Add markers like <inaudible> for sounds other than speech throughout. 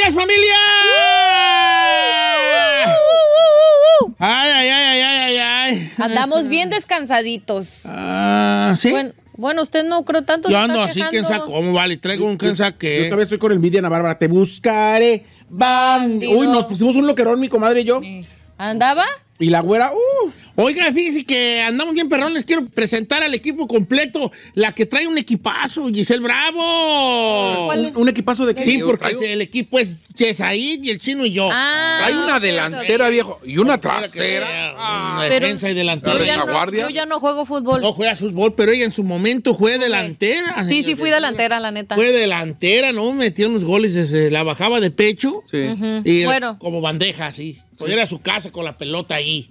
días, familia! ¡Ay, ay, ay, ay, ay, ay! Andamos bien descansaditos. Ah, ¿sí? Bueno, usted no creo tanto. Yo ando así, quién sabe cómo, vale. Traigo un quién sabe qué. Yo también estoy con el Midian Bárbara. Te buscaré, bandido. Uy, nos pusimos un loquerón, mi comadre y yo. ¿Andaba? Y la güera, ¡uh! Oiga, fíjese que andamos bien perrón, les quiero presentar al equipo completo, la que trae un equipazo, Giselle Bravo. ¿Un, equipazo de qué? Sí, porque el equipo es Chesaid y el chino y yo. Hay ah, una delantera, viejo, y una trasera. Ah. defensa y delantera. Yo ya, no, guardia. yo ya no juego fútbol. No juega fútbol, pero ella en su momento fue delantera. Sí, sí, fui delantera, la neta. Fue delantera, ¿no? Metió unos goles, la bajaba de pecho. Sí. y bueno. Como bandeja, sí. Podía ir a su casa con la pelota ahí.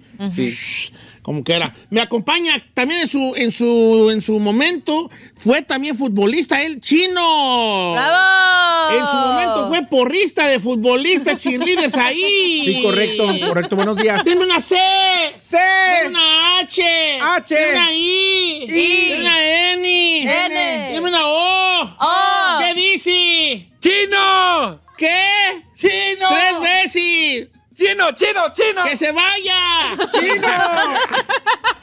Como que era. Me acompaña también en su, en su, en su momento. Fue también futbolista el chino. En su momento fue porrista de futbolista, cheerleaders ahí. Sí, correcto, correcto. Buenos días. dime una C. C. una H. H. una I. I. una N. N. una O. O. ¿Qué dice? ¡Chino! ¿Qué? ¡Chino! ¡Tres veces! ¡Chino, chino, chino! ¡Que se vaya! ¡Chino!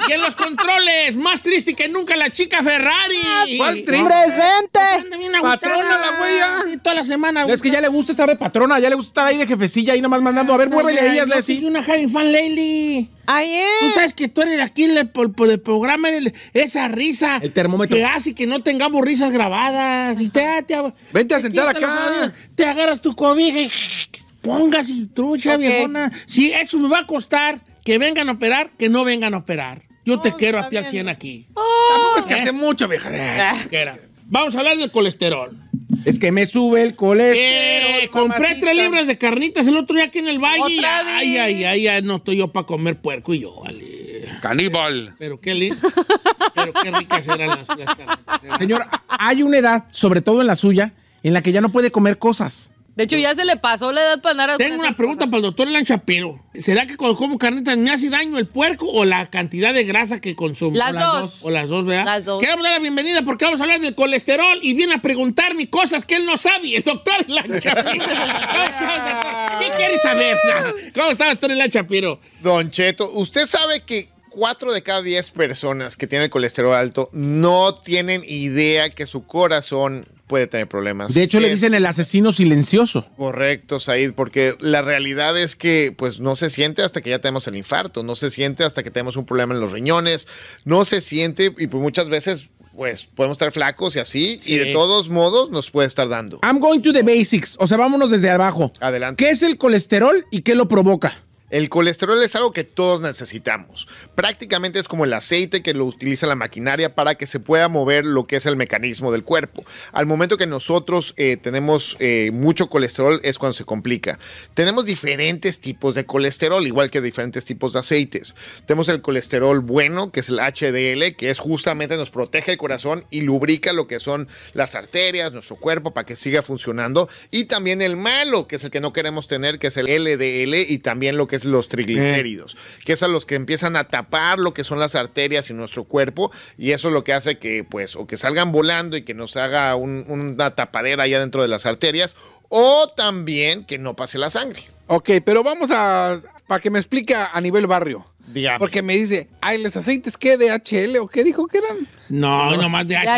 y en los controles, más triste que nunca la chica Ferrari. Ah, ¿Cuál triste? ¡Presente! ¡Patrona la huella! ¿ah? toda la semana. Es que ya le gusta estar de patrona, ya le gusta estar ahí de jefecilla, nada más mandando. A ver, muévele ahí, hazle así. una Javi Fan Lely. ¡Ahí es! Tú sabes que tú eres aquí el, el, programa, esa risa. El termómetro. Que hace que no tengamos risas grabadas. Y te, Vente a sentar acá. te agarras tu cobija y... Póngase trucha, viejona. Si eso me va a costar que vengan a operar, que no vengan a operar. Yo te oh, quiero a ti al 100 aquí. Oh. Tampoco es que eh. hace mucho, vieja. Ah. Vamos a hablar del colesterol. Es que me sube el colesterol. Eh, compré tres libras de carnitas el otro día aquí en el valle. ay, ay, ay, no estoy yo para comer puerco y yo, vale. Caníbal. Pero qué lindo. Pero qué ricas eran las carnitas. Señor, hay una edad, sobre todo en la suya, en la que ya no puede comer cosas. De hecho, ya se le pasó la edad para andar a Tengo una pregunta para el doctor Elan ¿Será que cuando como carnitas me hace daño el puerco o la cantidad de grasa que consumo? Las, dos. O las dos, ¿verdad? Las dos. Queremos dar la bienvenida porque vamos a hablar del colesterol y viene a preguntarme cosas que él no sabe. El doctor Elan Shapiro. <laughs> ¿Qué quieres saber? <laughs> ¿Cómo está, el doctor Elan Shapiro? Don Cheto, usted sabe que cuatro de cada diez personas que tienen colesterol alto no tienen idea que su corazón puede tener problemas. De hecho, le dicen el asesino silencioso. Correcto, Said, porque la realidad es que pues no se siente hasta que ya tenemos el infarto, no se siente hasta que tenemos un problema en los riñones, no se siente y pues muchas veces pues podemos estar flacos y así, y de todos modos nos puede estar dando. I'm going to the basics, o sea, vámonos desde abajo. Adelante. ¿Qué es el colesterol y qué lo provoca? El colesterol es algo que todos necesitamos. Prácticamente es como el aceite que lo utiliza la maquinaria para que se pueda mover lo que es el mecanismo del cuerpo. Al momento que nosotros eh, tenemos eh, mucho colesterol es cuando se complica. Tenemos diferentes tipos de colesterol, igual que diferentes tipos de aceites. Tenemos el colesterol bueno, que es el HDL, que es justamente nos protege el corazón y lubrica lo que son las arterias, nuestro cuerpo, para que siga funcionando. Y también el malo, que es el que no queremos tener, que es el LDL y también lo que los triglicéridos, que es a los que empiezan a tapar lo que son las arterias en nuestro cuerpo y eso es lo que hace que pues o que salgan volando y que nos haga una tapadera allá dentro de las arterias o también que no pase la sangre. Ok, pero vamos a, para que me explique a nivel barrio. Porque me dice, ay, ¿los aceites qué? HL o qué dijo que eran? No, no, más de la,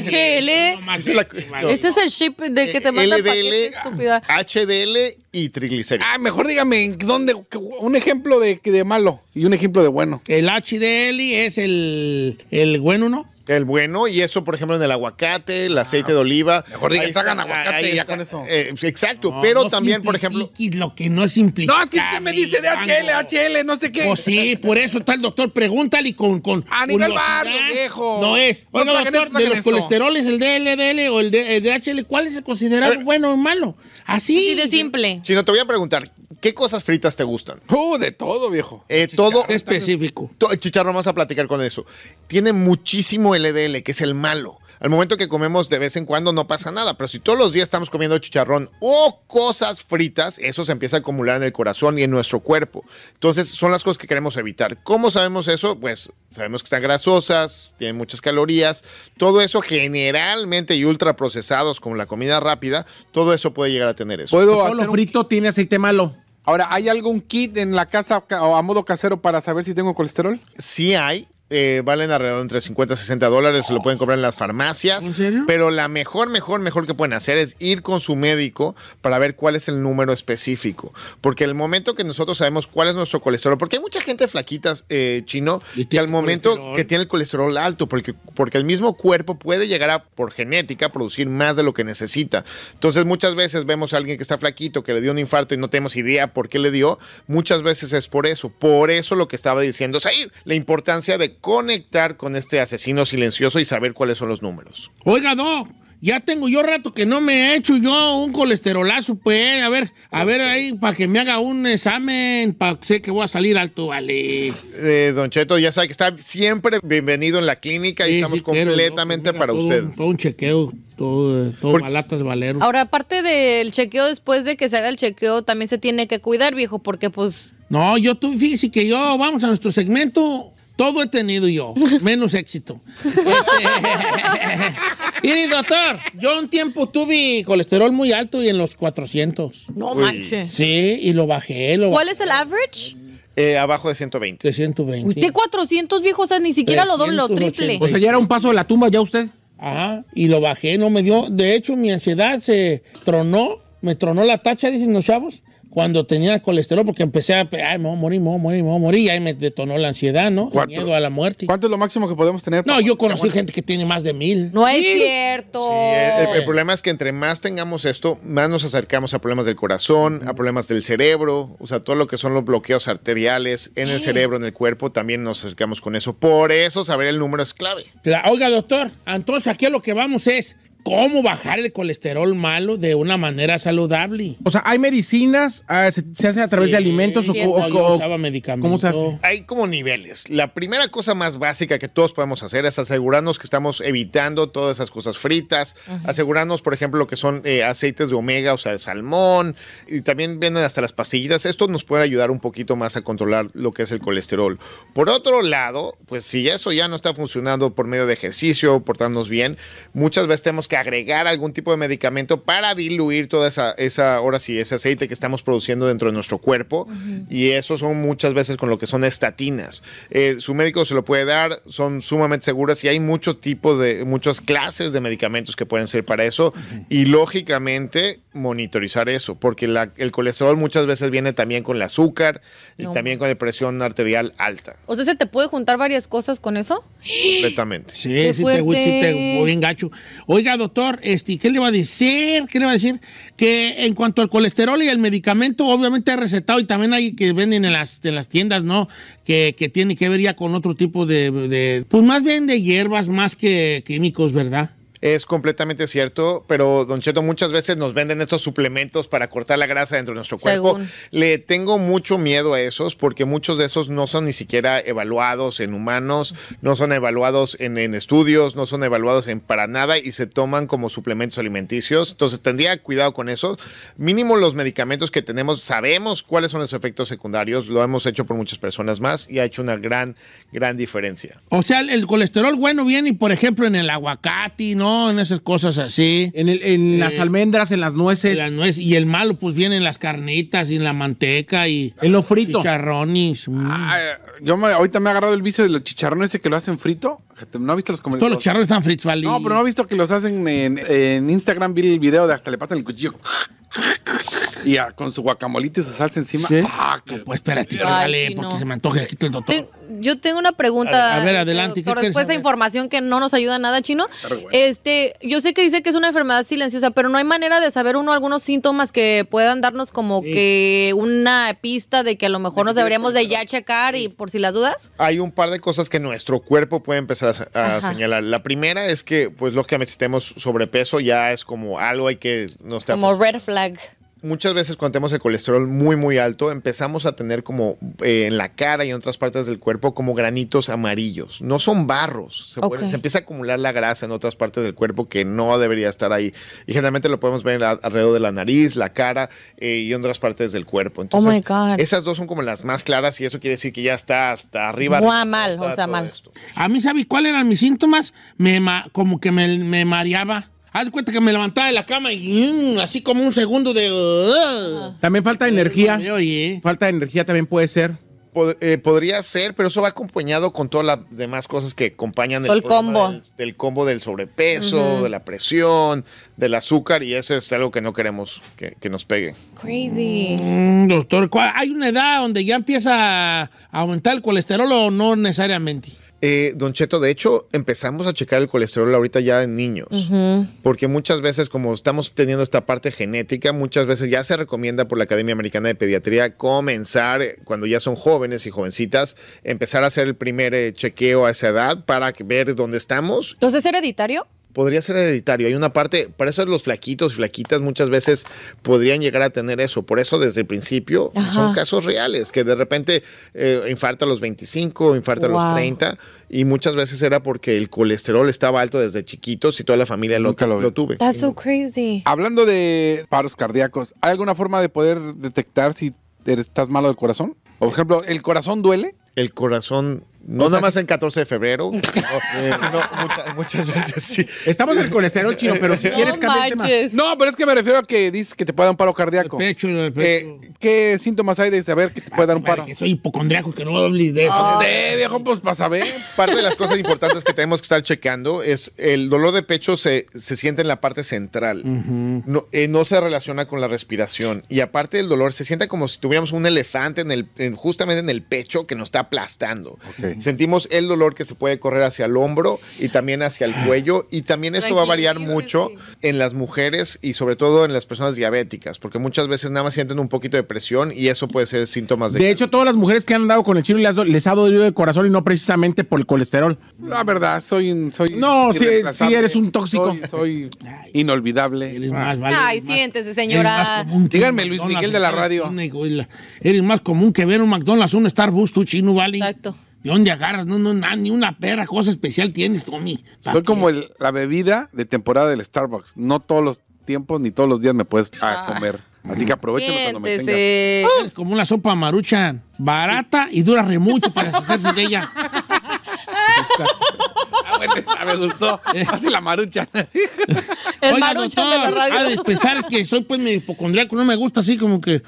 ese es el chip de que te manda LDL, paquete, estúpida. HDL y triglicéridos. Ah, mejor dígame, ¿dónde? Un ejemplo de, de malo y un ejemplo de bueno. El HDL es el, el bueno, ¿no? El bueno, y eso, por ejemplo, en el aguacate, el aceite ah, de oliva. Mejor diga, aguacate ya con eso. Eh, exacto, pero también, por ejemplo. Lo que no es implica No, es que usted me dice de HL, HL, no sé qué. Pues sí, por eso está el doctor, pregúntale con. con a nivel barrio, viejo. No es. Oiga, doctor, de los colesteroles, el DLDL o el, DHL, ¿cuál es el considerado eh, bueno o malo? Así. Así de simple. Chino, no, te voy a preguntar, ¿qué cosas fritas te gustan? Uh, de todo, viejo. Eh, todo específico. chicharro, vamos a platicar con eso. Tiene muchísimo LDL, que es el malo. Al momento que comemos de vez en cuando no pasa nada, pero si todos los días estamos comiendo chicharrón o cosas fritas, eso se empieza a acumular en el corazón y en nuestro cuerpo. Entonces son las cosas que queremos evitar. ¿Cómo sabemos eso? Pues sabemos que están grasosas, tienen muchas calorías, todo eso generalmente y ultra procesados como la comida rápida, todo eso puede llegar a tener eso. todo lo frito tiene aceite malo. Ahora, ¿hay algún kit en la casa a modo casero para saber si tengo colesterol? Sí hay. Eh, valen alrededor entre 50 y 60 dólares, se lo pueden comprar en las farmacias. Pero la mejor, mejor, mejor que pueden hacer es ir con su médico para ver cuál es el número específico. Porque el momento que nosotros sabemos cuál es nuestro colesterol, porque hay mucha gente flaquita, eh, chino que al momento que tiene el colesterol alto, porque, porque el mismo cuerpo puede llegar a, por genética, producir más de lo que necesita. Entonces, muchas veces vemos a alguien que está flaquito, que le dio un infarto y no tenemos idea por qué le dio. Muchas veces es por eso. Por eso lo que estaba diciendo sea, la importancia de conectar con este asesino silencioso y saber cuáles son los números. Oiga, no, ya tengo yo rato que no me he hecho yo un colesterolazo, pues. A ver, a ver ahí para que me haga un examen, para que sé que voy a salir alto, vale. Eh, don Cheto, ya sabe que está siempre bienvenido en la clínica y estamos completamente pues para usted. Todo un chequeo, todo, todo Por... valero. Ahora, aparte del chequeo, después de que se haga el chequeo, también se tiene que cuidar, viejo, porque pues. No, yo tú fíjese que yo, vamos a nuestro segmento todo he tenido yo, menos éxito. Este, <laughs> y doctor, yo un tiempo tuve colesterol muy alto y en los 400. No manches. Sí, y lo bajé. ¿Cuál es el average? Eh, abajo de 120. De 120. Usted 400, viejo, o sea, ni siquiera lo doble, lo triple. O sea, ya era un paso de la tumba ya usted. Ajá, y lo bajé, no me dio. De hecho, mi ansiedad se tronó, me tronó la tacha, dicen los chavos cuando tenía colesterol, porque empecé a, ay, me voy a morir, me voy a morir, me voy a morir, y ahí me detonó la ansiedad, ¿no? El miedo a la muerte. ¿Cuánto es lo máximo que podemos tener? No, yo conocí gente que tiene más de mil. No es cierto. Sí, el, problema es que entre más tengamos esto, más nos acercamos a problemas del corazón, a problemas del cerebro, o sea, todo lo que son los bloqueos arteriales en el cerebro, en el cuerpo, también nos acercamos con eso. Por eso saber el número es clave. oiga, doctor, entonces aquí lo que vamos es cómo bajar el colesterol malo de una manera saludable. O sea, hay medicinas, ah, se, hace a través de alimentos o, o, ¿Cómo se hace? Hay como niveles. La primera cosa más básica que todos podemos hacer es asegurarnos que estamos evitando todas esas cosas fritas, asegurarnos, por ejemplo, lo que son eh, aceites de omega, o sea, el salmón, y también vienen hasta las pastillitas. Esto nos puede ayudar un poquito más a controlar lo que es el colesterol. Por otro lado, pues si eso ya no está funcionando por medio de ejercicio, portarnos bien, muchas veces tenemos que agregar algún tipo de medicamento para diluir toda esa, esa ahora sí, ese aceite que estamos produciendo dentro de nuestro cuerpo. Y eso son muchas veces con lo que son estatinas. Eh, su médico se lo puede dar, son sumamente seguras y hay muchos tipos de, muchas clases de medicamentos que pueden ser para eso. Y lógicamente monitorizar eso, porque el colesterol muchas veces viene también con el azúcar y también con la presión arterial alta. O sea, ¿se te puede juntar varias cosas con eso? Completamente. <gasps> Sí, sí te, te voy en gacho. Oiga, doctor, este, ¿qué le va a decir? ¿Qué le va a decir? Que en cuanto al colesterol y el medicamento, obviamente ha recetado y también hay que venden en las, de las tiendas, ¿no? Que, que, tiene que ver ya con otro tipo de, de, pues más bien de hierbas, más que químicos, ¿verdad? Es completamente cierto, pero Don Cheto, muchas veces nos venden estos suplementos para cortar la grasa dentro de nuestro cuerpo. Le tengo mucho miedo a esos porque muchos de esos no son ni siquiera evaluados en humanos, no son evaluados en, estudios, no son evaluados en para nada y se toman como suplementos alimenticios. Entonces tendría cuidado con eso. Mínimo los medicamentos que tenemos, sabemos cuáles son los efectos secundarios, lo hemos hecho por muchas personas más y ha hecho una gran, gran diferencia. O sea, el colesterol bueno viene, por ejemplo, en el aguacate, ¿no? en esas cosas así. En, eh, las almendras, en las nueces. En las nueces. Y el malo, pues viene en las carnitas y en la manteca y. En lo frito. Chicharrones. Ah, yo me, ahorita me he agarrado el vicio de los chicharrones que lo hacen frito. No he visto los comentarios. Todos los chicharrones están fritos, No, pero no he visto que los hacen en, Instagram. Vi el video de hasta le pasan el cuchillo y con su guacamolito y su salsa encima. Ah, pues espérate, dale, porque se me antoja aquí el doctor. yo tengo una pregunta. A, ver, este, adelante. Por después esa información que no nos ayuda nada, chino. Este, yo sé que dice que es una enfermedad silenciosa, pero no hay manera de saber uno algunos síntomas que puedan darnos como que una pista de que a lo mejor nos deberíamos de ya checar y por si las dudas. Hay un par de cosas que nuestro cuerpo puede empezar a, señalar. La primera es que, pues lógicamente, que tenemos sobrepeso, ya es como algo hay que nos está. Como red flag muchas veces cuando tenemos el colesterol muy, muy alto, empezamos a tener como eh, en la cara y en otras partes del cuerpo como granitos amarillos. No son barros, se, empieza a acumular la grasa en otras partes del cuerpo que no debería estar ahí. Y generalmente lo podemos ver alrededor de la nariz, la cara eh, y en otras partes del cuerpo. Oh Entonces, esas dos son como las más claras y eso quiere decir que ya está hasta arriba. a mal, o sea, mal. A mí, ¿sabes cuáles eran mis síntomas? Me, como que me mareaba. Haz cuenta que me levantaba de la cama y mm, así como un segundo de... Uh. también falta de energía. Falta de energía también puede ser. Eh, podría ser, pero eso va acompañado con todas las demás cosas que acompañan el, combo. Del, combo del sobrepeso, de la presión, del azúcar, y ese es algo que no queremos que, nos pegue. Crazy. Mm, doctor, ¿hay una edad donde ya empieza a aumentar el colesterol o no necesariamente? Eh, don Cheto, de hecho, empezamos a checar el colesterol ahorita ya en niños, porque muchas veces, como estamos teniendo esta parte genética, muchas veces ya se recomienda por la Academia Americana de Pediatría comenzar, eh, cuando ya son jóvenes y jovencitas, empezar a hacer el primer eh, chequeo a esa edad para ver dónde estamos. Entonces, ¿hereditario? podría ser hereditario. Hay una parte, para eso los flaquitos y flaquitas muchas veces podrían llegar a tener eso. Por eso desde el principio son casos reales, que de repente eh, infarta a los 25, infarta a los 30, y muchas veces era porque el colesterol estaba alto desde chiquitos y toda la familia lo, lo, tuve. That's so crazy. Hablando de paros cardíacos, ¿hay alguna forma de poder detectar si estás malo del corazón? Por ejemplo, ¿el corazón duele? El corazón no nada más en 14 de febrero, <laughs> muchas, veces sí. Estamos en el colesterol chino, pero si <laughs> quieres cambiar el tema. No, pero es que me refiero a que dices que te puede dar un paro cardíaco. pecho, eh, pecho. ¿Qué síntomas hay de saber que te puede dar un ah, paro? Que soy hipocondriaco, que no hables de ah, eso. viejo, pues para saber. Parte de las cosas importantes que tenemos que estar checando es el dolor de pecho se, se siente en la parte central. no, eh, no, se relaciona con la respiración. Y aparte del dolor, se siente como si tuviéramos un elefante en el, justamente en el pecho que nos está aplastando. Okay. Sentimos el dolor que se puede correr hacia el hombro y también hacia el cuello. Y también esto va a variar mucho en las mujeres y sobre todo en las personas diabéticas, porque muchas veces nada más sienten un poquito de presión y eso puede ser síntomas de... De hecho, todas las mujeres que han andado con el chino les, les ha dolido de corazón y no precisamente por el colesterol. La verdad, soy... soy no, sí, eres un tóxico. Soy, inolvidable. Ay, siéntese, señora. Díganme, Luis Miguel de la radio. Eres más común que ver un McDonald's, un Starbucks, tu chino, vale. Exacto. ¿De dónde agarras? No, no, nada, ni una perra, cosa especial tienes, Tommy. Soy como la bebida de temporada del Starbucks. No todos los tiempos ni todos los días me puedes ah, ah. comer. Así que aprovechame cuando me tengas. Ah, es como una sopa marucha barata y dura re mucho para deshacerse de ella. me gustó. Así la marucha. El marucha de la radio. A dispensar que soy pues mi hipocondriaco. no me gusta así como que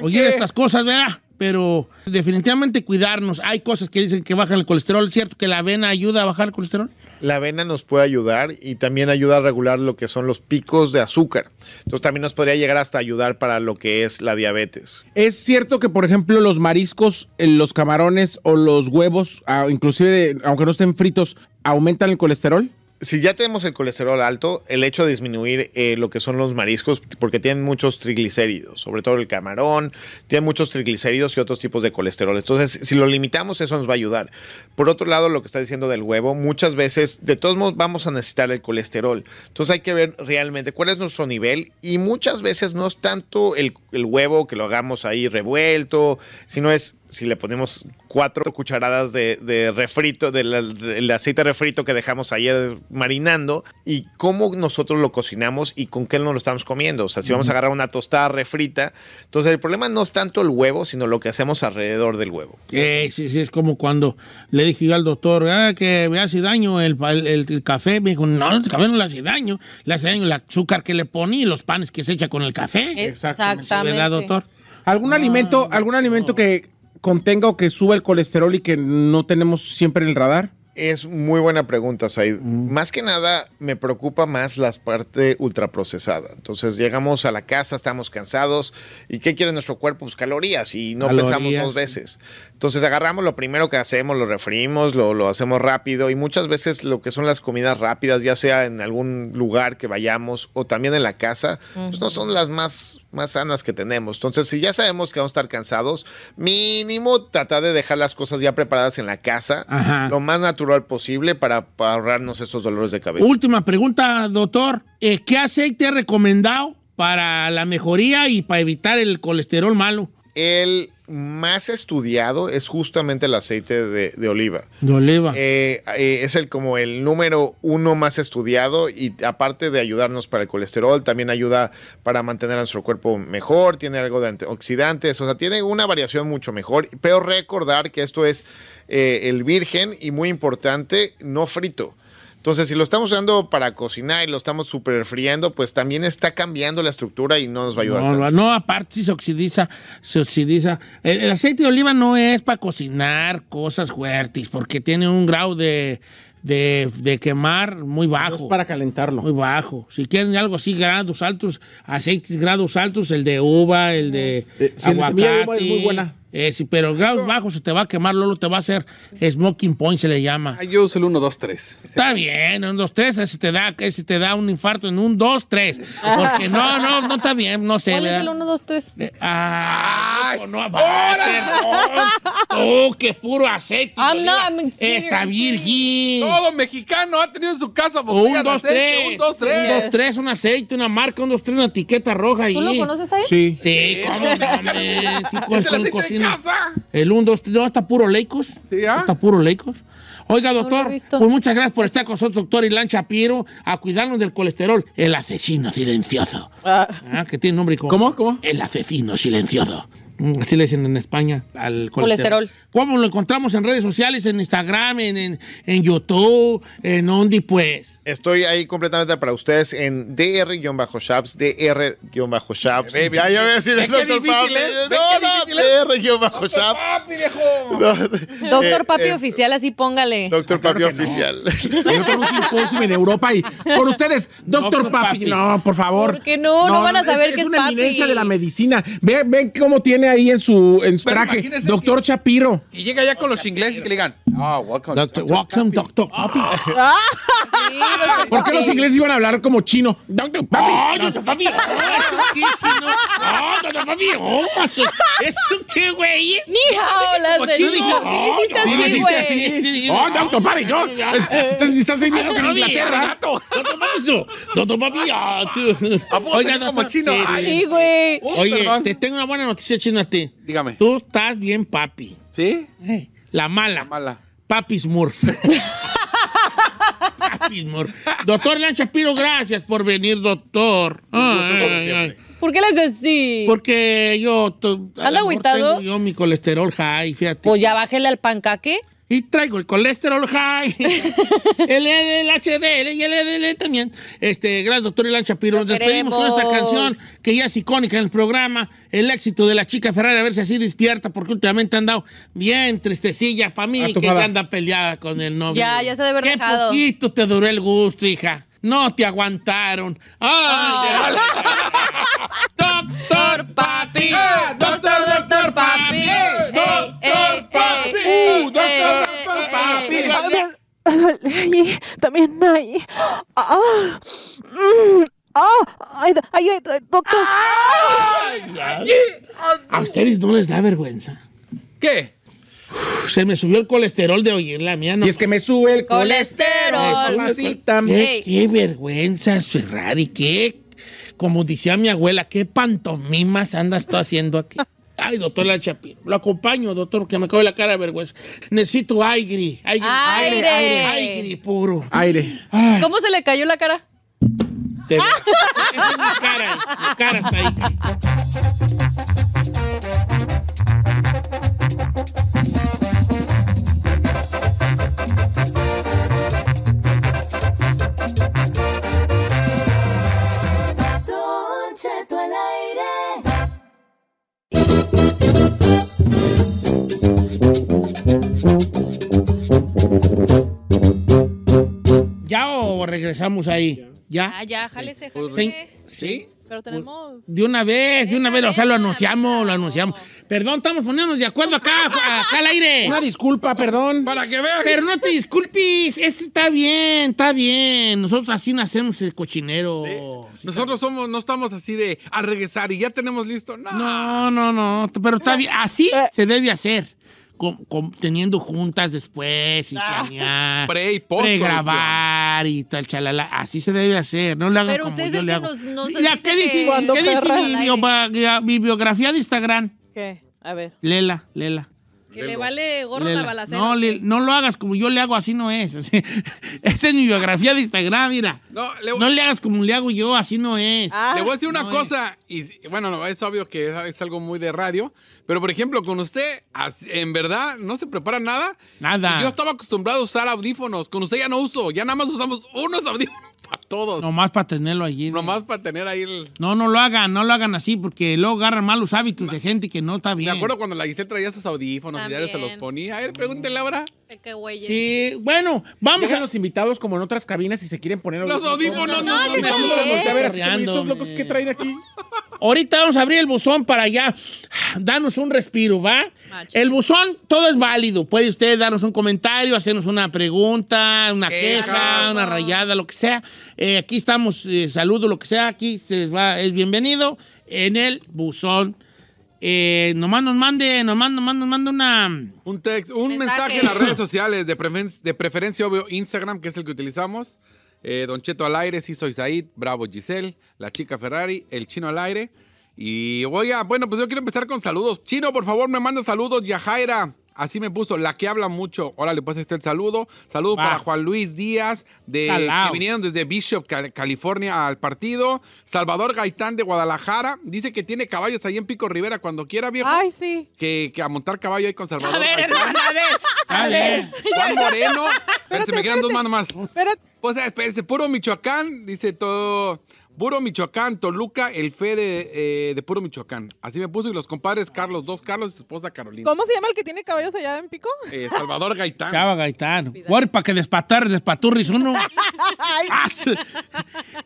oye estas cosas, ¿verdad? pero definitivamente cuidarnos. Hay cosas que dicen que bajan el colesterol, ¿cierto? ¿Que la avena ayuda a bajar el colesterol? La avena nos puede ayudar y también ayuda a regular lo que son los picos de azúcar. Entonces también nos podría llegar hasta ayudar para lo que es la diabetes. ¿Es cierto que, por ejemplo, los mariscos, eh, los camarones o los huevos, ah, inclusive aunque no estén fritos, aumentan el colesterol? si ya tenemos el colesterol alto, el hecho de disminuir eh, lo que son los mariscos, porque tienen muchos triglicéridos, sobre todo el camarón, tiene muchos triglicéridos y otros tipos de colesterol. Entonces, si lo limitamos, eso nos va a ayudar. Por otro lado, lo que está diciendo del huevo, muchas veces, de todos modos, vamos a necesitar el colesterol. Entonces, hay que ver realmente cuál es nuestro nivel y muchas veces no es tanto el, el huevo que lo hagamos ahí revuelto, sino es si le ponemos cuatro cucharadas de, refrito, del aceite refrito que dejamos ayer marinando y cómo nosotros lo cocinamos y con qué nos lo estamos comiendo. O sea, si vamos a agarrar una tostada refrita. Entonces, el problema no es tanto el huevo, sino lo que hacemos alrededor del huevo. sí, sí, es como cuando le dije al doctor, ah, que me hace daño el, café. Me dijo, no, el café no le hace daño, le hace daño el azúcar que le pone y los panes que se echa con el café. Exactamente. ¿Verdad, doctor? ¿Algún alimento, algún alimento que contenga o que suba el colesterol y que no tenemos siempre en el radar? Es muy buena pregunta, Said. Más que nada, me preocupa más las parte ultraprocesada. Entonces, llegamos a la casa, estamos cansados. ¿Y qué quiere nuestro cuerpo? Pues calorías. Y no pensamos dos veces. Entonces agarramos lo primero que hacemos, lo referimos lo, hacemos rápido y muchas veces lo que son las comidas rápidas, ya sea en algún lugar que vayamos o también en la casa, pues no son las más, más sanas que tenemos. Entonces si ya sabemos que vamos a estar cansados, mínimo tratar de dejar las cosas ya preparadas en la casa, lo más natural posible para, ahorrarnos esos dolores de cabeza. Última pregunta, doctor. Eh, ¿Qué aceite recomendado para la mejoría y para evitar el colesterol malo? El más estudiado es justamente el aceite de, oliva. De oliva. Eh, eh, es el como el número uno más estudiado y aparte de ayudarnos para el colesterol, también ayuda para mantener a nuestro cuerpo mejor, tiene algo de antioxidantes, o sea, tiene una variación mucho mejor. Pero recordar que esto es eh, el virgen y muy importante, no frito. Entonces, si lo estamos usando para cocinar y lo estamos superfriendo, pues también está cambiando la estructura y no nos va a ayudar. No, tanto. no aparte si se oxidiza, se oxidiza. El, aceite de oliva no es para cocinar cosas fuertes, porque tiene un grado de, de, quemar muy bajo. es para calentarlo. Muy bajo. Si quieren algo así, grados altos, aceites grados altos, el de uva, el de aguacate. Si el de es muy buena. Eh, sí, pero bajo se te va a quemar, Lolo, te va a hacer smoking point, se le llama. Ah, yo uso el 1, 2, 3. Está bien, 1, 2, 3, si te da, eh, si te da un infarto en un 2, 3. Porque no, no, no está bien, no sé. ¿Cuál es el 1, 2, 3? Eh, ¡Ay! No, abate, ¡Oh, qué puro aceite! I'm ¡Está virgen! Todo mexicano ha tenido en su casa botella 1, 2, 3. un 2, 3. un 2, 3, un aceite, una marca, un 2, 3, una etiqueta roja ahí. ¿Tú lo conoces ahí? Sí. Sí, cómo no, hombre. <laughs> Sí, el 1, 2, 3. No, está puro leicos. Sí, ¿ah? Está puro leicos. Oiga, doctor, pues muchas gracias por estar con nosotros, doctor Ilan Shapiro, a cuidarnos del colesterol. El asesino silencioso. Ah. ah que tiene nombre como. ¿Cómo? ¿Cómo? El asesino silencioso. Mm. Así le dicen en España al colesterol. ¿Cómo lo encontramos en redes sociales, en Instagram, en, en, YouTube, en Ondi, pues? Estoy ahí completamente para ustedes en dr-shaps, dr-shaps. ya yo voy a decir el doctor Papi. No, no, dr-shaps. Papi, Doctor Papi eh, oficial, así póngale. Doctor Papi oficial. Yo en Europa y por ustedes, doctor Papi. No, por favor. porque no? No van a saber qué es Papi. Es una eminencia de la medicina. Ven cómo tiene ahí en su, en su traje, doctor que, Chapiro. Y llega ya con los ingleses que le digan, oh, welcome, doctor, welcome, doctor Papi. Ah. ah. ¿Por qué los ingleses iban a hablar como chino? Doctor Papi. Ah, oh, doctor Papi. Oh, doctor Papi. Oh, ¿Eso qué, güey? Ni hao, las de chino. Sí, así. Oh, doctor Papi. Yo, estás diciendo que en Inglaterra. Doctor Papi. Doctor Papi. Oiga, como chino. Sí, güey. Oye, te tengo una buena noticia, chino. Dígame. Tú estás bien papi. ¿Sí? Eh, la mala. La mala. Papi Smurf. <laughs> papi Smurf. Doctor Elan Shapiro, gracias por venir, doctor. ¿Por qué les así? Porque yo... ¿has tengo Yo mi colesterol high, fíjate. Pues ya bájele al pancaque. Y traigo el colesterol high, <laughs> el, HDL e y el LDL e también. Este, gracias, doctor Elan Shapiro. Nos despedimos con esta canción que ya es icónica en el programa, el éxito de la chica Ferrari, a ver si así despierta, porque últimamente han dado bien tristecilla para mí, ah, que ya anda peleada con el novio. Ya, ya se debe Qué dejado. poquito te duró el gusto, hija. No te aguantaron. ¡Ay! doctor Papi. Eh, doctor, doctor Papi. doctor Papi. doctor, doctor Papi. También hay. Ah, ah. Mm, Ah, ¡Ay, ay, ay doctor! a ustedes no les da vergüenza. ¿Qué? se me subió el colesterol de oír la mía, ¿no? Y es que me sube el colesterol. colesterol. ¿Qué, qué vergüenza, Ferrari, qué como decía mi abuela, qué pantomimas andas tú haciendo aquí. Ay, doctor La lo acompaño, doctor, que me cae la cara de vergüenza. Necesito aire, aire, aire, puro. Aire. ¿Cómo se le cayó la cara? es cara. Mi cara está ahí. Ya o oh, regresamos ahí. Ya. Ah, ya, jálese, jálese. ¿Sí? Pero tenemos. Pues, de una vez, de una vez, o sea, lo anunciamos, lo anunciamos. Perdón, estamos poniéndonos de acuerdo acá, <laughs> acá al aire. Una disculpa, perdón. Para que veas. Pero no te disculpes, está bien, está bien. Nosotros así nacemos el cochinero. Nosotros somos, no estamos así de al regresar y ya tenemos listo. No, no, no, no pero está bien. Así eh. se debe hacer teniendo juntas después y ah. planear. y Pregrabar y tal, chalala. Así se debe hacer, no le hagan Pero como yo le hago. ¿qué dice, ¿qué mi, mi, biografía de Instagram? ¿Qué? A ver. Lela, Lela. Que le vale gorro la balacera. No, lo hagas como yo le hago, así no es. <laughs> Esa es mi biografía de Instagram, mira. No, le, hagas como le hago yo, así no es. Ah. le voy a decir una cosa, y bueno, es obvio que es, algo muy de radio, pero por ejemplo, con usted, en verdad, no se prepara nada. Nada. yo estaba acostumbrado a usar audífonos, con usted ya no uso, ya nada más usamos unos audífonos todos. Nomás para tenerlo allí. Nomás para tener ahí el... No, no lo hagan, no lo hagan así, porque luego agarran malos hábitos de gente que no está bien. te acuerdo cuando la Giselle traía sus audífonos se los ponía. A ver, pregúntenle ahora. Qué Sí, bueno, vamos a los invitados como en otras cabinas si se quieren poner los, No, no, no, no, no, A ver, Ahorita vamos a abrir el buzón para allá. Danos un respiro, ¿va? El buzón, todo es válido. Puede usted darnos un comentario, hacernos una pregunta, una queja, una rayada, lo que sea. Eh, aquí estamos, eh, saludo, lo que sea. Aquí se va, es bienvenido en el buzón eh, nomás nos mande, nomás, nomás nos manda una... Un, text, un mensaje. en las redes sociales, de, de preferencia obvio Instagram, que es el que utilizamos. Eh, Don Cheto al aire, sí soy Said, Bravo Giselle, la chica Ferrari, el chino al aire. Y voy a, bueno, pues yo quiero empezar con saludos. Chino, por favor, me manda saludos. Yajaira, Así me puso, la que habla mucho. Órale, pues este el saludo. Saludo para Juan Luis Díaz, de, que vinieron desde Bishop, California, al partido. Salvador Gaitán de Guadalajara. Dice que tiene caballos ahí en Pico Rivera cuando quiera, viejo. Ay, sí. Que, que a montar caballo ahí con Salvador. A ver, a ver. Juan Moreno. Espérate, me quedan dos manos más. Espérate. Pues, espérense, puro Michoacán, dice todo. Puro Michoacán, Toluca, el fe eh, de, Puro Michoacán. Así me puso y los compadres Carlos, dos Carlos y su esposa Carolina. ¿Cómo se llama el que tiene caballos allá en Pico? Eh, Salvador Gaitán. Chava Gaitán. que despatar, despaturris uno. Ah,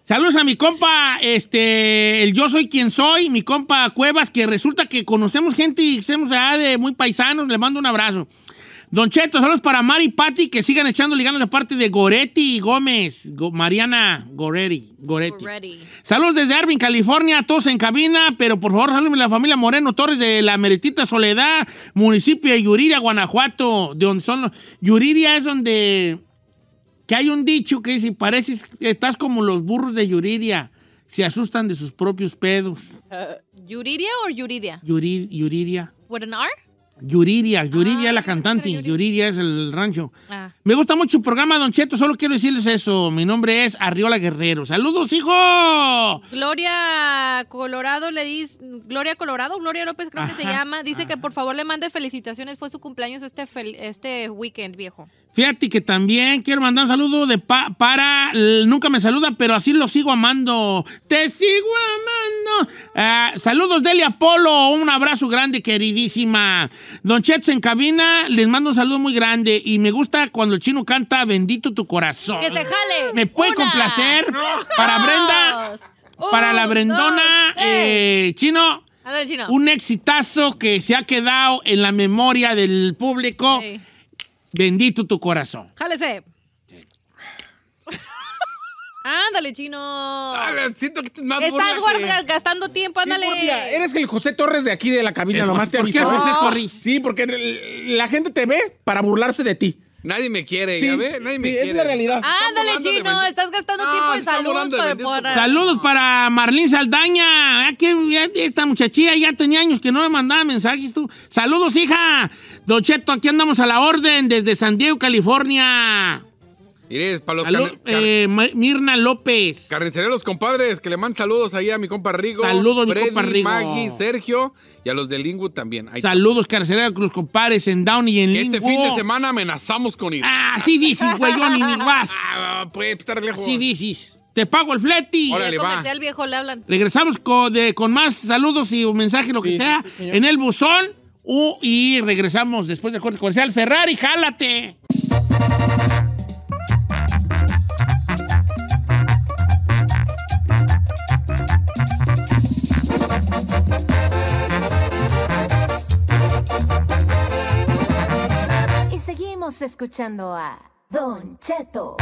Saludos a mi compa, este, el yo soy quien soy, mi compa Cuevas, que resulta que conocemos gente y somos de muy paisanos. Le mando un abrazo. Don Cheto, saludos para Mari y Patti, que sigan echando ligando la parte de Goretti y Gómez. Mariana Goretti. Goretti. Saludos desde Arvin, California, todos en cabina, pero por favor a la familia Moreno Torres de la Meritita Soledad, municipio de Yuriria, Guanajuato, de donde son Yuriria es donde... que hay un dicho que dice, pareces, estás como los burros de Yuriria, se asustan de sus propios pedos. ¿Yuridia uh, ¿Yuriria o Yuridia? Yuridia. yuriria. ¿With an R? Yuridia, Yuridia es la ah, cantante, Yuridia es el rancho. Ah. Me gusta mucho el programa, Don Cheto, solo quiero decirles eso. Mi nombre es Arriola Guerrero. ¡Saludos, hijo! Gloria Colorado le dice, Gloria Colorado, Gloria López creo que se llama, dice que por favor le mande felicitaciones, fue su cumpleaños este, este weekend, viejo. Fíjate que también quiero mandar un saludo de para. Nunca me saluda, pero así lo sigo amando. ¡Te sigo amando! Ah, saludos, Delia Apolo. Un abrazo grande, queridísima. Don Cheto en cabina, les mando un saludo muy grande. Y me gusta cuando el chino canta Bendito tu corazón. ¡Que se jale! ¿Me puede complacer? Para Brenda. para la Brendona. Eh, chino. Un exitazo que se ha quedado en la memoria del público. Bendito tu corazón. Jálese. Ándale, chino. siento que estás Estás gastando tiempo, ándale. Eres el José Torres de aquí de la cabina, nomás te aviso. Sí, porque la gente te ve para burlarse de ti. Nadie me quiere, sí, ya ve, nadie me quiere. es la realidad. Ándale, chino, estás gastando tiempo en salud. Saludos para Marlín Saldaña. Aquí, ah, esta muchachilla ya tenía años que no me mandaba mensajes tú. Saludos, hija. Docheto, aquí andamos a la orden desde San Diego, California. Mire, para eh, Mirna López. los compadres, que le mandan saludos ahí a mi compa Rigo. Saludos, mi compa Rigo. Maggie, Sergio y a los de Lingwood también. saludos, carnicereros, los compadres en Down y en este Lingwood. Este fin de semana amenazamos con ir. Ah, sí dices, güey, yo ni más. <laughs> Ah, puede estar lejos. Sí dices. Te pago el fleti. Órale, comercial viejo le hablan. Regresamos con, con más saludos y un mensaje, lo que sea, en el buzón. y regresamos después del corte comercial. Ferrari, jálate. Estamos escuchando a Don Cheto.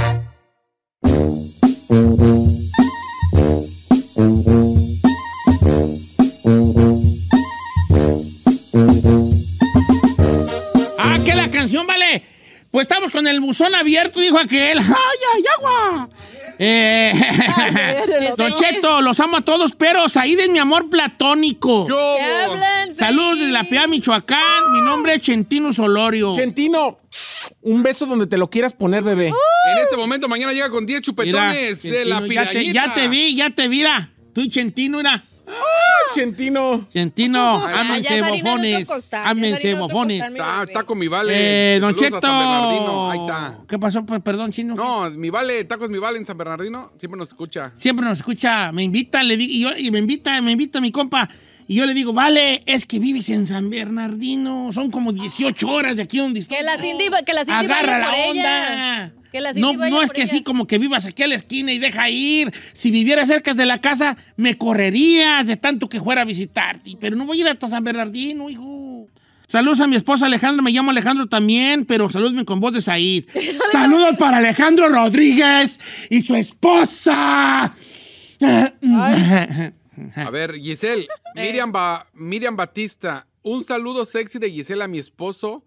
Ah, que la canción vale. Pues estamos con el buzón abierto, dijo aquel. <laughs> ¡Ay, ay, agua! Eh, <laughs> Don Cheto, los amo a todos, pero Said es mi amor platónico. Yo. Saludos de la Pia Michoacán. Mi nombre es Chentino Solorio. Chentino, un beso donde te lo quieras poner, bebé. En este momento, mañana llega con 10 chupetones de la pirallita. Ya te, ya te vi, ya te Tú y Chentino, era. Ah. Chentino. Chentino, ámense mofones. Ámense mofones. Está, con mi vale. Eh, don Cheto. Ahí está. ¿Qué pasó? Perdón, chino. No, mi vale, tacos mi vale en San Bernardino. Siempre nos escucha. Siempre nos escucha. Me invita, le digo, y me invita, me invita mi compa. Y yo le digo, vale, es que vives en San Bernardino, son como 18 horas de aquí donde estoy. Que la Cindy, que la Agarra la onda. Que la no, no es que así como que vivas aquí a la esquina y deja ir. Si viviera cerca de la casa, me correrías de tanto que fuera a visitarte. Pero no voy a ir hasta San Bernardino, hijo. Saludos a mi esposa Alejandro me llamo Alejandro también, pero saludme con voz de Said. <laughs> Saludos para Alejandro Rodríguez y su esposa. <laughs> A ver, Giselle, <laughs> eh. Miriam, Batista, un saludo sexy de Giselle a mi esposo,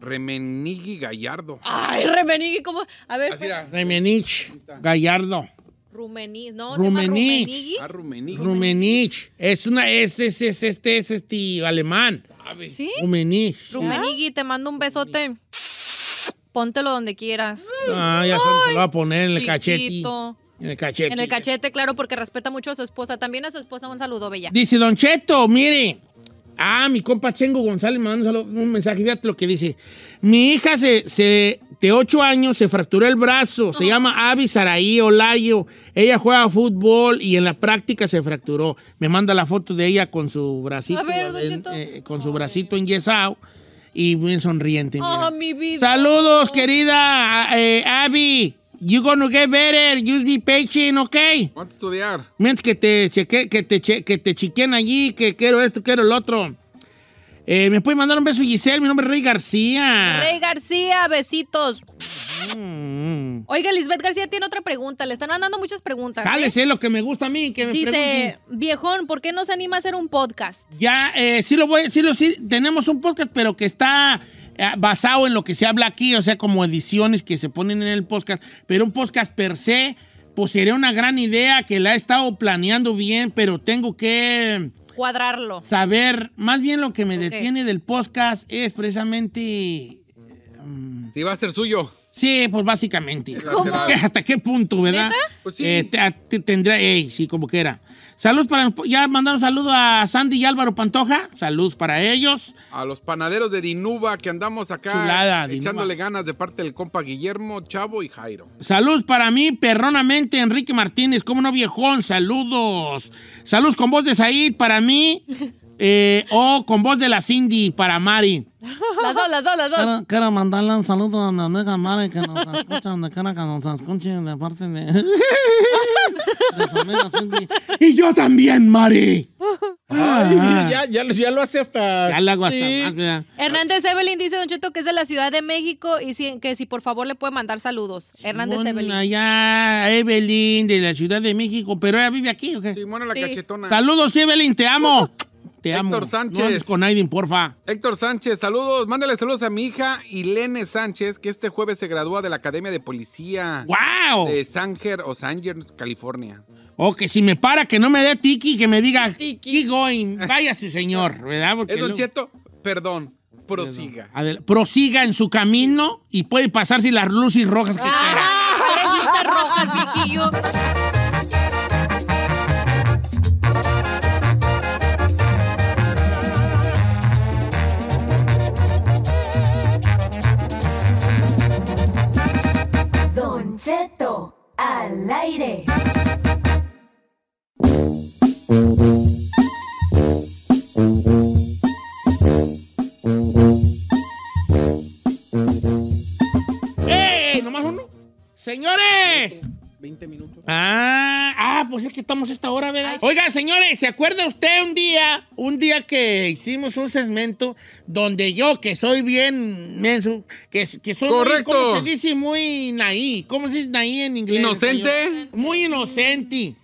Remenigui Gallardo. Ay, Remenigui, ¿cómo? A ver. Pues, Remenich Gallardo. Rumeni, no, Rumenich. Ah, Rumenich. Es una, es, es, este, es este alemán. ¿Sabes? ¿Sí? Rumenich. Rumenigui, te mando un besote. Póntelo donde quieras. Ah, ya se lo va a poner en el cachetito. En el cachete. En el cachete, claro, porque respeta mucho a su esposa. También a su esposa un saludo, Bella. Dice Don Cheto, mire. Ah, mi compa Chengo González me manda un mensaje, fíjate lo que dice. Mi hija de 8 años se fracturó el brazo, se llama Abby Saraí Olayo. Ella juega fútbol y en la práctica se fracturó. Me manda la foto de ella con su bracito, ver, en, eh, con su bracito enyesado y bien sonriente. Oh, mi vida. Saludos, querida eh, Abby. You're gonna get better. you'll be patient, okay? ¿Cuánto estudiar? Mientras que te cheque, que te que te chiquen allí, que quiero esto, quiero el otro. Eh, me puede mandar un beso, Giselle. Mi nombre es Rey García. Rey García, besitos. Mm. Oiga, Lisbeth García tiene otra pregunta. Le están mandando muchas preguntas. ¿eh? sí lo que me gusta a mí, que Dice, viejón, ¿por qué no se anima a hacer un podcast? Ya, eh, sí lo voy, sí lo sí, tenemos un podcast, pero que está Ah, basado en lo que se habla aquí, o sea, como ediciones que se ponen en el podcast, pero un podcast per se, pues sería una gran idea que la he estado planeando bien, pero tengo que cuadrarlo. Saber, más bien lo que me detiene del podcast es precisamente... ¿Te mm, va a ser suyo. Sí, pues básicamente. <laughs> ¿Hasta qué punto, verdad? Pues sí. Eh, te, tendría, ey, sí, como que era. Saludos para. Ya mandaron saludos a Sandy y Álvaro Pantoja. Saludos para ellos. A los panaderos de Dinuba que andamos acá. echándole ganas de parte del compa Guillermo, Chavo y Jairo. Saludos para mí, perronamente, Enrique Martínez. ¿Cómo no, viejón? Saludos. Saludos con voz de Said para mí. <laughs> o eh, oh, con voz de la Cindy para Mari. Las dos, las dos, las dos. Quiero, mandarle un saludo a mi amiga Mari que nos escucha donde quiera que nos escuche de de, <laughs> Y yo también, Mari. Ay, ya, ya, lo hace hasta. Ya lo hago hasta más, Hernández Evelyn dice, Don Cheto, que es de la Ciudad de México y que si por favor le puede mandar saludos. Hernández Evelyn. Allá, Evelyn, de la Ciudad de México, pero ella vive aquí, ¿o qué? la cachetona. Saludos, Evelyn, te amo. <laughs> Héctor Sánchez. con Aiden, porfa. Héctor Sánchez, saludos. Mándale saludos a mi hija Ilene Sánchez, que este jueves se gradúa de la Academia de Policía. ¡Wow! De Sanger o Sanger, California. O que si me para, que no me dé tiki, que me diga, tiki going, váyase señor, ¿verdad? es Cheto, perdón, prosiga. prosiga en su camino y puede pasar si las luces rojas que ah, quiera. Las luces rojas, viejillo. Cheto al aire. no ¡Eh! ¿Nomás uno? Señores, 20 minutos. Ah, ah, pues es que estamos esta hora, ¿verdad? Oiga, señores, ¿se acuerda usted un día, un día que hicimos un segmento donde yo, que soy bien menso, que, que soy Correcto. ¿cómo se dice? Muy naí. ¿Cómo se dice naí en inglés? ¿Inocente? muy inocente.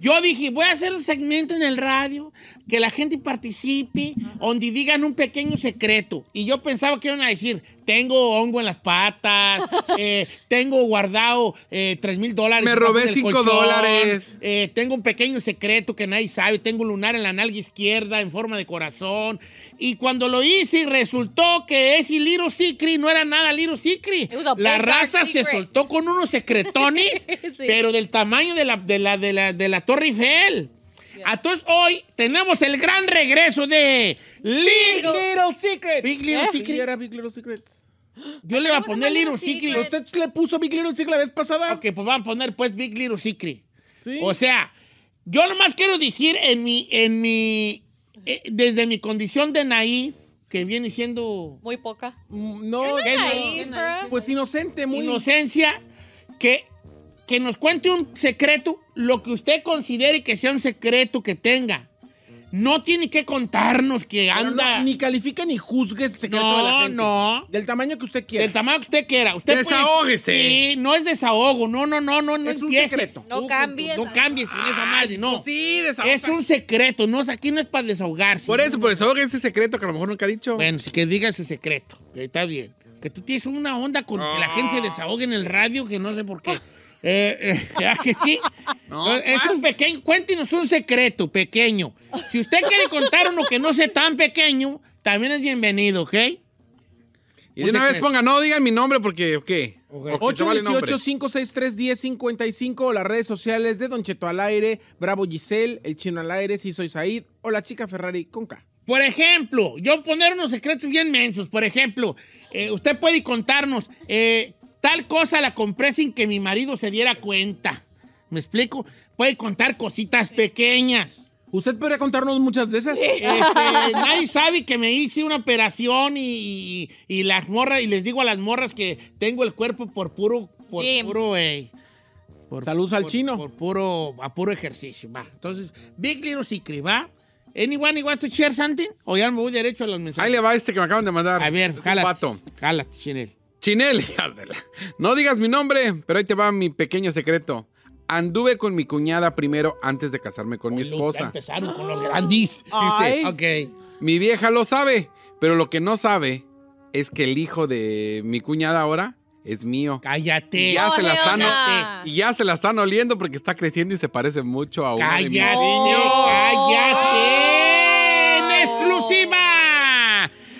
Yo dije, voy a hacer un segmento en el radio que la gente participe, donde digan un pequeño secreto. Y yo pensaba que iban a decir, tengo hongo en las patas, <laughs> eh, tengo guardado eh, tres mil dólares. Me robé cinco dólares. Eh, tengo un pequeño secreto que nadie sabe, tengo un lunar en la nalga izquierda en forma de corazón. Y cuando lo hice, resultó que ese Little Secret no era nada Little Secret. La raza se soltó con unos secretones, <laughs> pero del tamaño la, de la, de la, de la Torre Eiffel. Entonces hoy tenemos el gran regreso de Big Little Secret. Big Little ¿Eh? Secret. Era Big Little Secrets. Yo le voy a poner Little Secret. ¿Usted le puso Big Little Secret la vez pasada? Ok, pues van a poner pues Big Little Secret. ¿Sí? O sea, yo más quiero decir en mi, en mi, eh, desde mi condición de naive, que viene siendo... Muy poca. Mm, no, no, pues inocente, muy... Inocencia, que que nos cuente un secreto, lo que usted considere que sea un secreto que tenga. No tiene que contarnos que anda. ni califica ni juzgue ese secreto no, de la gente. No, Del tamaño que usted quiera. Del tamaño que usted quiera. Usted Desahógese. Sí, no es desahogo. No, no, no, no, no es un secreto. No cambies. No cambies esa madre, no. Pues sí, desahoga. Es un secreto. aquí no es para desahogarse. Por eso, por desahogue ese secreto que a lo mejor nunca ha dicho. Bueno, sí que diga ese secreto. Está bien. Que tú tienes una onda con que la gente se desahogue en el radio que no sé por qué. <laughs> Eh, eh, <laughs> que sí? es un pequeño, cuéntenos un secreto pequeño. Si usted quiere contar uno que no sea tan pequeño, también es bienvenido, ¿ok? Y de una vez ponga, no digan mi nombre porque, ¿qué? Okay. 818-563-1055 o las redes sociales de Don Cheto al aire, Bravo Giselle, El Chino al aire, Si Soy Said o La Chica Ferrari con Por ejemplo, yo poner unos secretos bien mensos. Por ejemplo, eh, usted puede contarnos eh, Tal cosa la compré sin que mi marido se diera cuenta. ¿Me explico? Puede contar cositas pequeñas. ¿Usted podría contarnos muchas de esas? Este, nadie sabe que me hice una operación y, las morras, y les digo a las morras que tengo el cuerpo por puro, por puro, por, Saludos al chino. Por, puro, a puro ejercicio, va. Entonces, Big Little Secret, va. Anyone want to share something? O ya me voy derecho a las mensajes. Ahí le va este que me acaban de mandar. A ver, pato, jálate. Jálate, Chinel. Chinel, <laughs> no digas mi nombre, pero ahí te va mi pequeño secreto. Anduve con mi cuñada primero antes de casarme con mi esposa. Ya empezaron con los grandis. Dice, mi vieja lo sabe, pero lo que no sabe es que el hijo de mi cuñada ahora es mío. Cállate. Y ya, se la están, y ya se la están oliendo porque está creciendo y se parece mucho a uno cállate, Cállate.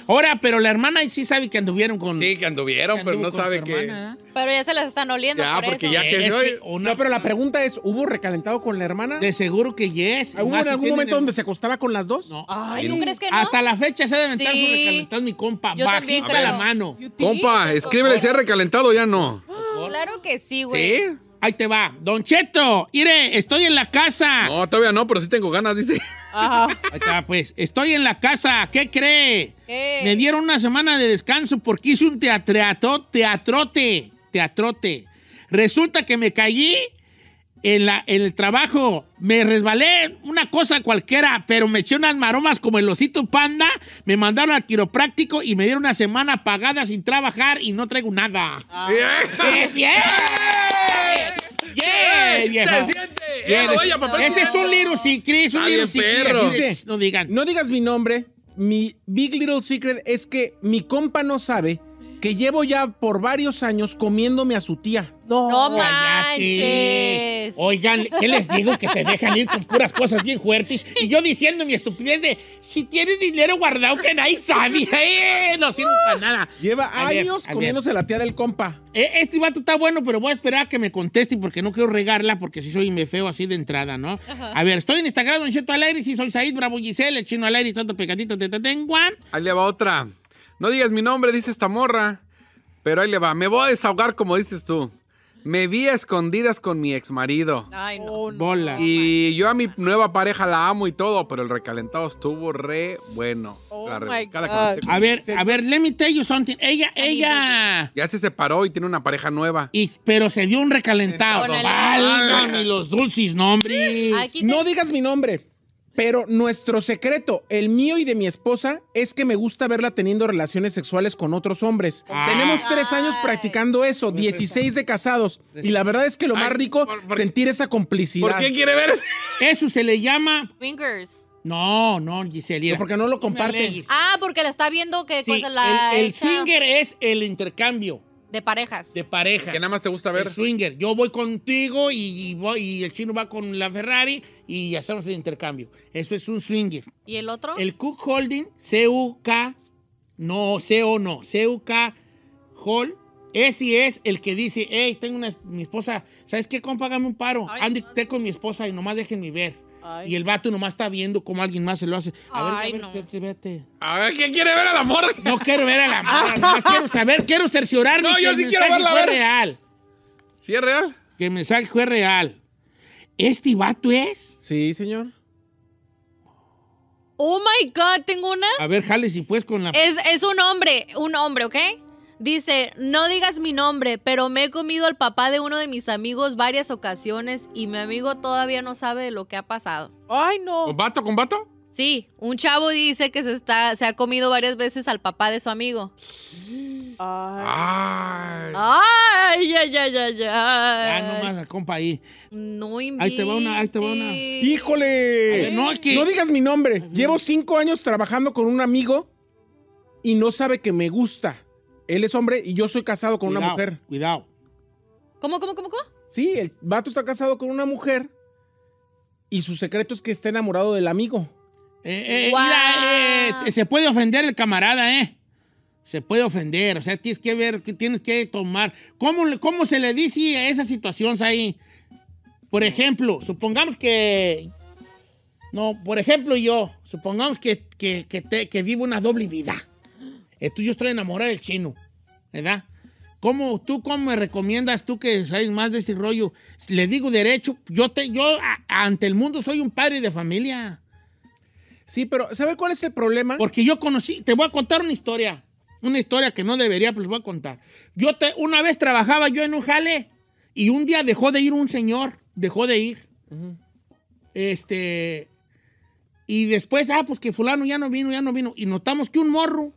Ahora, pero la hermana sí sabe que anduvieron con. Sí, que anduvieron, pero no sabe que. Pero ya se las están oliendo. Ya, porque ya que, No, pero la pregunta es: ¿hubo recalentado con la hermana? De seguro que yes. ¿Hubo en algún momento donde se acostaba con las dos? No. Ay, ¿no, crees que no? Hasta la fecha se ha de aventar su recalentado, mi compa. Yo Bajita la mano. Compa, escríbele si ha recalentado, ya no. Claro que sí, güey. ¿Sí? Ahí te va. Don Cheto, mire, estoy en la casa. No, todavía no, pero sí tengo ganas, dice. Ajá. Ahí pues. Estoy en la casa. ¿Qué cree? Me dieron una semana de descanso porque hice un teatro, teatrote. Teatrote. Resulta que me caí en, la, el trabajo. Me resbalé una cosa cualquiera, pero me eché unas maromas como el osito panda. Me mandaron al quiropráctico y me dieron una semana pagada sin trabajar y no traigo nada. ¡Bien! ¡Bien! Yeah, yeah, ¡Se siente! ese es un Little Secret, es un Little Secret. Dice, no digan. No digas mi nombre. Mi Big Little Secret es que mi compa no sabe que llevo ya por varios años comiéndome a su tía. No, manches. Oigan, ¿qué les digo? Que se dejan ir con puras cosas bien fuertes. Y yo diciendo mi estupidez de, si tienes dinero guardado que nadie sabía. <laughs> Eh, no sirve para ah. nada. Lleva años comiéndose la tía del compa. E, este vato está bueno, pero voy a esperar a que me conteste porque no quiero regarla porque si soy me feo así de entrada, ¿no? A ver, estoy en Instagram, Don Cheto al aire, si soy Said Bravo Giselle, el chino al aire, tanto pecadito te tengo. Ahí le va otra. No digas mi nombre, dice esta morra. Pero ahí le va. Me voy a desahogar como dices tú. Me vi a escondidas con mi ex marido. Ay, no. Oh, Bola. Y yo a mi nueva pareja la amo y todo, pero el recalentado estuvo re bueno. Oh a ver, a ver, let me tell you something. Ella, ella. Ya se separó y tiene una pareja nueva. pero se dio un recalentado. Válgame los dulces nombres. No digas mi nombre. Pero nuestro secreto, el mío y de mi esposa, es que me gusta verla teniendo relaciones sexuales con otros hombres. Ah. Tenemos tres años practicando eso, 16 de casados. Y la verdad es que lo más rico, sentir esa complicidad. ¿Por qué quiere ver eso? Eso se le llama... Fingers. No, no, Giselle. porque no lo comparten. Ah, porque la está viendo que cosa la el, el finger es el intercambio. De parejas. De parejas Que nada más te gusta ver. swinger. Yo voy contigo y, el chino va con la Ferrari y hacemos el intercambio. Eso es un swinger. ¿Y el otro? El Cook Holding, C-U-K, no, C-O no, C-U-K Hall. Ese es el que dice, hey, tengo una, mi esposa, ¿sabes qué, compa? un paro. Ay, Andy, con mi esposa y nomás déjenme ver. Y el vato nomás está viendo cómo alguien más se lo hace. A ver, a ver, vete, vete. A ver, ¿qué quiere ver a la morra? No quiero ver a la morra, nomás quiero saber, quiero cerciorarme. No, yo sí quiero verla fue real. ¿Sí es real? Que me el que fue real. ¿Este vato es? Sí, señor. Oh my God, tengo una. A ver, jale si puedes con la. Es, es un hombre, un hombre, ¿ok? Dice, no digas mi nombre, pero me he comido al papá de uno de mis amigos varias ocasiones y mi amigo todavía no sabe de lo que ha pasado. Ay, no. ¿Vato con vato? Sí, un chavo dice que se, está, se ha comido varias veces al papá de su amigo. Ay, ay, ay, ay, ay. Ya no más, compa ahí. No invito. Ahí te va una, ahí te va una. ¡Híjole! no digas mi nombre. Llevo cinco años trabajando con un amigo y no sabe que me gusta. Él es hombre y yo soy casado con una mujer. Cuidado. ¿Cómo, cómo, cómo, cómo? Sí, el vato está casado con una mujer y su secreto es que está enamorado del amigo. Eh, eh, eh, se puede ofender el camarada, ¿eh? Se puede ofender, o sea, tienes que ver, tienes que tomar. ¿Cómo, cómo se le dice a esas situaciones ahí? Por ejemplo, supongamos que. No, por ejemplo, yo, supongamos que, que, que vivo una doble vida yo estoy enamorado del chino, ¿verdad? ¿Cómo, ¿Tú cómo me recomiendas tú que sabes más de ese rollo? Le digo derecho, yo, te, yo ante el mundo soy un padre de familia. Sí, pero ¿sabe cuál es el problema? Porque yo conocí, te voy a contar una historia, una historia que no debería, pero pues, les voy a contar. Yo una vez trabajaba yo en un jale y un día dejó de ir un señor, dejó de ir. Este, y después, ah, pues que fulano ya no vino, ya no vino. Y notamos que un morro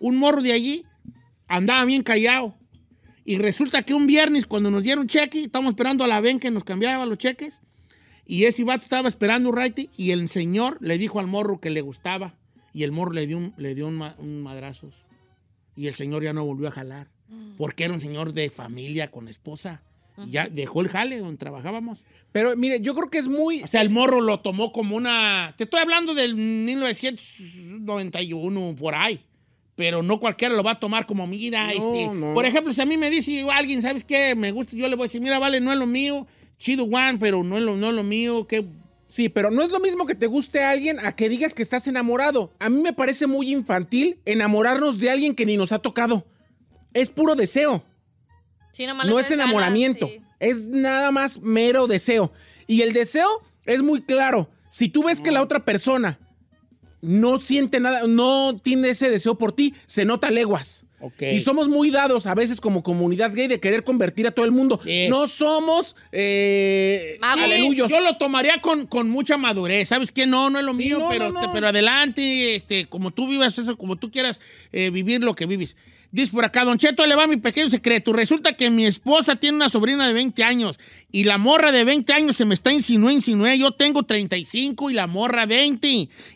un morro de allí andaba bien callado. Y resulta que un viernes, cuando nos dieron cheque, estábamos esperando a la ven que nos cambiaba los cheques. Y ese vato estaba esperando un righty y el señor le dijo al morro que le gustaba. Y el morro le dio un, le dio un, madrazos. Y el señor ya no volvió a jalar. Mm. Porque era un señor de familia con esposa. Y ya dejó el jale donde trabajábamos. Pero mire, yo creo que es muy. O sea, el morro lo tomó como una. Te estoy hablando del 1991, por ahí pero no cualquiera lo va a tomar como, mira, este. Por ejemplo, si a mí me dice alguien, ¿sabes qué? Me gusta, yo le voy a decir, mira, vale, no es lo mío, chido Juan, pero no es lo, no lo mío, que... Sí, pero no es lo mismo que te guste a alguien a que digas que estás enamorado. A mí me parece muy infantil enamorarnos de alguien que ni nos ha tocado. Es puro deseo. no es enamoramiento. Es nada más mero deseo. Y el deseo es muy claro. Si tú ves que la otra persona no siente nada, no tiene ese deseo por ti, se nota leguas. Okay. Y somos muy dados a veces como comunidad gay de querer convertir a todo el mundo. No somos eh, aleluyos. Yo lo tomaría con, mucha madurez. ¿Sabes qué? No, no es lo mío, pero, pero adelante, este, como tú vivas eso, como tú quieras eh, vivir lo que vives. Dice por acá, Don Cheto, le va mi pequeño secreto. Resulta que mi esposa tiene una sobrina de 20 años y la morra de 20 años se me está insinué, insinué. Yo tengo 35 y la morra 20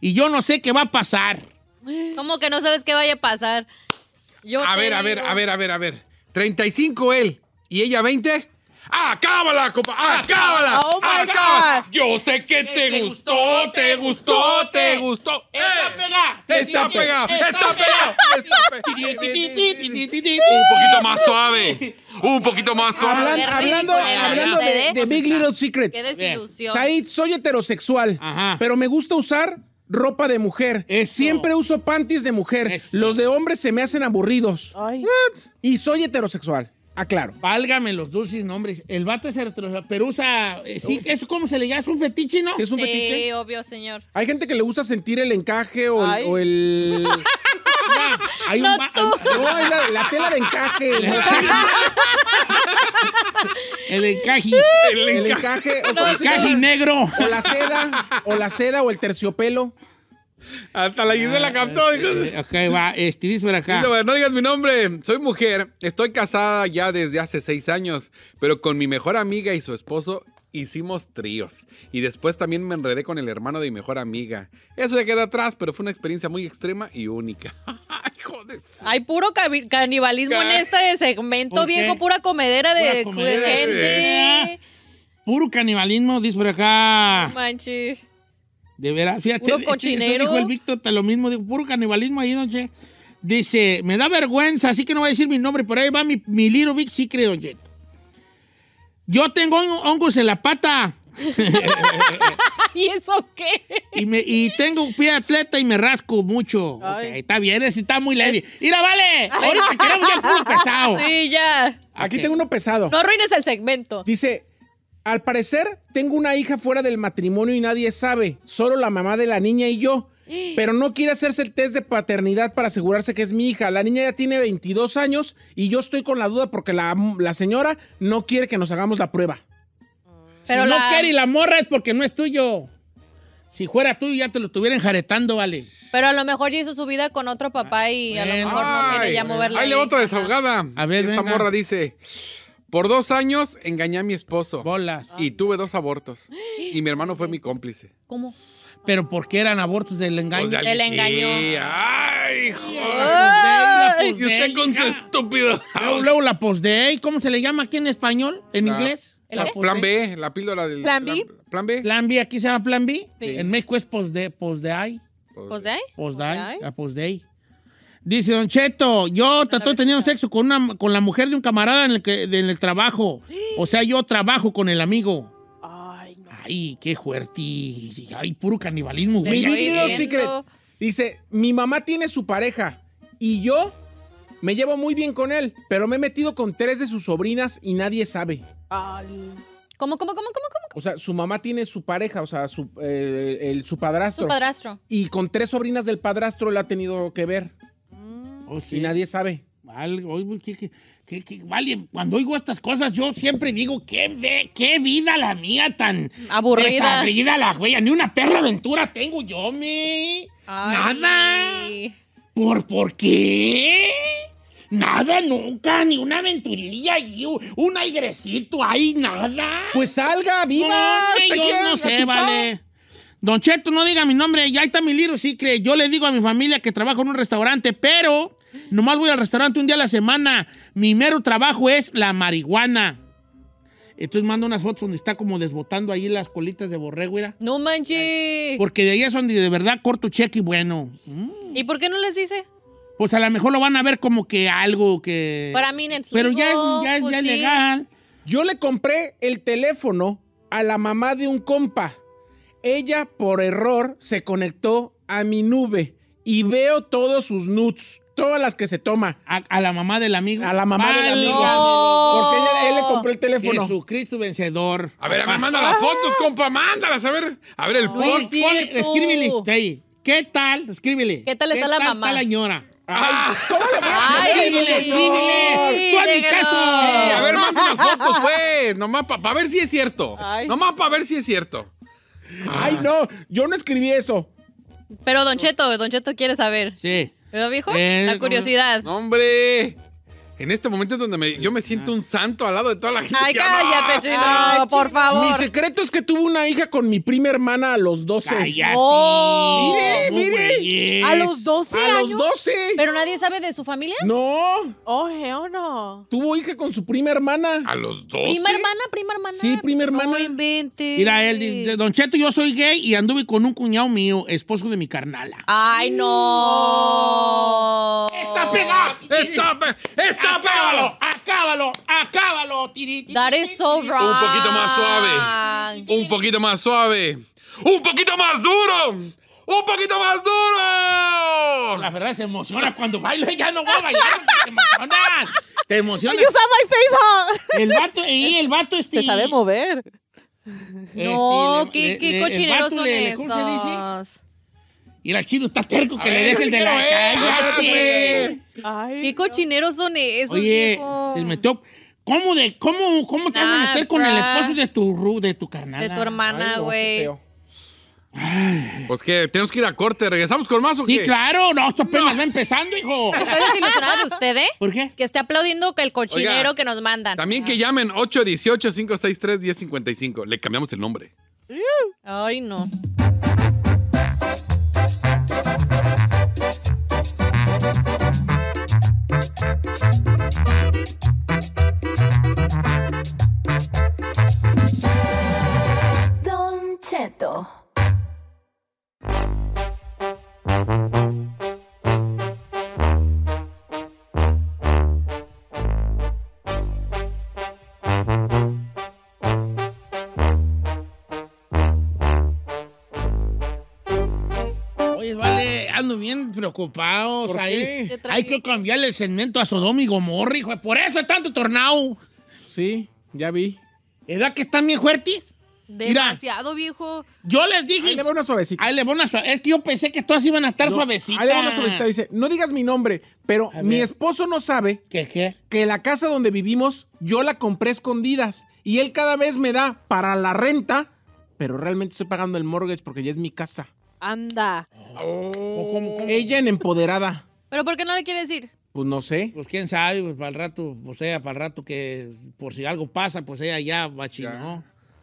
y yo no sé qué va a pasar. ¿Cómo que no sabes qué vaya a pasar? Yo a ver, a ver, a ver, a ver, a ver. 35 él y ella 20. Acábala, compa. Acábala. Oh my acábala. God. Yo sé que eh, te, gustó, te gustó, te gustó. Está, eh, está pegado. Está, pegado. Está pegado. Un poquito más suave. Un poquito más suave. hablando, de, Big Little Secrets. Qué desilusión. Said, soy heterosexual, pero me gusta usar ropa de mujer. Siempre uso panties de mujer. Los de hombres se me hacen aburridos. Ay. Y soy heterosexual. Ah claro Válgame los dulces nombres. El vato es heterosexual, pero usa. Eh, sí, Es cómo se le llama? ¿Es un fetiche, no? ¿Sí es un fetiche? Sí, obvio, señor. Hay gente que le gusta sentir el encaje o, el. <laughs> hay no, un. No, la, tela de encaje. el encaje. El encaje. o el encaje negro. O la seda. O la seda o el terciopelo. Hasta la la ah, cantó. Eh, eh, ok, va, este, acá. no digas mi nombre. Soy mujer. Estoy casada ya desde hace seis años, pero con mi mejor amiga y su esposo hicimos tríos. Y después también me enredé con el hermano de mi mejor amiga. Eso ya queda atrás, pero fue una experiencia muy extrema y única. <laughs> Joder. Hay puro canibalismo en este segmento, viejo, pura comedera de, gente. Eh. Puro canibalismo, dice por acá. De veras, fíjate. Puro cochinero. Dijo el Víctor, lo mismo, dijo, puro canibalismo ahí, don Che. Dice, me da vergüenza, así que no voy a decir mi nombre, por ahí va mi, mi Little Big Secret, don Che. Yo tengo hongos en la pata. <laughs> <laughs> ¿Y eso qué? Y, me, y tengo pie atleta y me rasco mucho. está bien, está muy leve. ¡Ira, vale! Ahorita queremos ya puro pesado. Sí, ya. Aquí tengo uno pesado. No arruines el segmento. Dice, al parecer, tengo una hija fuera del matrimonio y nadie sabe, solo la mamá de la niña y yo. <gasps> Pero no quiere hacerse el test de paternidad para asegurarse que es mi hija. La niña ya tiene 22 años y yo estoy con la duda porque la, señora no quiere que nos hagamos la prueba. Ah. Pero no quiere y la morra es porque no es tuyo. Si fuera tuyo ya te lo estuvieran jaretando, vale. Pero a lo mejor ya hizo su vida con otro papá y a lo ah, mejor no quiere ya moverla. Ahí le otra desahogada. A ver, Esta morra dice... Por dos años engañé a mi esposo. Bolas. Y tuve dos abortos. Y mi hermano fue mi cómplice. ¿Cómo? Pero ¿por qué eran abortos del engaño. Pues del engaño. Sí. Ay, hijo. Y usted con su estúpido. Luego, la posdey, ¿Cómo se le llama aquí en español? ¿En inglés? La, plan B, la píldora del. ¿Plan B? plan B. Plan B, aquí se llama plan B. Sí. En México es posde. ¿Posde? ¿Posde? La postday. Dice Don Cheto, yo trató teniendo sexo con, una, con la mujer de un camarada en el, que, en el trabajo. O sea, yo trabajo con el amigo. Ay, no. Ay qué fuerte. Ay, puro canibalismo, güey. Dice, mi mamá tiene su pareja y yo me llevo muy bien con él, pero me he metido con tres de sus sobrinas y nadie sabe. ¿Cómo, cómo, cómo, cómo, cómo? O sea, su mamá tiene su pareja, o sea, su, eh, su padrastro. Su padrastro. Y con tres sobrinas del padrastro la ha tenido que ver. Oh, y nadie sabe. Pues, vale, cuando oigo estas cosas, yo siempre digo, qué, vida la mía tan aburrida. Desabrida la güey Ni una perra aventura tengo yo, me. Nada. ¿Por, ¿Por qué? Nada, nunca, ni una aventurilla y un airecito ahí, nada. Pues salga, viva. No, yo no sé, vale. Don Cheto, no diga mi nombre, ya está mi libro, sí cree. Yo le digo a mi familia que trabajo en un restaurante, pero Nomás voy al restaurante un día a la semana. Mi mero trabajo es la marihuana. Entonces mando unas fotos donde está como desbotando ahí las colitas de borrego, No manches. Porque de ahí es donde de verdad corto cheque y bueno. Mm. ¿Y por qué no les dice? Pues a lo mejor lo van a ver como que algo que. Para mí, Pero ya, ya, ya es pues legal. Yo le compré el teléfono a la mamá de un compa. Ella, por error, se conectó a mi nube y veo todos sus nudes todas las que se toma. A, la mamá del amigo. A la mamá del ah, amigo. Porque él le compró el teléfono. Jesucristo vencedor. A ver, a ver, manda las fotos, compa, mándalas. A ver, a ver el por, post. sí, ahí. ¿Qué tal? Escríbele. ¿Qué tal está la mamá? la señora? Ay, ¿cómo ah. Ay, Escríbele, Tú caso. a ver, manda las fotos, pues. Nomás para ver si es cierto. Nomás para ver si es cierto. Ay, ah. no, yo no escribí eso. Pero Don Cheto, Don Cheto quiere saber. Sí. ¿Lo dijo? Eh, la curiosidad. ¡Hombre! En este momento es donde yo me siento un santo al lado de toda la gente. Ay, <laughs> cállate, por favor. Mi secreto es que tuve una hija con mi prima hermana a los 12. Oh, ¡Mire, mire! ¿A los 12 ¡A los 12! ¿Pero nadie sabe de su familia? No. Oh, ¡Oh, no! Tuvo hija con su prima hermana. ¿A los 12? ¿Prima hermana? ¿Prima hermana? Sí, prima hermana. Mira, el, de Don Cheto, yo soy gay y anduve con un cuñado mío, esposo de mi carnala. ¡Ay, no! ¡Está pegado! ¡Está pegado! acábalo, acábalo, acábalo. That is so wrong. Un poquito más suave. Un poquito más suave. Un poquito más duro. ¡Un poquito más duro! La verdad se emociona cuando bailo. Ya no voy a bailar. te emocionas. Te El vato, y el vato este... Te sabe mover. Este, no, qué, qué cochineros son le, y el chino está terco que le deje el de la calle. Ay, ¿Qué cochineros son esos? Oye, se metió. ¿Cómo, de, cómo, cómo te vas a ah, meter con el esposo de tu, de tu carnal? De tu hermana, güey. Pues que tenemos que ir a corte, regresamos con más o qué? Sí, claro, no, esto apenas no. empezando, hijo. estoy desilusionada de usted, eh? ¿Por qué? Que esté aplaudiendo que el cochinero que nos mandan. También que llamen 818-563-1055. Le cambiamos el nombre. Ay, no. Oye, vale, ando bien preocupado ¿Por Hay que cambiarle el segmento a Sodom y Gomorra, hijo. Por eso es tanto tornado. Sí, ya vi. ¿Edad que están bien fuertes? Demasiado, viejo. Yo les dije. Ahí le va una suavecita. Ahí le va una suavecita. Es que yo pensé que todas iban a estar suavecitas. Ahí le va una suavecita. Dice: No digas mi nombre, pero mi esposo no sabe. ¿Qué, qué? Que la casa donde vivimos yo la compré escondidas. Y él cada vez me da para la renta, pero realmente estoy pagando el mortgage porque ya es mi casa. Anda. Oh. Ella en empoderada. ¿Pero por qué no le quiere decir? Pues no sé. Pues quién sabe, pues para el rato, o pues sea, para el rato que por si algo pasa, pues ella ya va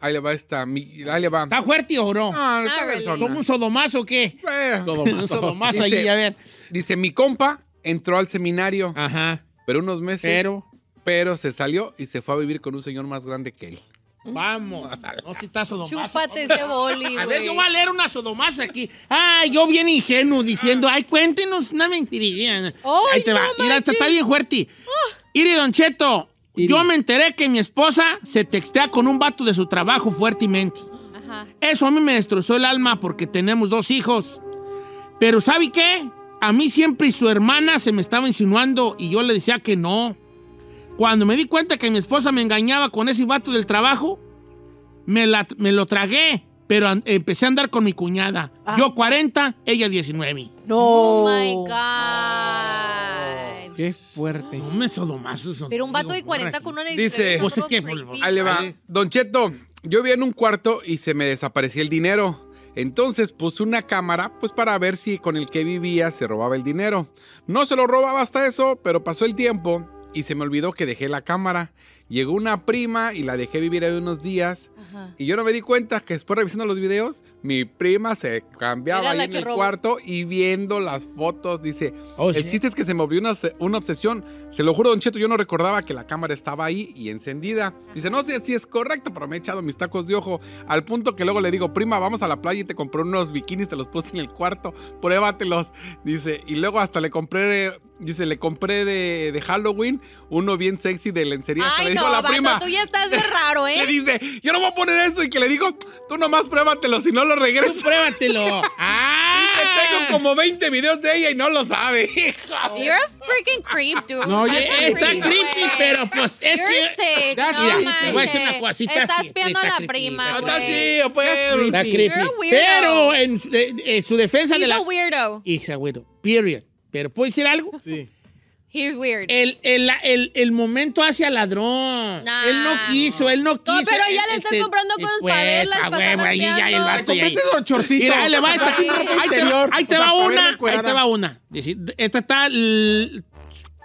Ahí le va esta. Ahí le va. ¿Está fuerte o no? Ah, está ¿Somos un sodomazo o qué? Eh, Un sodomazo <laughs> Dice- a ver. Dice, mi compa entró al seminario, Ajá. pero unos meses, pero. Pero, se salió y se fue a vivir con un señor más grande que él. Mm. vamos. No, si está sodomazo. Chúpate ese boli, A ver, yo voy a leer una sodomaza aquí. Ay, yo bien ingenuo diciendo, ah. ay, cuéntenos una mentirilla. ahí te va. Mira, está bien fuerte. Ah. Iri Don Cheto, yo me enteré que mi esposa se textea con un vato de su trabajo fuertemente. Eso a mí me destrozó el alma porque tenemos dos hijos. Pero ¿sabe qué? A mí siempre su hermana se me estaba insinuando y yo le decía que no. Cuando me di cuenta que mi esposa me engañaba con ese vato del trabajo, me, me lo tragué, pero empecé a andar con mi cuñada. Ah. Yo 40, ella 19. No. Oh my God. Qué fuerte. No me Pero un vato de 40 con una Dice, pues ahí le va. Don Cheto, yo vivía en un cuarto y se me desaparecía el dinero. Entonces puse una cámara pues para ver si con el que vivía se robaba el dinero. No se lo robaba hasta eso, pero pasó el tiempo y se me olvidó que dejé la cámara. Llegó una prima y la dejé vivir ahí unos días. Y yo no me di cuenta que después revisando los videos mi prima se cambiaba ahí en el cuarto y viendo las fotos, dice, oh, el chiste es que se movió una, obsesión. Se lo juro, don Cheto, yo no recordaba que la cámara estaba ahí y encendida. Dice, no sé si es correcto, pero me he echado mis tacos de ojo al punto que luego le digo, prima, vamos a la playa y te compré unos bikinis, te los puse en el cuarto, pruébatelos. Dice, y luego hasta le compré... Dice, le compré de, Halloween uno bien sexy de lencería. Ay, le la prima. Tú ya estás de raro, <laughs> ¿eh? Le dice, yo no voy a poner eso. Y que le digo, tú nomás pruébatelo, si no lo lo regresa. Tú pruébatelo. <laughs> ¡Ah! Y tengo como 20 videos de ella y no lo sabe. <laughs> You're a freaking creep, dude. No, oye, está creepy, wey. pero pues es You're que. Sick, no te voy a decir una cosita. Estás viendo a la prima. Wey. Está chido, pues. Está creepy. You're a weirdo. Pero en, eh, en, su defensa He's de la. un weirdo. He's a weirdo. Period. Pero ¿puedo decir algo? Sí. El, el, el, el momento hacia ladrón. Él no quiso, él no quiso. No, pero ya le estás este, comprando eh, cosas para verlas. ahí va Ahí te, va, una. Ahí te va una. Esta está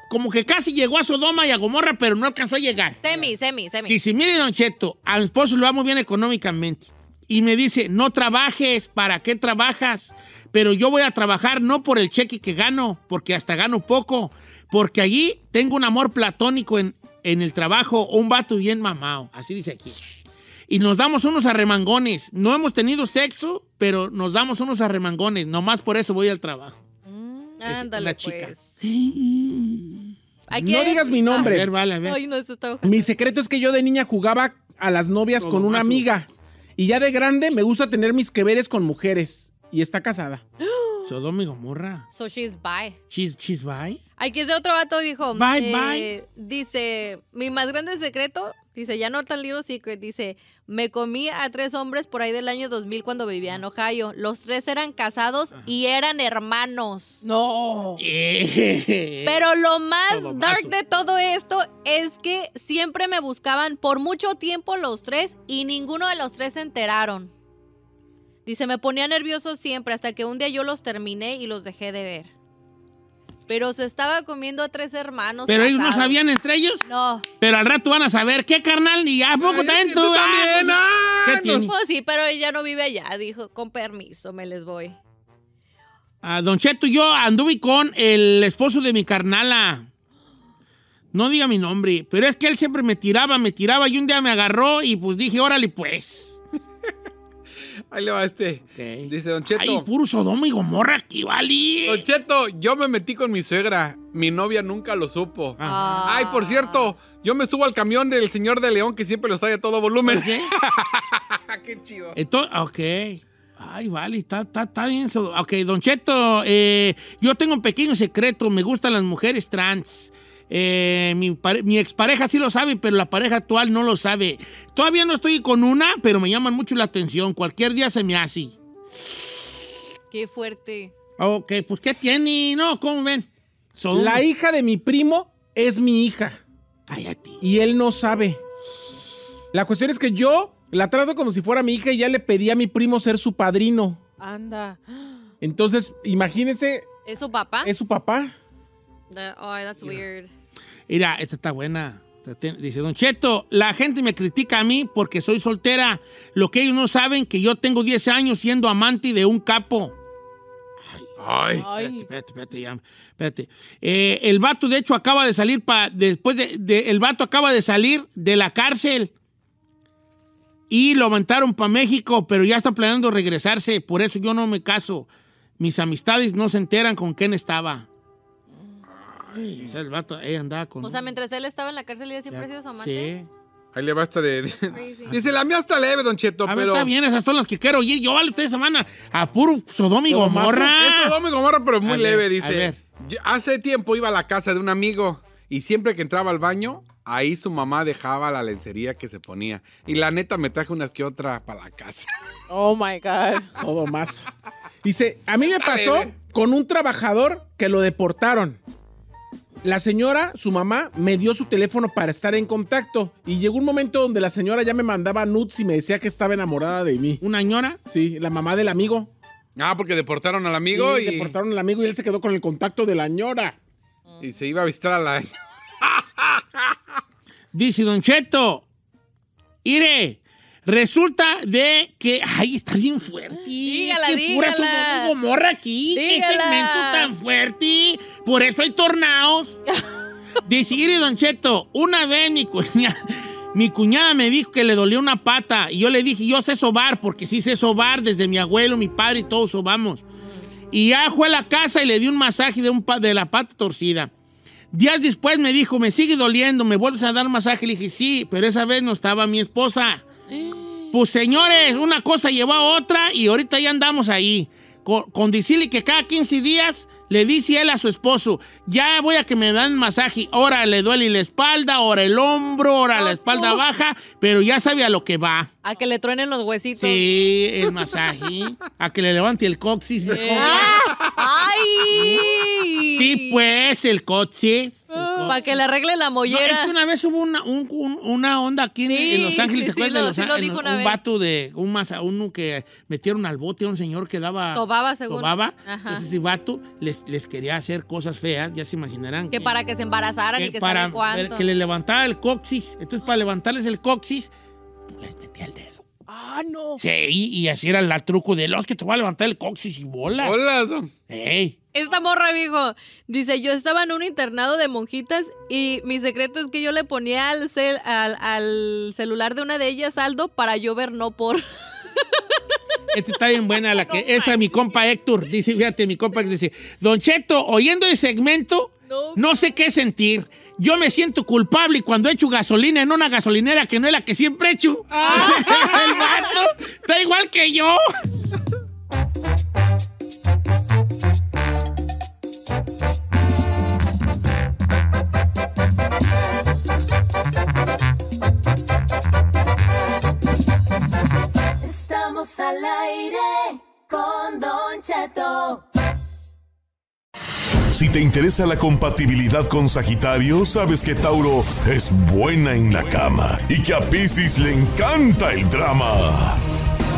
como que casi llegó a Sodoma y a Gomorra, pero no alcanzó a llegar. Semi, semi, semi. Dice, mire, Don Cheto, a mi esposo le va muy bien económicamente. Y me dice, no trabajes, ¿para qué trabajas? Pero yo voy a trabajar no por el cheque que gano, porque hasta gano poco, porque allí tengo un amor platónico en, en el trabajo, un vato bien mamado. Así dice aquí. Y nos damos unos arremangones. No hemos tenido sexo, pero nos damos unos arremangones. Nomás por eso voy al trabajo. Mm, ándale, pues. No digas mi nombre. A ver, vale, a ver. mi secreto es que yo de niña jugaba a las novias con una amiga. Y ya de grande me gusta tener mis que veres con mujeres. Y está casada. Sodoma domingo, Gomorra. So she's bye. She's, she's bye. Aquí es otro vato, dijo. Bye, bye. Eh, dice, mi más grande secreto, dice, ya no tan little secret, dice, me comí a tres hombres por ahí del año 2000 cuando vivía en Ohio. Los tres eran casados y eran hermanos. No. Eh. Pero lo más dark de todo esto es que siempre me buscaban por mucho tiempo los tres y ninguno de los tres se enteraron. Dice, me ponía nervioso siempre hasta que un día yo los terminé y los dejé de ver. Pero se estaba comiendo a tres hermanos. Pero ellos no sabían entre ellos. No. Pero al rato van a saber qué carnal y a poco también tú. también, ah, ¿Qué tiene pues sí, pero ella no vive allá, dijo. Con permiso, me les voy. A Don Cheto, yo anduve con el esposo de mi carnala. No diga mi nombre, pero es que él siempre me tiraba, me tiraba y un día me agarró y pues dije, órale pues. Ahí le va este. Dice Don Cheto. Ay, puro Sodoma y Gomorra aquí, vale. Don Cheto, yo me metí con mi suegra. Mi novia nunca lo supo. Ay, por cierto, yo me subo al camión del señor de León que siempre lo está de todo volumen. <laughs> Qué chido. ok. Ay, vale, está, está, bien. Ok, Don Cheto, eh, yo tengo un pequeño secreto. Me gustan las mujeres trans. Eh, mi, expareja sí lo sabe, pero la pareja actual no lo sabe. Todavía no estoy con una, pero me llaman mucho la atención. Cualquier día se me hace. Qué fuerte. Ok, pues ¿qué tiene? No, ¿cómo ven? La hija de mi primo es mi hija. Cállate. Y él no sabe. La cuestión es que yo la trato como si fuera mi hija y ya le pedí a mi primo ser su padrino. Anda. Entonces, imagínense. ¿Es su papá? Es su papá. Ay, oh, that's weird. Mira, esta está buena. Dice, Don Cheto, la gente me critica a mí porque soy soltera. Lo que ellos no saben que yo tengo 10 años siendo amante de un capo. Ay, Ay. espérate, espérate, eh, el vato, de hecho, acaba de salir pa, después de, El vato acaba de salir de la cárcel y lo aventaron para México, pero ya está planeando regresarse. Por eso yo no me caso. Mis amistades no se enteran con quién estaba o sea, el vato, ella andaba con. O sea, mientras él estaba en la cárcel, ella siempre ha sido su amante. Sí. Ahí le basta de. de... <laughs> Dice, la mía está leve, don Cheto, a pero. Ver, está bien, esas son las que quiero oír. Yo vale tres semanas a puro sodomigo y Gomorra. Es Sodoma y Gomorra, pero muy leve, dice. hace tiempo iba a la casa de un amigo y siempre que entraba al baño, ahí su mamá dejaba la lencería que se ponía. Y la neta me traje unas que otras para la casa. <laughs> Oh my God. Sodomazo. Dice, a mí me pasó con un trabajador que lo deportaron. La señora, su mamá, me dio su teléfono para estar en contacto. Y llegó un momento donde la señora ya me mandaba nudes y me decía que estaba enamorada de mí. ¿Una ñora? Sí, la mamá del amigo. Ah, porque deportaron al amigo sí, y. Deportaron al amigo y él se quedó con el contacto de la ñora. Y se iba a visitar a la. <laughs> Dice Don Cheto. Ire, Resulta de que. ¡Ay, está bien fuerte! Dígala, ¡Qué pura su morra, aquí! ¡Qué segmento tan fuerte! Por eso hay tornados. <laughs> Dice, Iri Don Cheto, una vez mi cuñada, me dijo que le dolió una pata. Y yo le dije, yo sé sobar, porque sí sé sobar desde mi abuelo, mi padre y todos sobamos. Y ya fue a la casa y le di un masaje de, un de la pata torcida. Días después me dijo, me sigue doliendo, me vuelves a dar masaje. Le dije, sí, pero esa vez no estaba mi esposa. Pues señores, una cosa lleva a otra y ahorita ya andamos ahí. Con, decirle que cada 15 días le dice él a su esposo, ya voy a que me dan masaje. Ahora le duele la espalda, ahora el hombro, ahora la espalda baja, pero ya sabe a lo que va. A que le truenen los huesitos. Sí, el masaje. <laughs> a que le levante el coxis mejor. Ah, ¡Ay! Sí, pues, el coche. Ah. Para que le arregle la mollera. es que una vez hubo una, una onda aquí en, Los Ángeles, sí, ¿te Sí, de Los, lo un vez. vato de un masa, uno que metieron al bote a un señor que daba. Tobaba, seguro. Tobaba. Ajá. Entonces, ese vato les, les, quería hacer cosas feas, ya se imaginarán. Que, para que se embarazaran que y que para, cuánto. Que le levantaba el coxis. Entonces, para levantarles el coxis, les metía el dedo. Ah, no. Sí, y así era el truco de los que te voy a levantar el coxis y bola. Hola. Ey. Esta morra, amigo. dice, yo estaba en un internado de monjitas y mi secreto es que yo le ponía al, al, celular de una de ellas saldo para llover, no por... Esta está bien buena la que... esta mi compa Héctor, dice, fíjate, mi compa dice, Don Cheto, oyendo el segmento, no, sé qué sentir. Yo me siento culpable cuando echo gasolina en una gasolinera que no es la que siempre echo. Ah. <laughs> el vato está igual que yo. ¡Vamos al aire con Don Cheto. Si te interesa la compatibilidad con Sagitario, sabes que Tauro es buena en la cama y que a Pisces le encanta el drama.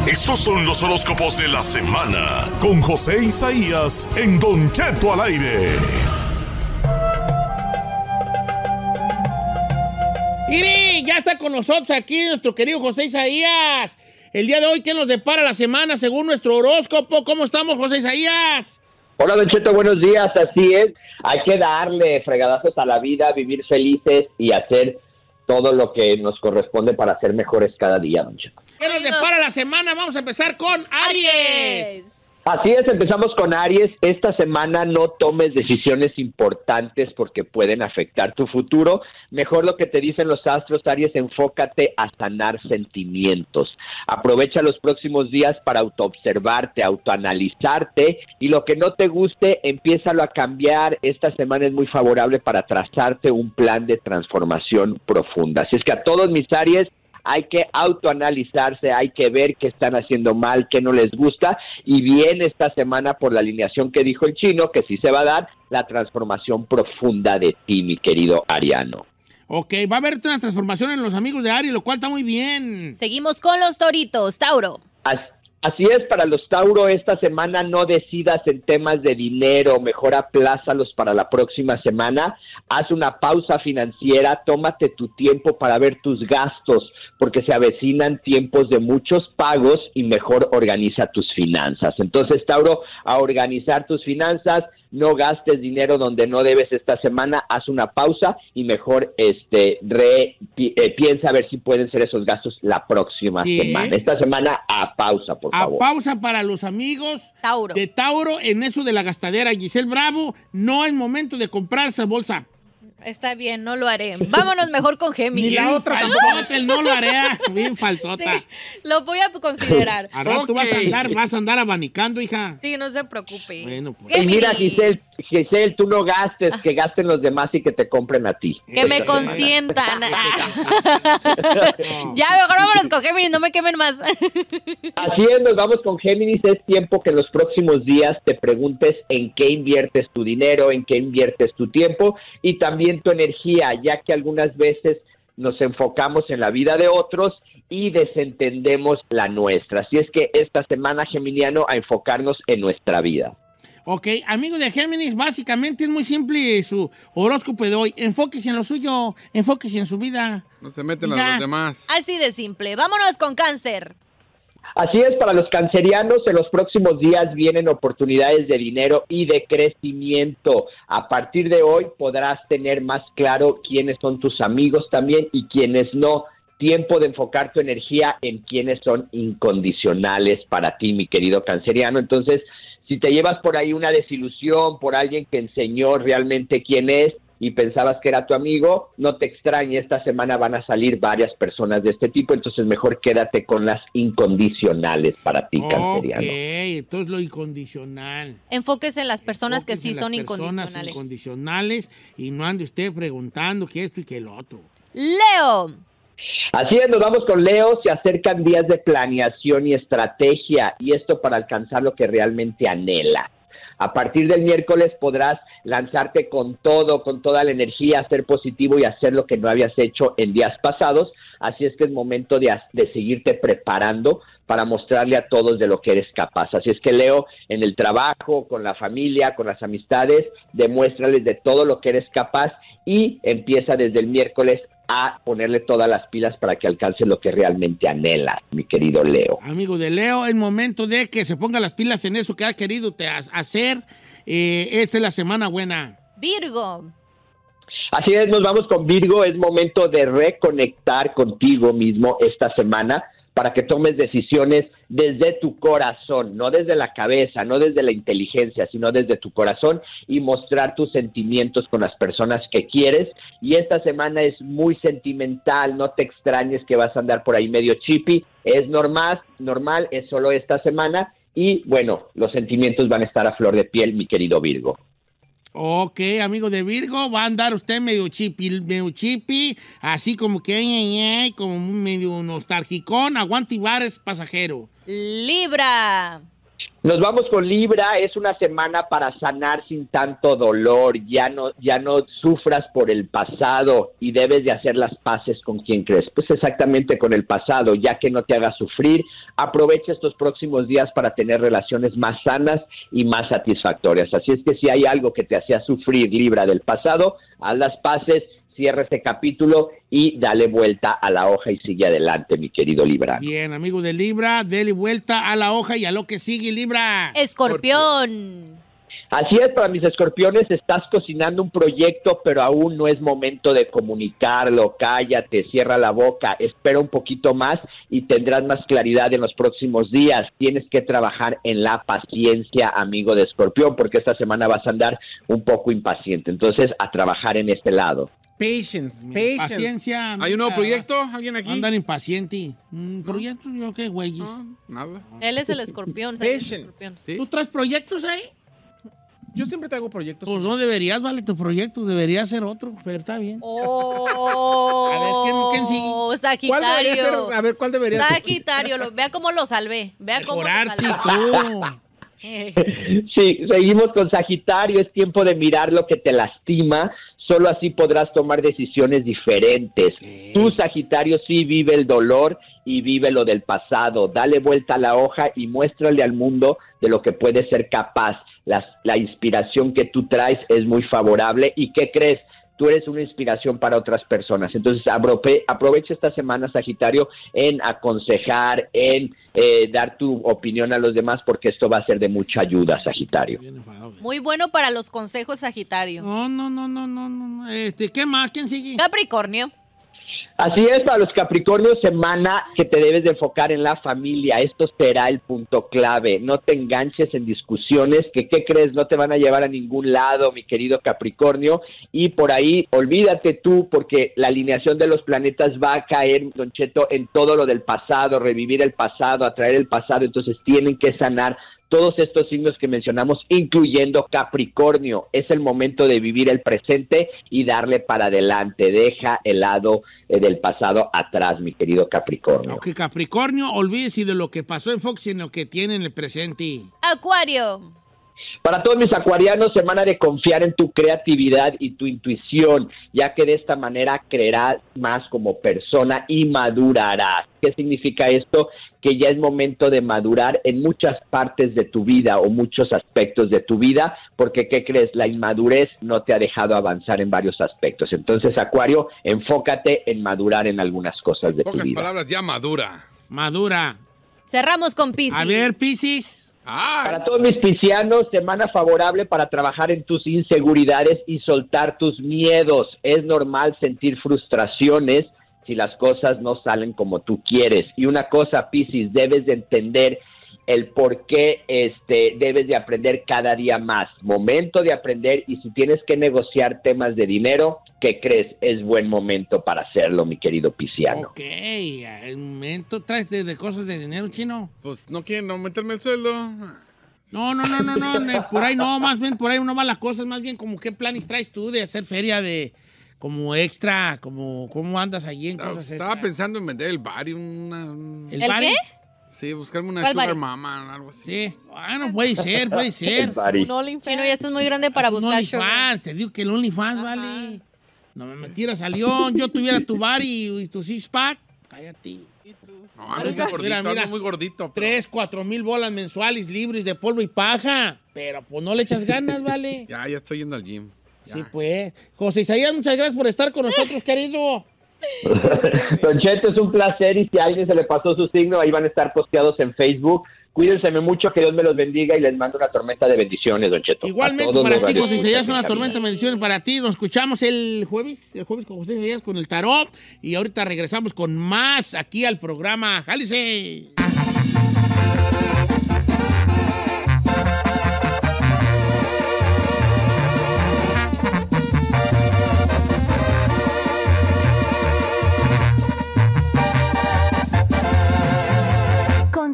Estos son los horóscopos de la semana con José Isaías en Don Cheto al aire. ¡Iri! Ya está con nosotros aquí nuestro querido José Isaías. El día de hoy, ¿qué nos depara la semana según nuestro horóscopo? ¿Cómo estamos, José Isaías? Hola, Don Cheto, buenos días. Así es, hay que darle fregadazos a la vida, vivir felices y hacer todo lo que nos corresponde para ser mejores cada día, Don Cheto. ¿Qué nos depara la semana? Vamos a empezar con Aries. Así es, empezamos con Aries. Esta semana no tomes decisiones importantes porque pueden afectar tu futuro. Mejor lo que te dicen los astros, Aries, enfócate a sanar sentimientos. Aprovecha los próximos días para autoobservarte, autoanalizarte y lo que no te guste, empiézalo a cambiar. Esta semana es muy favorable para trazarte un plan de transformación profunda. Así es que a todos mis Aries, hay que autoanalizarse, hay que ver qué están haciendo mal, qué no les gusta, y bien esta semana por la alineación que dijo el chino, que sí se va a dar la transformación profunda de ti, mi querido Ariano. Ok, va a haber una transformación en los amigos de Ari, lo cual está muy bien. Seguimos con los toritos, Tauro. Así es, para los Tauro esta semana no decidas en temas de dinero, mejor aplázalos para la próxima semana, haz una pausa financiera, tómate tu tiempo para ver tus gastos, porque se avecinan tiempos de muchos pagos y mejor organiza tus finanzas. Entonces, Tauro, a organizar tus finanzas, no gastes dinero donde no debes esta semana, haz una pausa y mejor este re, eh, piensa a ver si pueden ser esos gastos la próxima semana. Esta semana a pausa, por favor. A pausa para los amigos de Tauro en eso de la gastadera. Giselle Bravo, no es momento de comprarse bolsa. Está bien, no lo haré. Vámonos mejor con Géminis. Y la otra falsota, el no lo haré. Bien falsota. lo voy a considerar. Ahora tú vas a andar, vas a andar abanicando, hija. Sí, no se preocupe. Bueno, pues. Y mira, Giselle, Giselle, tú no gastes, que gasten los demás y que te compren a ti. Que me consientan. <laughs> <laughs> ya, mejor vámonos con Géminis, no me quemen más. <laughs> Así es, nos vamos con Géminis. Es tiempo que en los próximos días te preguntes en qué inviertes tu dinero, en qué inviertes tu tiempo y también energía, ya que algunas veces nos enfocamos en la vida de otros y desentendemos la nuestra. Así es que esta semana, Geminiano, a enfocarnos en nuestra vida. Ok, amigos de Géminis, básicamente es muy simple su horóscopo de hoy. Enfóquese en lo suyo, enfóquese en su vida. No se meten los demás. Así de simple. Vámonos con cáncer. Así es, para los cancerianos en los próximos días vienen oportunidades de dinero y de crecimiento. A partir de hoy podrás tener más claro quiénes son tus amigos también y quiénes no. Tiempo de enfocar tu energía en quienes son incondicionales para ti, mi querido canceriano. Entonces, si te llevas por ahí una desilusión, por alguien que enseñó realmente quién es, y pensabas que era tu amigo, no te extrañe, esta semana van a salir varias personas de este tipo, entonces mejor quédate con las incondicionales para ti, okay, canceriano. Ok, entonces lo incondicional. Enfóquese en las personas que sí son incondicionales. Personas incondicionales y no ande usted preguntando qué esto y qué lo otro. Leo. Así es, nos vamos con Leo. Se acercan días de planeación y estrategia, y esto para alcanzar lo que realmente anhela. A partir del miércoles podrás lanzarte con todo, con toda la energía, ser positivo y hacer lo que no habías hecho en días pasados. Así es que es momento de, de seguirte preparando para mostrarle a todos de lo que eres capaz. Así es que Leo, en el trabajo, con la familia, con las amistades, demuéstrales de todo lo que eres capaz y empieza desde el miércoles a ponerle todas las pilas para que alcance lo que realmente anhela, mi querido Leo. Amigo de Leo, es momento de que se ponga las pilas en eso que ha querido te hacer. Eh, esta es la semana buena. Virgo. Así es, nos vamos con Virgo. Es momento de reconectar contigo mismo esta semana para que tomes decisiones desde tu corazón, no desde la cabeza, no desde la inteligencia, sino desde tu corazón y mostrar tus sentimientos con las personas que quieres. Y esta semana es muy sentimental, no te extrañes que vas a andar por ahí medio chippy, es normal, normal, es solo esta semana y bueno, los sentimientos van a estar a flor de piel, mi querido Virgo. Ok, amigo de Virgo, va a andar usted medio chipi, medio chipi, así como que, ñe, como medio nostálgico, aguante y bares pasajero. Libra. Nos vamos con Libra, es una semana para sanar sin tanto dolor, ya no, ya no sufras por el pasado y debes de hacer las paces con quien crees. Pues exactamente con el pasado, ya que no te haga sufrir, aprovecha estos próximos días para tener relaciones más sanas y más satisfactorias. Así es que si hay algo que te hacía sufrir, Libra, del pasado, haz las paces cierra este capítulo y dale vuelta a la hoja y sigue adelante, mi querido Libra. Bien, amigo de Libra, dale vuelta a la hoja y a lo que sigue, Libra. Escorpión. Así es, para mis escorpiones estás cocinando un proyecto, pero aún no es momento de comunicarlo. Cállate, cierra la boca, espera un poquito más y tendrás más claridad en los próximos días. Tienes que trabajar en la paciencia, amigo de escorpión, porque esta semana vas a andar un poco impaciente. Entonces, a trabajar en este lado. Patience, patience. Paciencia. ¿Hay un nuevo proyecto? ¿Alguien aquí? Andan impaciente. Mm, ¿Proyectos? ¿Yo qué, güey? nada. Él es el escorpión. ¿sabes? ¿Tú traes proyectos ahí? Yo siempre te hago proyectos. Pues no deberías, vale, tu proyecto. Debería ser otro, pero está bien. Oh, a ver, ¿quién, quién sigue? Oh, Sagitario. ¿Cuál debería ser? A ver, ¿cuál debería ser? Sagitario, lo, vea cómo lo salvé. Vea cómo lo salvé. <laughs> sí, seguimos con Sagitario. Es tiempo de mirar lo que te lastima Solo así podrás tomar decisiones diferentes. Tú, Sagitario, sí vive el dolor y vive lo del pasado. Dale vuelta a la hoja y muéstrale al mundo de lo que puedes ser capaz. La, la inspiración que tú traes es muy favorable. ¿Y qué crees? tú eres una inspiración para otras personas. Entonces, aprovecha esta semana, Sagitario, en aconsejar, en eh, dar tu opinión a los demás, porque esto va a ser de mucha ayuda, Sagitario. Muy bueno para los consejos, Sagitario. No, no, no, no, no, no. Este, ¿Qué más? ¿Quién sigue? Capricornio. Así es, para los Capricornios, semana que te debes de enfocar en la familia. Esto será el punto clave. No te enganches en discusiones que, ¿qué crees? No te van a llevar a ningún lado, mi querido Capricornio. Y por ahí, olvídate tú, porque la alineación de los planetas va a caer, Don Cheto, en todo lo del pasado, revivir el pasado, atraer el pasado. Entonces tienen que sanar todos estos signos que mencionamos, incluyendo Capricornio. Es el momento de vivir el presente y darle para adelante. Deja el lado eh, del pasado atrás, mi querido Capricornio. Aunque Capricornio, olvídese de lo que pasó en Fox, lo que tiene en el presente. Acuario. Para todos mis acuarianos, semana de confiar en tu creatividad y tu intuición, ya que de esta manera creerás más como persona y madurarás. ¿Qué significa esto? que ya es momento de madurar en muchas partes de tu vida o muchos aspectos de tu vida, porque ¿qué crees? La inmadurez no te ha dejado avanzar en varios aspectos. Entonces, Acuario, enfócate en madurar en algunas cosas de tu vida. palabras, ya madura. Madura. Cerramos con Pisces. A ver, Pisces. Ah. para todos mis piscianos, semana favorable para trabajar en tus inseguridades y soltar tus miedos. Es normal sentir frustraciones si las cosas no salen como tú quieres. Y una cosa, Piscis, debes de entender el por qué este, debes de aprender cada día más. Momento de aprender y si tienes que negociar temas de dinero, ¿qué crees? Es buen momento para hacerlo, mi querido Pisciano. Ok, el momento traes de, cosas de dinero, chino. Pues no quieren meterme el sueldo. No, no, no, no, no, por ahí no, más bien por ahí uno va las cosas, más bien como qué planes traes tú de hacer feria de, como extra, como cómo andas allí en cosas extra. Estaba pensando en vender el bar y una... ¿El, qué? Sí, buscarme una sugar mama, algo así. Sí. no, puede ser, puede <laughs> ser. un OnlyFans. Chino, ya estás muy grande para buscar un sugar. Te digo que el OnlyFans, vale. No me metieras a león. Yo tuviera tu bar y, tu six-pack. Cállate. ¿Y no, ando muy gordito, mira, muy gordito. Tres, cuatro mil bolas mensuales libres de polvo y paja. Pero pues no le echas ganas, vale. Ya, ya estoy yendo al gym. Sí, pues. José Isaías, muchas gracias por estar con nosotros, querido. <laughs> Don Cheto, es un placer y si a alguien se le pasó su signo, ahí van a estar posteados en Facebook. Cuídense mucho, que Dios me los bendiga y les mando una tormenta de bendiciones, Don Cheto. Igualmente para ti, José Isaías, una tormenta de bendiciones para ti. Nos escuchamos el jueves, el jueves con José Isaías con el tarot y ahorita regresamos con más aquí al programa. ¡Jálice!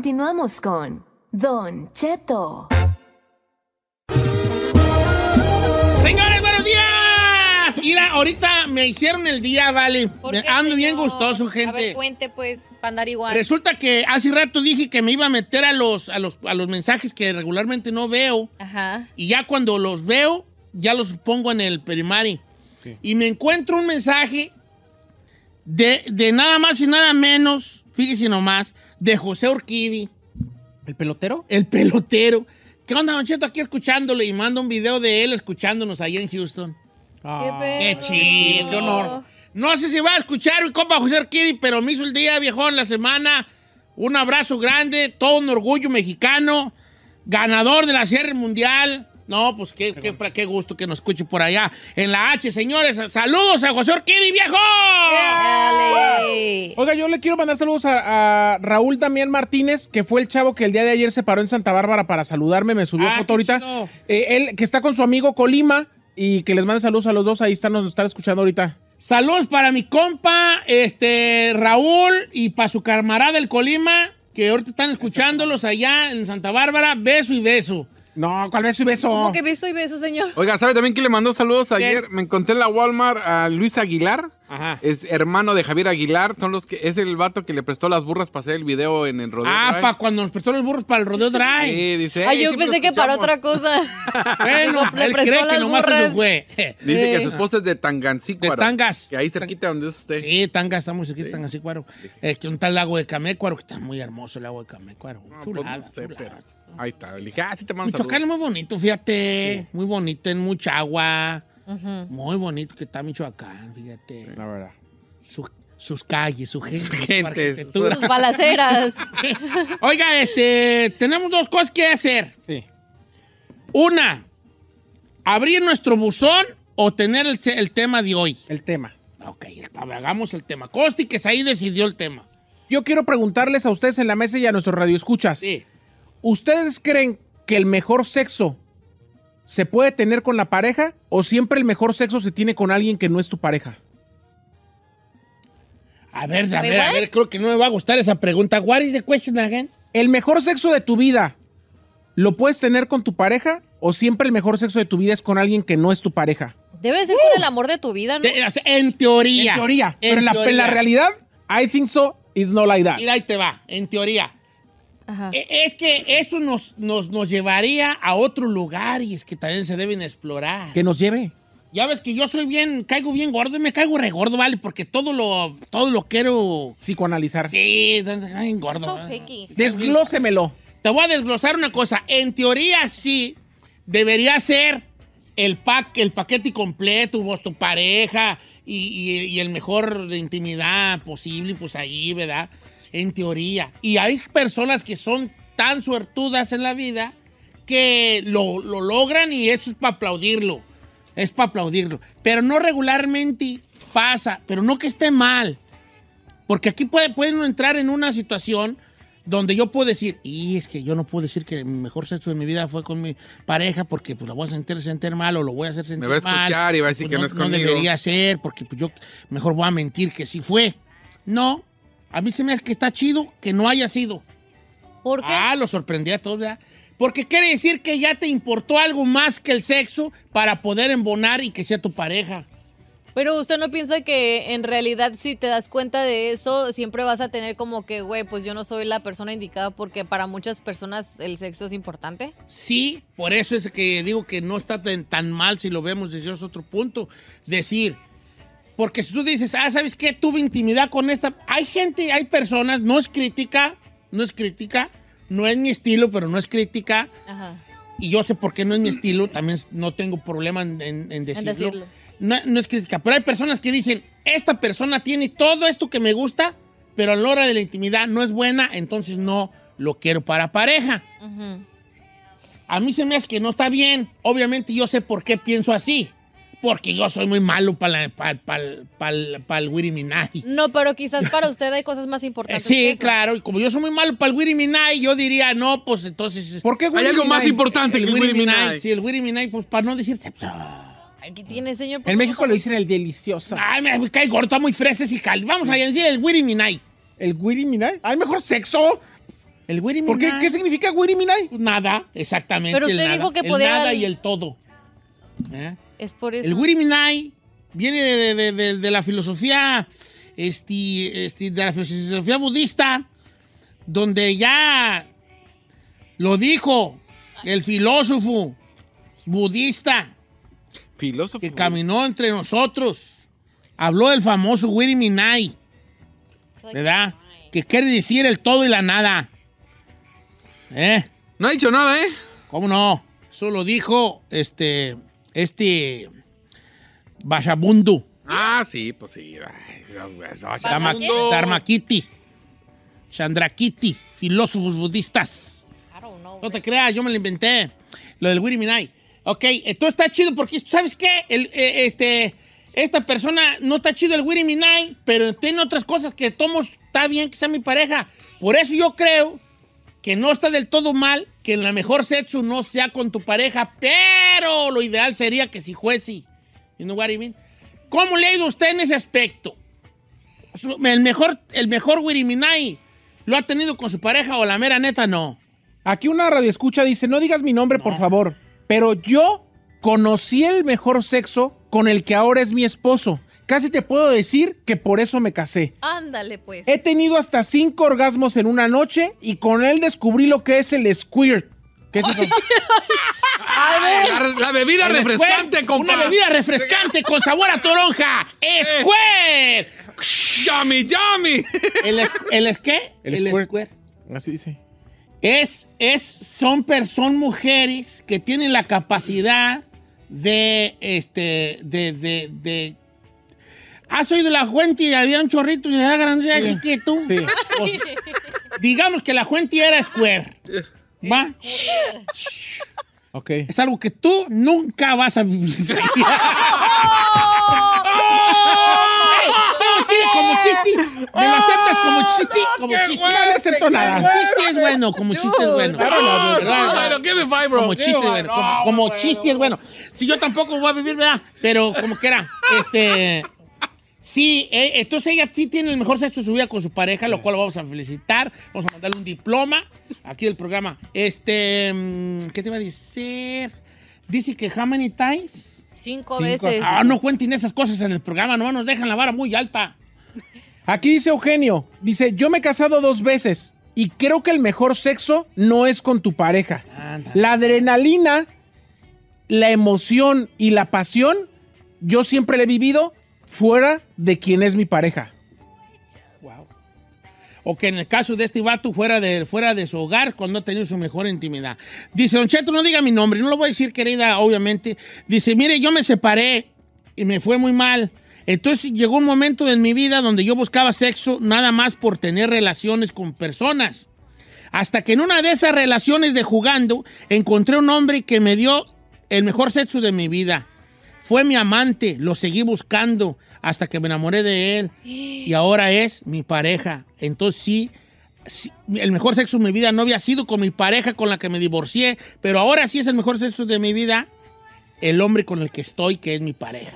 Continuamos con Don Cheto. Señores, buenos días. Mira, ahorita me hicieron el día, vale. ando bien gustoso, gente. A ver, cuente, pues, para andar igual. Resulta que hace rato dije que me iba a meter a los, los, mensajes que regularmente no veo. Ajá. Y ya cuando los veo, ya los pongo en el primari. Y me encuentro un mensaje de, de nada más y nada menos, fíjese nomás, de José Urquidi. ¿El pelotero? El pelotero. ¿Qué onda, mancheto? Aquí escuchándole y mando un video de él escuchándonos ahí en Houston. ¡Qué, ah, ¡Qué chido! No, sé si va a escuchar mi compa José Urquidi, pero me hizo el día, viejón, la semana. Un abrazo grande, todo un orgullo mexicano, ganador de la Sierra Mundial. No, pues qué, qué, gusto que nos escuche por allá. En la H, señores. ¡Saludos a José Orquídez, viejo! Oiga, yo le quiero mandar saludos a, Raúl Damián Martínez, que fue el chavo que el día de ayer se paró en Santa Bárbara para saludarme. Me subió ah, foto ahorita. Eh, él, que está con su amigo Colima, y que les mande saludos a los dos. Ahí están, nos están escuchando ahorita. Saludos para mi compa, este, Raúl, y para su camarada del Colima, que ahorita están escuchándolos allá en Santa Bárbara. Beso y beso. No, ¿cuál beso y beso? ¿Cómo que beso y beso, señor? Oiga, ¿sabe también que le mandó saludos ayer? Me encontré en la Walmart a Luis Aguilar. Ajá. Es hermano de Javier Aguilar. Son los que, es el vato que le prestó las burras para hacer el video en el Rodeo ah, Ah, para cuando nos prestó los burros para el Rodeo Drive. Sí, dice. Ay, yo pensé que para otra cosa. <laughs> bueno, él cree que nomás burras. eso <laughs> fue. dice que su esposa es de Tangancícuaro. De Tangas. Que ahí cerquita donde es usted. Sí, Tangas, estamos aquí, en Tangancícuaro. Es que un tal lago de Camécuaro, que está muy hermoso el lago de Camécuaro. No, pues no sé, Pero... Ahí está. Le ah, sí te mando Michoacán es muy bonito, fíjate. Muy bonito, en mucha agua. Muy bonito que está Michoacán, fíjate. La verdad. sus calles, su gente. Su gente, sus balaceras. <laughs> Oiga, este, tenemos dos cosas que hacer. Sí. Una, abrir nuestro buzón o tener el, tema de hoy. El tema. Ok, hagamos el tema. Costi, que ahí decidió el tema. Yo quiero preguntarles a ustedes en la mesa y a nuestros radioescuchas. Sí. ¿Ustedes creen que el mejor sexo se puede tener con la pareja o siempre el mejor sexo se tiene con alguien que no es tu pareja? A ver, a ver, a ver, creo que no me va a gustar esa pregunta. What is the question again? El mejor sexo de tu vida, ¿lo puedes tener con tu pareja o siempre el mejor sexo de tu vida es con alguien que no es tu pareja? Debe ser con uh. el amor de tu vida, ¿no? en teoría. En teoría. pero en la, realidad, I think so, is not like that. Mira, ahí te va, en teoría. E, es que eso nos, nos, llevaría a otro lugar y es que también se deben explorar. ¿Que nos lleve? Ya ves que yo soy bien, caigo bien gordo y me caigo regordo, ¿vale? Porque todo lo, todo lo quiero... Psicoanalizar. Sí, bien gordo. So ah. Desglósemelo. Te voy a desglosar una cosa. En teoría, sí, debería ser el pack, el paquete completo, vos, tu pareja y, el mejor de intimidad posible, pues ahí, ¿verdad?, en teoría. Y hay personas que son tan suertudas en la vida que lo, lo logran y eso es para aplaudirlo. Es para aplaudirlo. Pero no regularmente pasa, pero no que esté mal. Porque aquí puede, pueden entrar en una situación donde yo puedo decir, y es que yo no puedo decir que mi mejor sexo de mi vida fue con mi pareja porque pues la voy a sentir, sentir mal o lo voy a hacer sentir mal. Me va a escuchar y va a decir pues que no, es conmigo. No debería ser porque pues, yo mejor voy a mentir que sí fue. No, a mí se me hace que está chido que no haya sido. ¿Por qué? Ah, lo sorprendí a todos, ¿verdad? Porque quiere decir que ya te importó algo más que el sexo para poder embonar y que sea tu pareja. Pero usted no piensa que en realidad si te das cuenta de eso, siempre vas a tener como que, güey, pues yo no soy la persona indicada porque para muchas personas el sexo es importante. Sí, por eso es que digo que no está tan, mal si lo vemos desde otro punto. Decir, porque si tú dices, ah, ¿sabes qué? Tuve intimidad con esta. Hay gente, hay personas, no es crítica, no es crítica, no es mi estilo, pero no es crítica. Ajá. Y yo sé por qué no es mi estilo, también no tengo problema en, decirlo. No, es crítica, pero hay personas que dicen, esta persona tiene todo esto que me gusta, pero a la hora de la intimidad no es buena, entonces no lo quiero para pareja. A mí se me hace que no está bien. Obviamente yo sé por qué pienso así. Porque yo soy muy malo para pa, pa, pa, el Wiriminai. No, pero quizás para usted hay cosas más importantes. Eh, sí, claro. Y como yo soy muy malo para el Wiriminai, yo diría, no, pues entonces. ¿Por qué Hay algo más importante que el Wiriminai. Sí, el Wiriminai pues para no decirse. Pues, Aquí ah. tiene, señor? En México le dicen el delicioso. Ay, me cae gordo, muy freses y cal. Vamos a decir el Wiriminai. ¿El Wiriminai? ¿Hay mejor sexo? El ¿Por qué? ¿Qué significa Wiriminai? Nada, exactamente. Pero usted dijo que podía. El nada y el todo. ¿Eh? Es por eso. El viene de, la filosofía, este, este, de la filosofía budista, donde ya lo dijo el filósofo budista filósofo que caminó entre nosotros. Habló del famoso Wiriminai, ¿verdad? Que quiere decir el todo y la nada. ¿Eh? No ha dicho nada, ¿eh? ¿Cómo no? Eso lo dijo este este. Vajabundu. Ah, sí, pues sí. Dharmakiti. Chandrakiti. Filósofos budistas. No te creas, yo me lo inventé. Lo del Minai. Ok, esto está chido porque, ¿sabes qué? Eh, este, esta persona no está chido el Minai, pero tiene otras cosas que tomo, está bien que sea mi pareja. Por eso yo creo que no está del todo mal que la mejor sexo no sea con tu pareja, pero lo ideal sería que si juece. You know what I ¿Cómo le ha ido usted en ese aspecto? El mejor, el mejor lo ha tenido con su pareja o la mera neta no. Aquí una radio escucha dice, no digas mi nombre, por favor, pero yo conocí el mejor sexo con el que ahora es mi esposo. Casi te puedo decir que por eso me casé. Ándale, pues. He tenido hasta cinco orgasmos en una noche y con él descubrí lo que es el squirt. ¿Qué es eso? <laughs> la, bebida refrescante, con. Una bebida refrescante con sabor a toronja. ¡Square! <laughs> Eh. ¡Yummy, yummy! ¿El, es, el es qué? El, square. Así dice. Es, es, son, personas mujeres que tienen la capacidad de, este, de, de, ¿Has oído la fuente y había un chorrito y se grande <laughs> pues, digamos que la fuente era square. ¿Va? Ok. Es algo que tú nunca vas a vivir. <laughs> ¡Oh! como chiste. ¿Me lo aceptas como chiste? ¡Oh! como chiste. no le acepto nada. chiste es bueno, como chiste es bueno. no, no, no, bro. Como chiste es bueno. Como, chiste es bueno. Si yo tampoco voy a vivir, ¿verdad? Pero como que era, este. Sí, eh, entonces ella sí tiene el mejor sexo de su vida con su pareja, lo cual lo vamos a felicitar. Vamos a mandarle un diploma aquí del programa. Este, mm, ¿qué te iba a decir? Dice que how many times? Cinco, veces. Ah, no cuenten esas cosas en el programa, no nos dejan la vara muy alta. Aquí dice Eugenio, dice, yo me he casado dos veces y creo que el mejor sexo no es con tu pareja. La adrenalina, la emoción y la pasión, yo siempre la he vivido fuera de quien es mi pareja. Wow. O que en el caso de este vato fuera de, fuera de su hogar cuando ha tenido su mejor intimidad. Dice, Don Cheto, no diga mi nombre, no lo voy a decir, querida, obviamente. Dice, mire, yo me separé y me fue muy mal. Entonces llegó un momento en mi vida donde yo buscaba sexo nada más por tener relaciones con personas. Hasta que en una de esas relaciones de jugando encontré un hombre que me dio el mejor sexo de mi vida. Fue mi amante, lo seguí buscando hasta que me enamoré de él y ahora es mi pareja. Entonces sí, el mejor sexo de mi vida no había sido con mi pareja con la que me divorcié, pero ahora sí es el mejor sexo de mi vida, el hombre con el que estoy, que es mi pareja.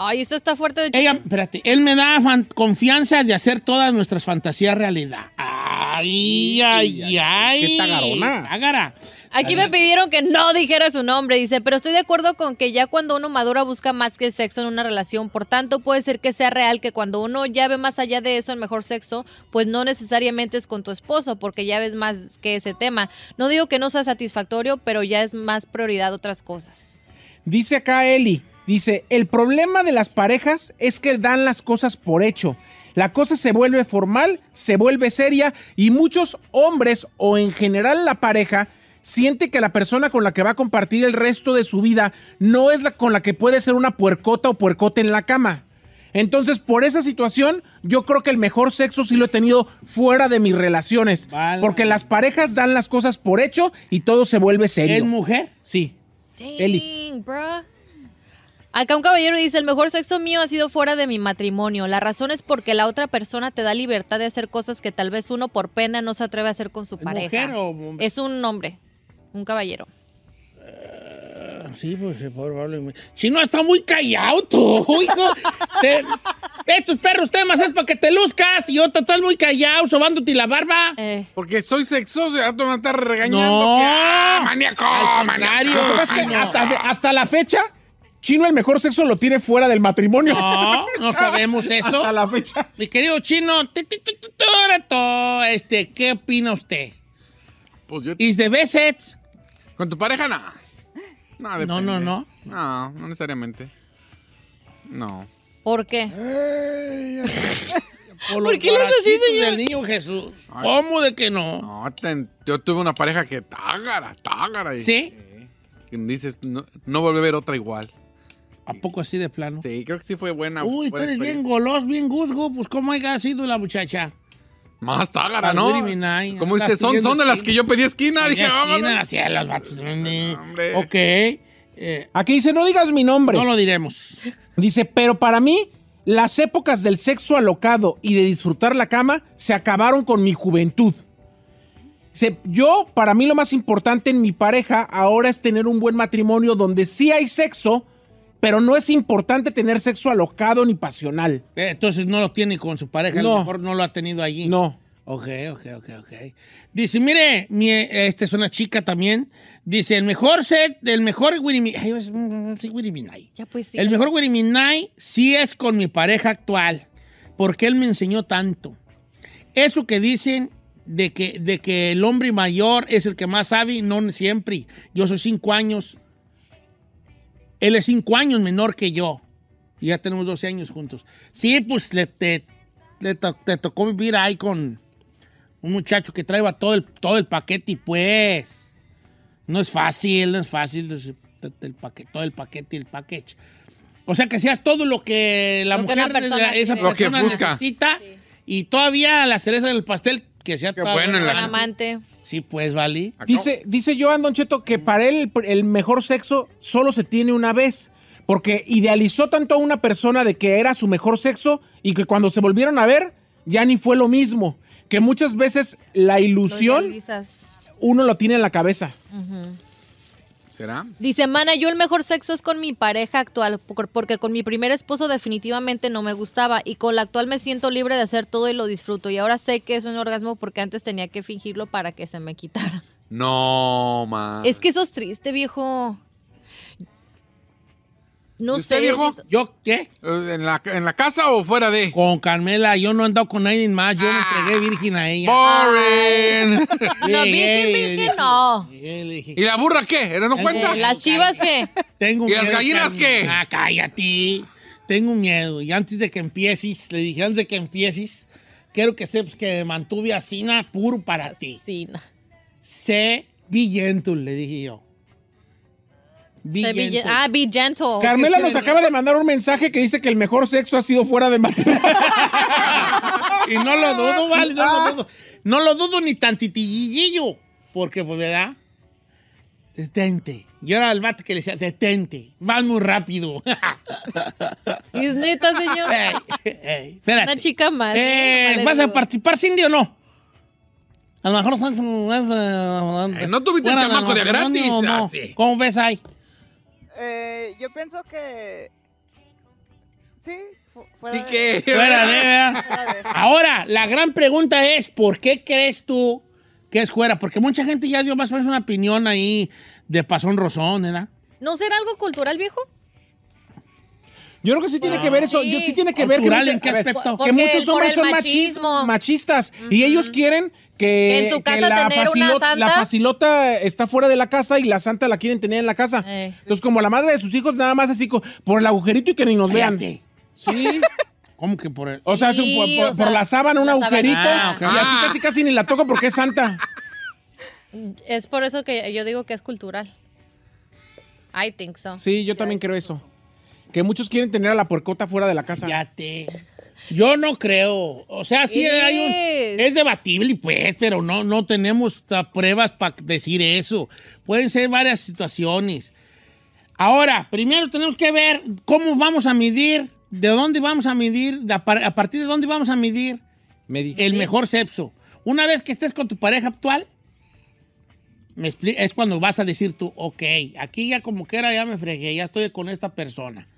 Ay, esto está fuerte de Ella, espérate, él me da confianza de hacer todas nuestras fantasías realidad. Ay, ay, ay. Qué tagarona. Tagara. Aquí me pidieron que no dijera su nombre, dice, pero estoy de acuerdo con que ya cuando uno madura busca más que el sexo en una relación, por tanto puede ser que sea real que cuando uno ya ve más allá de eso el mejor sexo, pues no necesariamente es con tu esposo, porque ya ves más que ese tema. No digo que no sea satisfactorio, pero ya es más prioridad otras cosas. Dice acá Eli, Dice, el problema de las parejas es que dan las cosas por hecho. La cosa se vuelve formal, se vuelve seria y muchos hombres o en general la pareja siente que la persona con la que va a compartir el resto de su vida no es la con la que puede ser una puercota o puercote en la cama. Entonces, por esa situación, yo creo que el mejor sexo sí lo he tenido fuera de mis relaciones. Porque las parejas dan las cosas por hecho y todo se vuelve serio. ¿Es mujer? Sí. Acá un caballero dice, el mejor sexo mío ha sido fuera de mi matrimonio. La razón es porque la otra persona te da libertad de hacer cosas que tal vez uno por pena no se atreve a hacer con su pareja. Mujer o hombre? Es un hombre, un caballero. Ah, sí, pues probablemente. Si no, está muy callado tú, <laughs> hijo. estos perros temas es para que te luzcas y otra estás muy callado, sobándote la barba. Eh. Porque soy sexoso y ahora me estás regañando. No. Ah, maníaco, manario. hasta la fecha Chino, el mejor sexo lo tiene fuera del matrimonio. No, <laughs> sabemos eso. A la fecha. Mi querido Chino, este, ¿qué opina usted? Pues yo... ¿Is Con tu pareja, nada. No. No, no, no, no. No, necesariamente. No. ¿Por qué? <laughs> Por, qué le niño Jesús. ¿Cómo de que no? yo tuve una pareja que tágara, tágara. Y, ¿Sí? Y dices, no, no a ver otra igual. ¿A poco así de plano? Sí, creo que sí fue buena. Uy, tú eres bien golos, bien guzgo. Pues, ¿cómo haya sido la muchacha? Más tágara, ¿no? Como dice, son, son de las que yo pedí esquina. dije, ah, vamos. hacia los vatos. ok. Eh. Aquí dice, no digas mi nombre. No lo diremos. Dice, pero para mí, las épocas del sexo alocado y de disfrutar la cama se acabaron con mi juventud. Se, yo, para mí lo más importante en mi pareja ahora es tener un buen matrimonio donde sí hay sexo, pero no es importante tener sexo alocado ni pasional. Eh, entonces no lo tiene con su pareja, no. lo mejor no lo ha tenido allí. No. Ok, ok, ok, ok. Dice, mire, mi, esta es una chica también. Dice, el mejor set, el mejor Ay, es, ya pues, El mejor Wiriminai sí es con mi pareja actual, porque él me enseñó tanto. Eso que dicen de que, de que el hombre mayor es el que más sabe, no siempre. Yo soy cinco años él es cinco años menor que yo. Y ya tenemos 12 años juntos. Sí, pues le, te, tocó vivir ahí con un muchacho que traía todo el, todo el paquete y pues no es fácil, no es fácil todo el paquete y el package. O sea que sea todo lo que la mujer, esa persona necesita y todavía la cereza del pastel que sea Qué el amante. Sí, pues, vale. Dice, dice Joan que para él el, mejor sexo solo se tiene una vez. Porque idealizó tanto a una persona de que era su mejor sexo y que cuando se volvieron a ver ya ni fue lo mismo. Que muchas veces la ilusión uno lo tiene en la cabeza. ¿Será? Dice, Mana, yo el mejor sexo es con mi pareja actual, porque con mi primer esposo definitivamente no me gustaba y con la actual me siento libre de hacer todo y lo disfruto. Y ahora sé que es un orgasmo porque antes tenía que fingirlo para que se me quitara. No, ma. Es que eso es triste, viejo. No ¿Y ¿Usted, viejo? ¿Yo qué? Eh, ¿En la, casa o fuera de? Con Carmela, yo no he andado con nadie más, yo ah, me entregué virgen a ella. ¡Boring! <laughs> no, virgen, virgen, no. ¿Y la burra qué? ¿Era ¿Eh, no cuenta? Eh, ¿Las chivas qué? Tengo ¿Y las gallinas qué? Ah, cállate. Tengo miedo. Y antes de que empieces, le dije antes de que empieces, quiero que sepas que me mantuve a Sina puro para ti. Sina. Sé billento, le dije yo ah, be gentle. Carmela <laughs> nos acaba de mandar un mensaje que dice que el mejor sexo ha sido fuera de matrimonio. <laughs> y no lo dudo, vale, no lo ah. dudo. No lo dudo ni tantitillillo. Porque, pues, ¿verdad? Detente. Yo era el vato que le decía, detente, vas muy rápido. ¿Y es neta, señor? Ey, Una chica más. ¿eh? Eh, ¿Vas a participar, Cindy, o no? A lo mejor... Eh, no tuviste el chamaco de gratis. No. Ah, ¿Cómo ves ahí? eh, yo pienso que Sí, fuera sí que <laughs> fuera de, Ahora, la gran pregunta es, ¿por qué crees tú que es fuera? Porque mucha gente ya dio más o menos una opinión ahí de pasón rosón, ¿verdad? ¿No será algo cultural, viejo? Yo creo que sí tiene que ah, ver eso. Yo sí tiene que ver, que, en qué aspecto? que, muchos hombres son machismo. machistas y ellos quieren que, en su casa la, tener una santa? la facilota está fuera de la casa y la santa la quieren tener en la casa. Eh. Entonces, como la madre de sus hijos, nada más así por el agujerito y que ni nos vean. Sí. <laughs> ¿Cómo que por el? O sea, por, la sábana un agujerito ah, y así ah. casi casi ni la toco porque es santa. Es por eso que yo digo que es cultural. I think so. Sí, yo también creo eso. Que muchos quieren tener a la porcota fuera de la casa. Ya te... Yo no creo. O sea, sí es. hay un. Es debatible, pues, pero no, no tenemos pruebas para decir eso. Pueden ser varias situaciones. Ahora, primero tenemos que ver cómo vamos a medir, de dónde vamos a medir, a, partir de dónde vamos a medir el mejor sexo. Una vez que estés con tu pareja actual, es cuando vas a decir tú, ok, aquí ya como que era, ya me fregué, ya estoy con esta persona.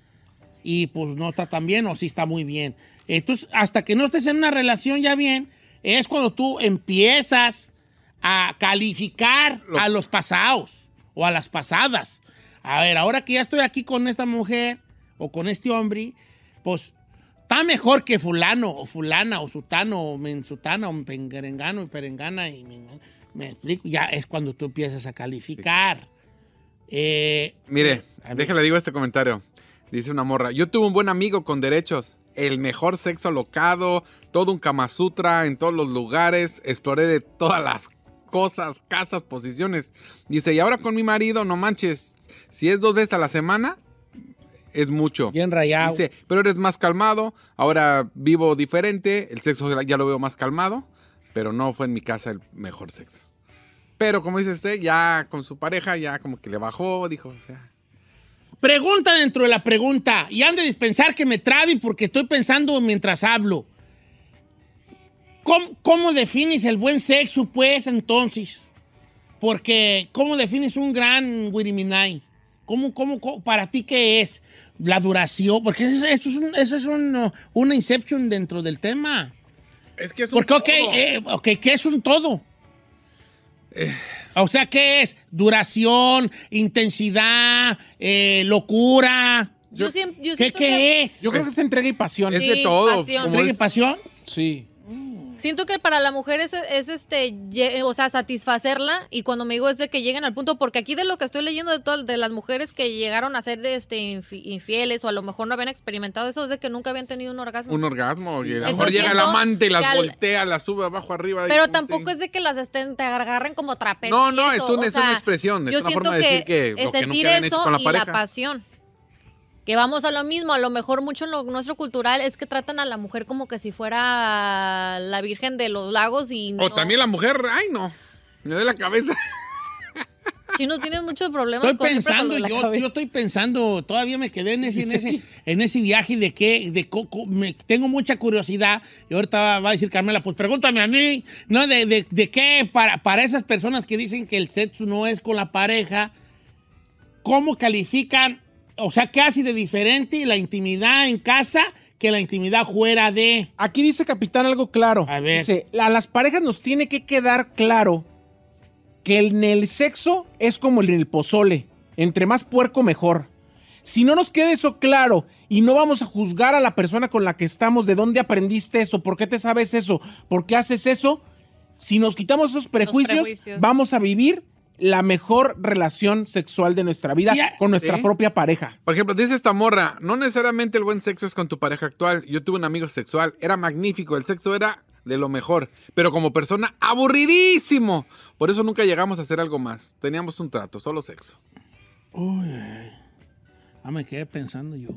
Y pues no está tan bien o sí está muy bien. Entonces, hasta que no estés en una relación ya bien, es cuando tú empiezas a calificar a los pasados o a las pasadas. A ver, ahora que ya estoy aquí con esta mujer o con este hombre, pues está mejor que fulano o fulana o sutano o mensutana o perengano y perengana y me, explico, ya es cuando tú empiezas a calificar. Eh, Mire, déjale digo este comentario. Dice una morra, yo tuve un buen amigo con derechos el mejor sexo alocado, todo un Kama Sutra en todos los lugares, exploré de todas las cosas, casas, posiciones. Dice, y ahora con mi marido, no manches, si es dos veces a la semana, es mucho. Bien rayado. Dice, pero eres más calmado, ahora vivo diferente, el sexo ya lo veo más calmado, pero no fue en mi casa el mejor sexo. Pero como dice usted, ya con su pareja, ya como que le bajó, dijo, Pregunta dentro de la pregunta. Y han de dispensar que me trabe porque estoy pensando mientras hablo. ¿Cómo, defines el buen sexo, pues, entonces? Porque, ¿cómo defines un gran Wiriminai? ¿Cómo, cómo, para ti qué es? La duración, porque eso, es, una inception dentro del tema. Es que es un porque, todo. Eh, okay, ¿qué es un todo? Eh, o sea, ¿qué es? Duración, intensidad, eh, locura. ¿Qué, es? Yo creo que es entrega y pasión. es de todo. ¿Entrega y pasión? Sí. Siento que para la mujer es, este, o sea, satisfacerla y cuando me digo es de que lleguen al punto, porque aquí de lo que estoy leyendo de todas de las mujeres que llegaron a ser este, infieles o a lo mejor no habían experimentado eso, es de que nunca habían tenido un orgasmo. Un orgasmo, y a lo mejor llega el amante y las voltea, las sube abajo arriba. Pero tampoco es de que las estén, te agarren como trapecio. No, no, es, una expresión, es una forma de decir que, sentir eso y la pasión. Que vamos a lo mismo, a lo mejor mucho en nuestro cultural es que tratan a la mujer como que si fuera la Virgen de los Lagos y... O también la mujer, ay no, me duele la cabeza. Si no tienes muchos problemas. Estoy pensando, yo, yo, estoy pensando, todavía me quedé en ese, en ese, en ese viaje de qué. de, coco me, tengo mucha curiosidad. Y ahorita va a decir Carmela, pues pregúntame a mí, ¿no? De, de, de qué para, para esas personas que dicen que el sexo no es con la pareja, ¿cómo califican o sea, ¿qué de diferente la intimidad en casa que la intimidad fuera de? Aquí dice capitán algo claro. A ver. Dice, a las parejas nos tiene que quedar claro que en el sexo es como en el pozole. Entre más puerco, mejor. Si no nos queda eso claro y no vamos a juzgar a la persona con la que estamos, de dónde aprendiste eso, por qué te sabes eso, por qué haces eso, si nos quitamos esos prejuicios. vamos a vivir la mejor relación sexual de nuestra vida ah, con nuestra propia pareja. Por ejemplo, dice esta morra, no necesariamente el buen sexo es con tu pareja actual. Yo tuve un amigo sexual, era magnífico, el sexo era de lo mejor, pero como persona aburridísimo. Por eso nunca llegamos a hacer algo más. Teníamos un trato, solo sexo. Uy, ah, me quedé pensando yo.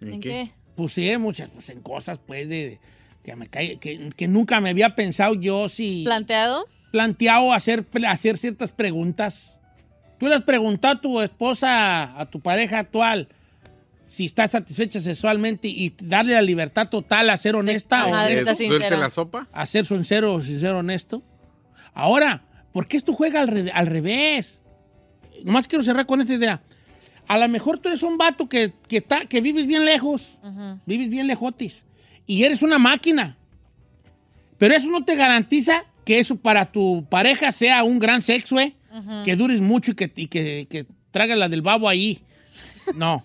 ¿En, qué? Puse muchas, pues, en cosas, pues, de, que, me que, que, nunca me había pensado yo si... ¿Planteado? planteado hacer, hacer ciertas preguntas? ¿Tú le has preguntado a tu esposa, a tu pareja actual, si está satisfecha sexualmente y darle la libertad total a ser honesta A Suelte la sopa? a ser sincero o sincero honesto? Ahora, ¿por qué esto juega al, revés? Nomás quiero cerrar con esta idea. A lo mejor tú eres un vato que, que, está, que vives bien lejos, vives bien lejotis, y eres una máquina. Pero eso no te garantiza que eso para tu pareja sea un gran sexo, eh, que dures mucho y que, y que, la del babo ahí. No.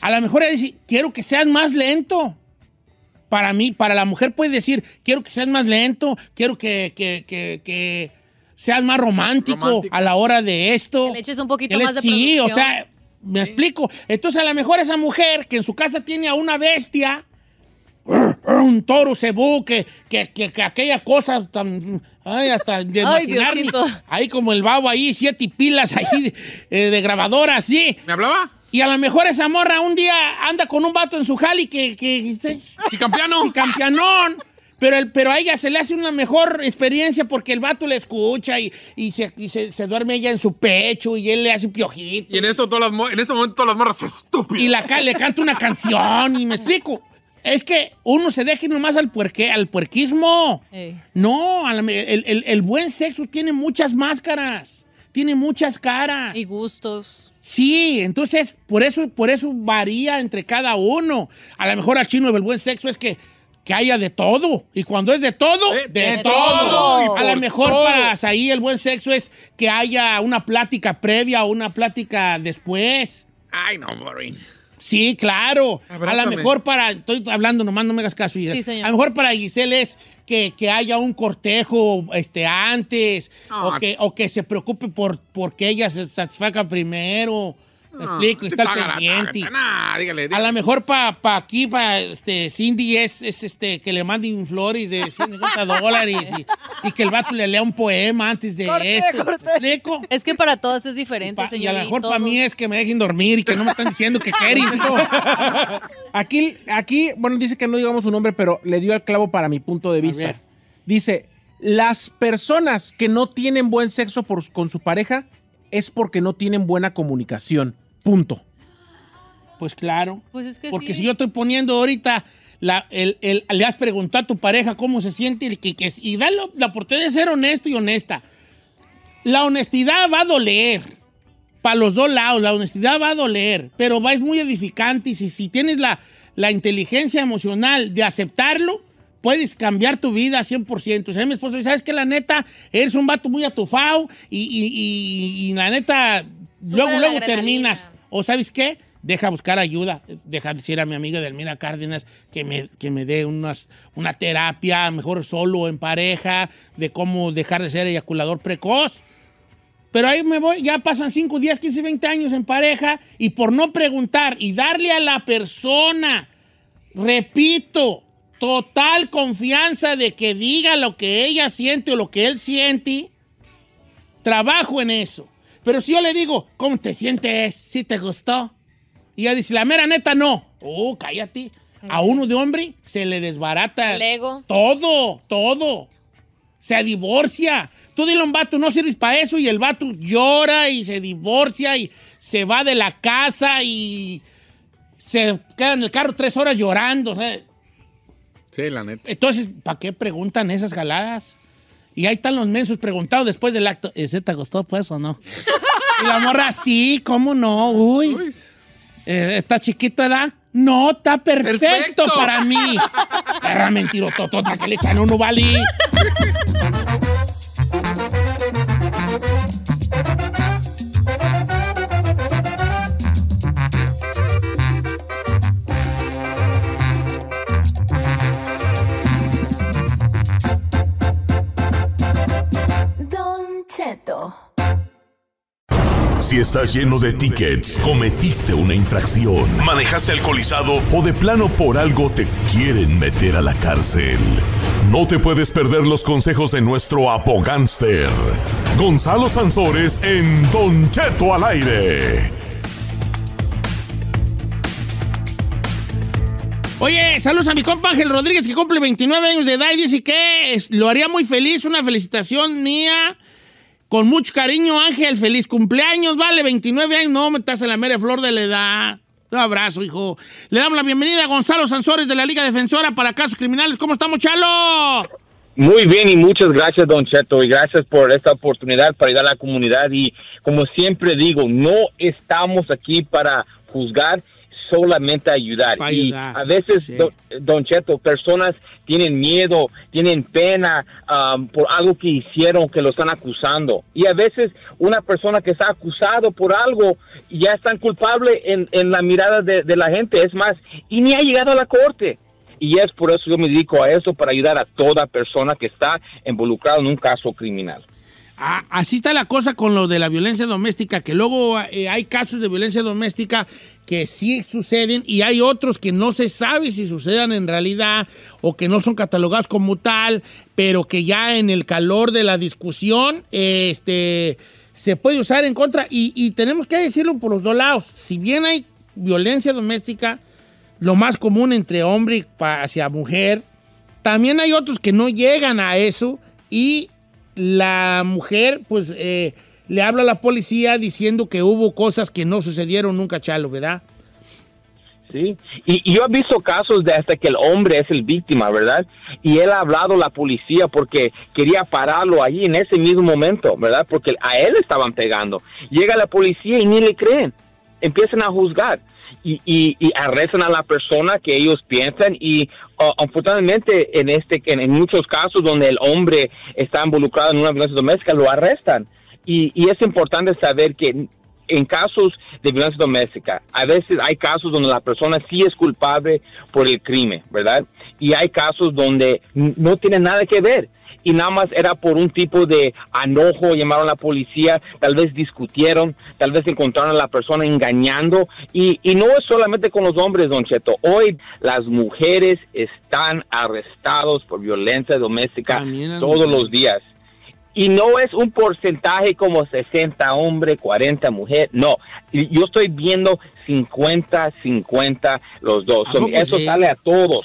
A lo mejor es decir, quiero que seas más lento. Para mí, para la mujer puede decir, quiero que seas más lento, quiero que, que, seas más romántico, a la hora de esto. le eches un poquito más de Sí, o sea, me explico. Entonces, a lo mejor esa mujer que en su casa tiene a una bestia, un toro se que, que, que, aquellas cosas tan. Ay, hasta de ahí como el babo ahí, siete pilas ahí eh, de, grabadora, ¿Me hablaba? Y a lo mejor esa morra un día anda con un vato en su jali que. que, campeón campeanón Pero, el, pero a ella se le hace una mejor experiencia porque el vato le escucha y, y, se, duerme ella en su pecho y él le hace piojito. Y en, esto, en este momento todas las morras estúpidas. Y le canta una canción y me explico es que uno se deje nomás al, al puerquismo. No, el, buen sexo tiene muchas máscaras, tiene muchas caras. Y gustos. Sí, entonces por eso, por eso varía entre cada uno. A lo mejor al chino el buen sexo es que, que haya de todo. Y cuando es de todo, eh, de, todo. A lo mejor para ahí el buen sexo es que haya una plática previa o una plática después. Ay, no, Maureen. Sí, claro. A lo mejor para, estoy hablando nomás, no me hagas caso. A lo mejor para Giselle es que, haya un cortejo este, antes, o, que, o que se preocupe por porque ella se satisfaga primero explico, está al pendiente. A lo mejor para aquí, para este, Cindy, es, es, este, que le mande un flores de 150 <laughs> dólares y, que el vato le lea un poema antes de esto. Es que para todos es diferente, a lo mejor para mí es que me dejen dormir y que no me están diciendo que quieren. <laughs> aquí, aquí, bueno, dice que no digamos su nombre, pero le dio el clavo para mi punto de vista. Dice, las personas que no tienen buen sexo con su pareja es porque no tienen buena comunicación. Punto. Pues claro. Pues Porque si yo estoy poniendo ahorita, le has preguntado a tu pareja cómo se siente y, que, dale la oportunidad de ser honesto y honesta. La honestidad va a doler. Para los dos lados, la honestidad va a doler, pero va, es muy edificante y si, tienes la, la inteligencia emocional de aceptarlo, puedes cambiar tu vida 100%. O sea, mi esposo ¿sabes que La neta, eres un vato muy atufado y, y, y, la neta, luego, luego terminas. O sabes qué, deja buscar ayuda, deja decir a mi amiga Delmira Cárdenas que me, que me dé unas, una terapia, mejor solo, en pareja, de cómo dejar de ser eyaculador precoz. Pero ahí me voy, ya pasan 5, días 15, 20 años en pareja y por no preguntar y darle a la persona, repito, total confianza de que diga lo que ella siente o lo que él siente, trabajo en eso. Pero si yo le digo, ¿cómo te sientes? ¿Si ¿Sí te gustó? Y ella dice, la mera neta, no. Oh, cállate. A uno de hombre se le desbarata. El ego. Todo, todo. Se divorcia. Tú dile a un vato, no sirves para eso. Y el vato llora y se divorcia y se va de la casa y se queda en el carro tres horas llorando. sí, la neta. Entonces, ¿para qué preguntan esas jaladas? Y ahí están los mensos preguntados después del acto. ¿Ese eh, te gustó pues o no? y la morra, sí, ¿cómo no? Uy. Eh, ¿Está chiquito, edad? No, está perfecto, para mí. Era mentiro, totota que le echan uno, vale. Si estás lleno de tickets, cometiste una infracción, manejaste alcoholizado o de plano por algo te quieren meter a la cárcel. No te puedes perder los consejos de nuestro apogánster, Gonzalo Sansores en Don Cheto al aire. Oye, saludos a mi compa Ángel Rodríguez que cumple 29 años de edad y dice que lo haría muy feliz una felicitación mía con mucho cariño, Ángel, feliz cumpleaños, vale, 29 años, no me estás en la mera flor de la edad. Un abrazo, hijo. Le damos la bienvenida a Gonzalo Sanzores de la Liga Defensora para Casos Criminales. ¿Cómo estamos, Chalo? Muy bien y muchas gracias, Don Cheto, y gracias por esta oportunidad para ayudar a la comunidad. Y como siempre digo, no estamos aquí para juzgar, solamente ayudar. y a veces, don, Cheto, personas tienen miedo, tienen pena por algo que hicieron, que lo están acusando. Y a veces una persona que está acusado por algo ya es tan culpable en, la mirada de, la gente, es más, y ni ha llegado a la corte y es por eso yo me dedico a eso, para ayudar a toda persona que está involucrada en un caso criminal. Ah, así está la cosa con lo de la violencia doméstica, que luego eh, hay casos de violencia doméstica que sí suceden y hay otros que no se sabe si sucedan en realidad o que no son catalogados como tal, pero que ya en el calor de la discusión este, se puede usar en contra. Y, tenemos que decirlo por los dos lados. Si bien hay violencia doméstica, lo más común entre hombre hacia mujer, también hay otros que no llegan a eso y la mujer pues... Eh, le habla a la policía diciendo que hubo cosas que no sucedieron nunca, Chalo, ¿verdad? Sí, y, yo he visto casos de hasta que el hombre es el víctima, ¿verdad? Y él ha hablado a la policía porque quería pararlo allí en ese mismo momento, ¿verdad? Porque a él estaban pegando. Llega la policía y ni le creen, empiezan a juzgar. Y, arrestan a la persona que ellos piensan y uh, afortunadamente en este en muchos casos donde el hombre está involucrado en una violencia doméstica lo arrestan y, es importante saber que en casos de violencia doméstica, a veces hay casos donde la persona sí es culpable por el crimen, ¿verdad? Y hay casos donde no tiene nada que ver y nada más era por un tipo de anojo, llamaron a la policía, tal vez discutieron, tal vez encontraron a la persona engañando y, y no es solamente con los hombres, don Cheto, hoy las mujeres están arrestadas por violencia doméstica todos los días. Y no es un porcentaje como 60 hombre, 40 mujer, no. Yo estoy viendo 50, 50 los dos. Ah, pues eso sale a todos,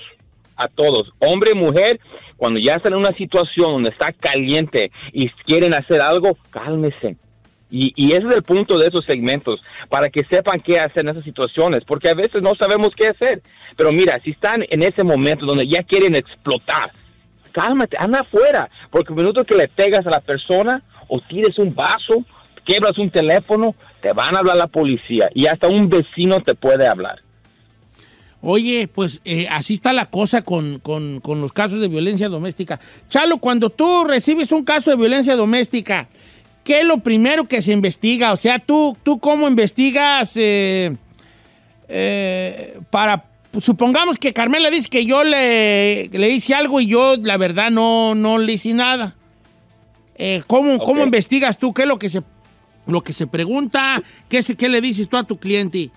a todos, hombre, mujer. Cuando ya están en una situación donde está caliente y quieren hacer algo, cálmense. Y, y, ese es el punto de esos segmentos, para que sepan qué hacer en esas situaciones, porque a veces no sabemos qué hacer. Pero mira, si están en ese momento donde ya quieren explotar, cálmate, anda afuera, porque el minuto que le pegas a la persona o tires un vaso, quebras un teléfono, te van a hablar la policía y hasta un vecino te puede hablar. Oye, pues eh, así está la cosa con, los casos de violencia doméstica. Chalo, cuando tú recibes un caso de violencia doméstica, ¿qué es lo primero que se investiga? O sea, tú, tú cómo investigas eh, eh, para pues, supongamos que Carmela dice que yo le, le hice algo y yo la verdad no, no le hice nada. Eh, ¿cómo, investigas tú? ¿Qué es lo que se, lo que se pregunta? ¿Qué, se, ¿Qué le dices tú a tu cliente?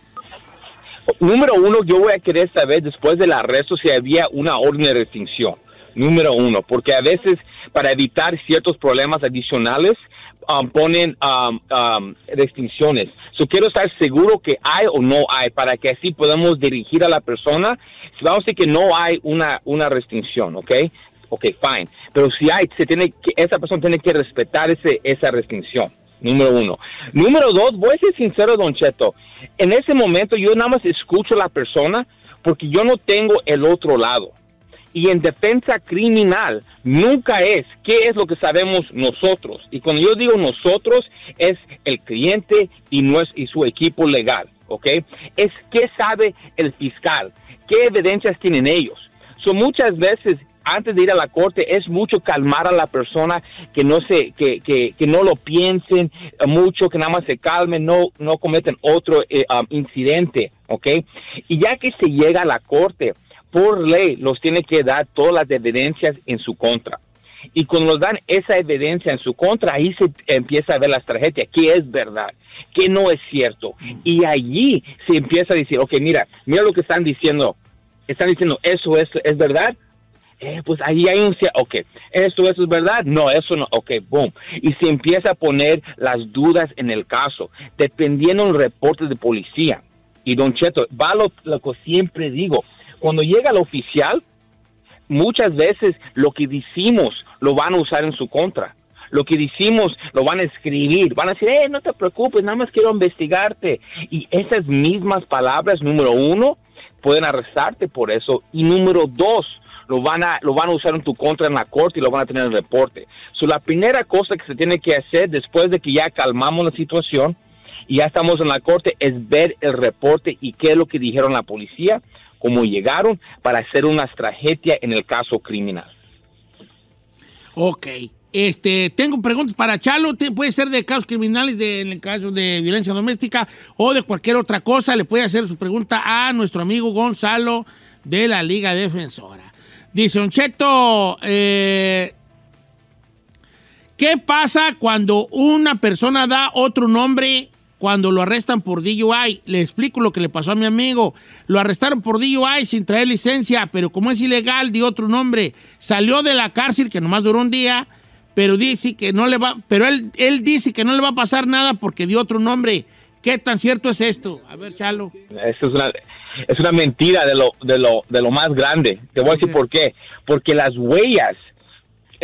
Número uno, yo voy a querer saber después del arresto si había una orden de extinción Número uno, porque a veces para evitar ciertos problemas adicionales, Um, ponen um, um, restricciones. So, quiero estar seguro que hay o no hay para que así podamos dirigir a la persona. Si vamos a decir que no hay una, una restricción, ¿ok? Ok, fine. Pero si hay, se tiene esa persona tiene que respetar ese, esa restricción. Número uno. Número dos, voy a ser sincero, Don Cheto. En ese momento yo nada más escucho a la persona porque yo no tengo el otro lado. Y en defensa criminal, Nunca es. ¿Qué es lo que sabemos nosotros? Y cuando yo digo nosotros, es el cliente y, no es, y su equipo legal, ¿ok? Es qué sabe el fiscal, qué evidencias tienen ellos. Son muchas veces antes de ir a la corte es mucho calmar a la persona que no se que, que, que no lo piensen mucho que nada más se calmen no no cometen otro eh, um, incidente ok y ya que se llega a la corte por ley los tiene que dar todas las evidencias en su contra. Y cuando nos dan esa evidencia en su contra, ahí se empieza a ver las tragedias, que es verdad, ¿Qué no es cierto. Y allí se empieza a decir, ok, mira, mira lo que están diciendo. Están diciendo, eso es, es verdad. Eh, pues ahí hay un, ok, esto eso es verdad. No, eso no, ok, boom. Y se empieza a poner las dudas en el caso, dependiendo del reporte de policía. Y don Cheto, va lo, lo que siempre digo, cuando llega el oficial, muchas veces lo que decimos lo van a usar en su contra. Lo que decimos lo van a escribir, van a decir, eh, no te preocupes, nada más quiero investigarte. Y esas mismas palabras, número uno, pueden arrestarte por eso. Y número dos, lo van a, lo van a usar en tu contra en la corte y lo van a tener en el reporte. la primera cosa que se tiene que hacer después de que ya calmamos la situación y ya estamos en la corte es ver el reporte y qué es lo que dijeron la policía cómo llegaron para hacer una tragedia en el caso criminal. Ok. Este, tengo preguntas para Chalo, puede ser de casos criminales, de, en caso de violencia doméstica o de cualquier otra cosa, le puede hacer su pregunta a nuestro amigo Gonzalo de la Liga Defensora. Dice, un eh, ¿qué pasa cuando una persona da otro nombre cuando lo arrestan por DUI. Le explico lo que le pasó a mi amigo. Lo arrestaron por DUI sin traer licencia, pero como es ilegal, dio otro nombre. Salió de la cárcel, que nomás duró un día, pero dice que no le va, pero él, él dice que no le va a pasar nada porque dio otro nombre. ¿Qué tan cierto es esto? A ver, Chalo. Eso es una, es una mentira de lo, de, lo, de lo más grande. Te voy a decir por qué. Porque las huellas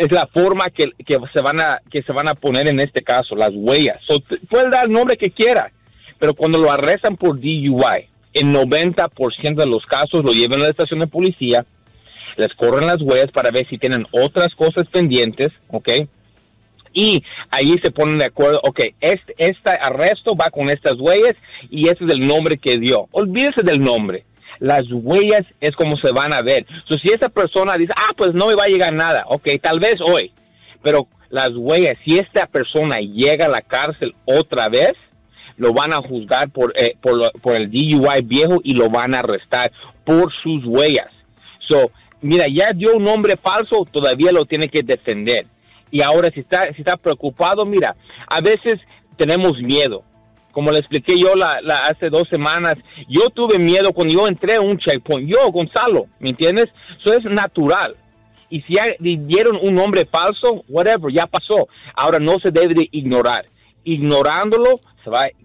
es la forma que, se van a, que se van a poner en este caso, las huellas. So, puede dar el nombre que quiera, pero cuando lo arrestan por DUI, en 90% de los casos lo llevan a la estación de policía, les corren las huellas para ver si tienen otras cosas pendientes, ¿ok? Y ahí se ponen de acuerdo, ok, este, este arresto va con estas huellas y ese es el nombre que dio. Olvídese del nombre. Las huellas es como se van a ver. si esta persona dice, ah, pues no me va a llegar nada, ok, tal vez hoy, pero las huellas, si esta persona llega a la cárcel otra vez, lo van a juzgar por, eh, por, el DUI viejo y lo van a arrestar por sus huellas. So, mira, ya dio un nombre falso, todavía lo tiene que defender. Y ahora si está, si está preocupado, mira, a veces tenemos miedo como le expliqué yo la, hace dos semanas, yo tuve miedo cuando yo entré a un checkpoint, yo, Gonzalo, ¿me entiendes? Eso es natural. Y si dieron un nombre falso, whatever, ya pasó. Ahora no se debe ignorar. Ignorándolo se va a, eh,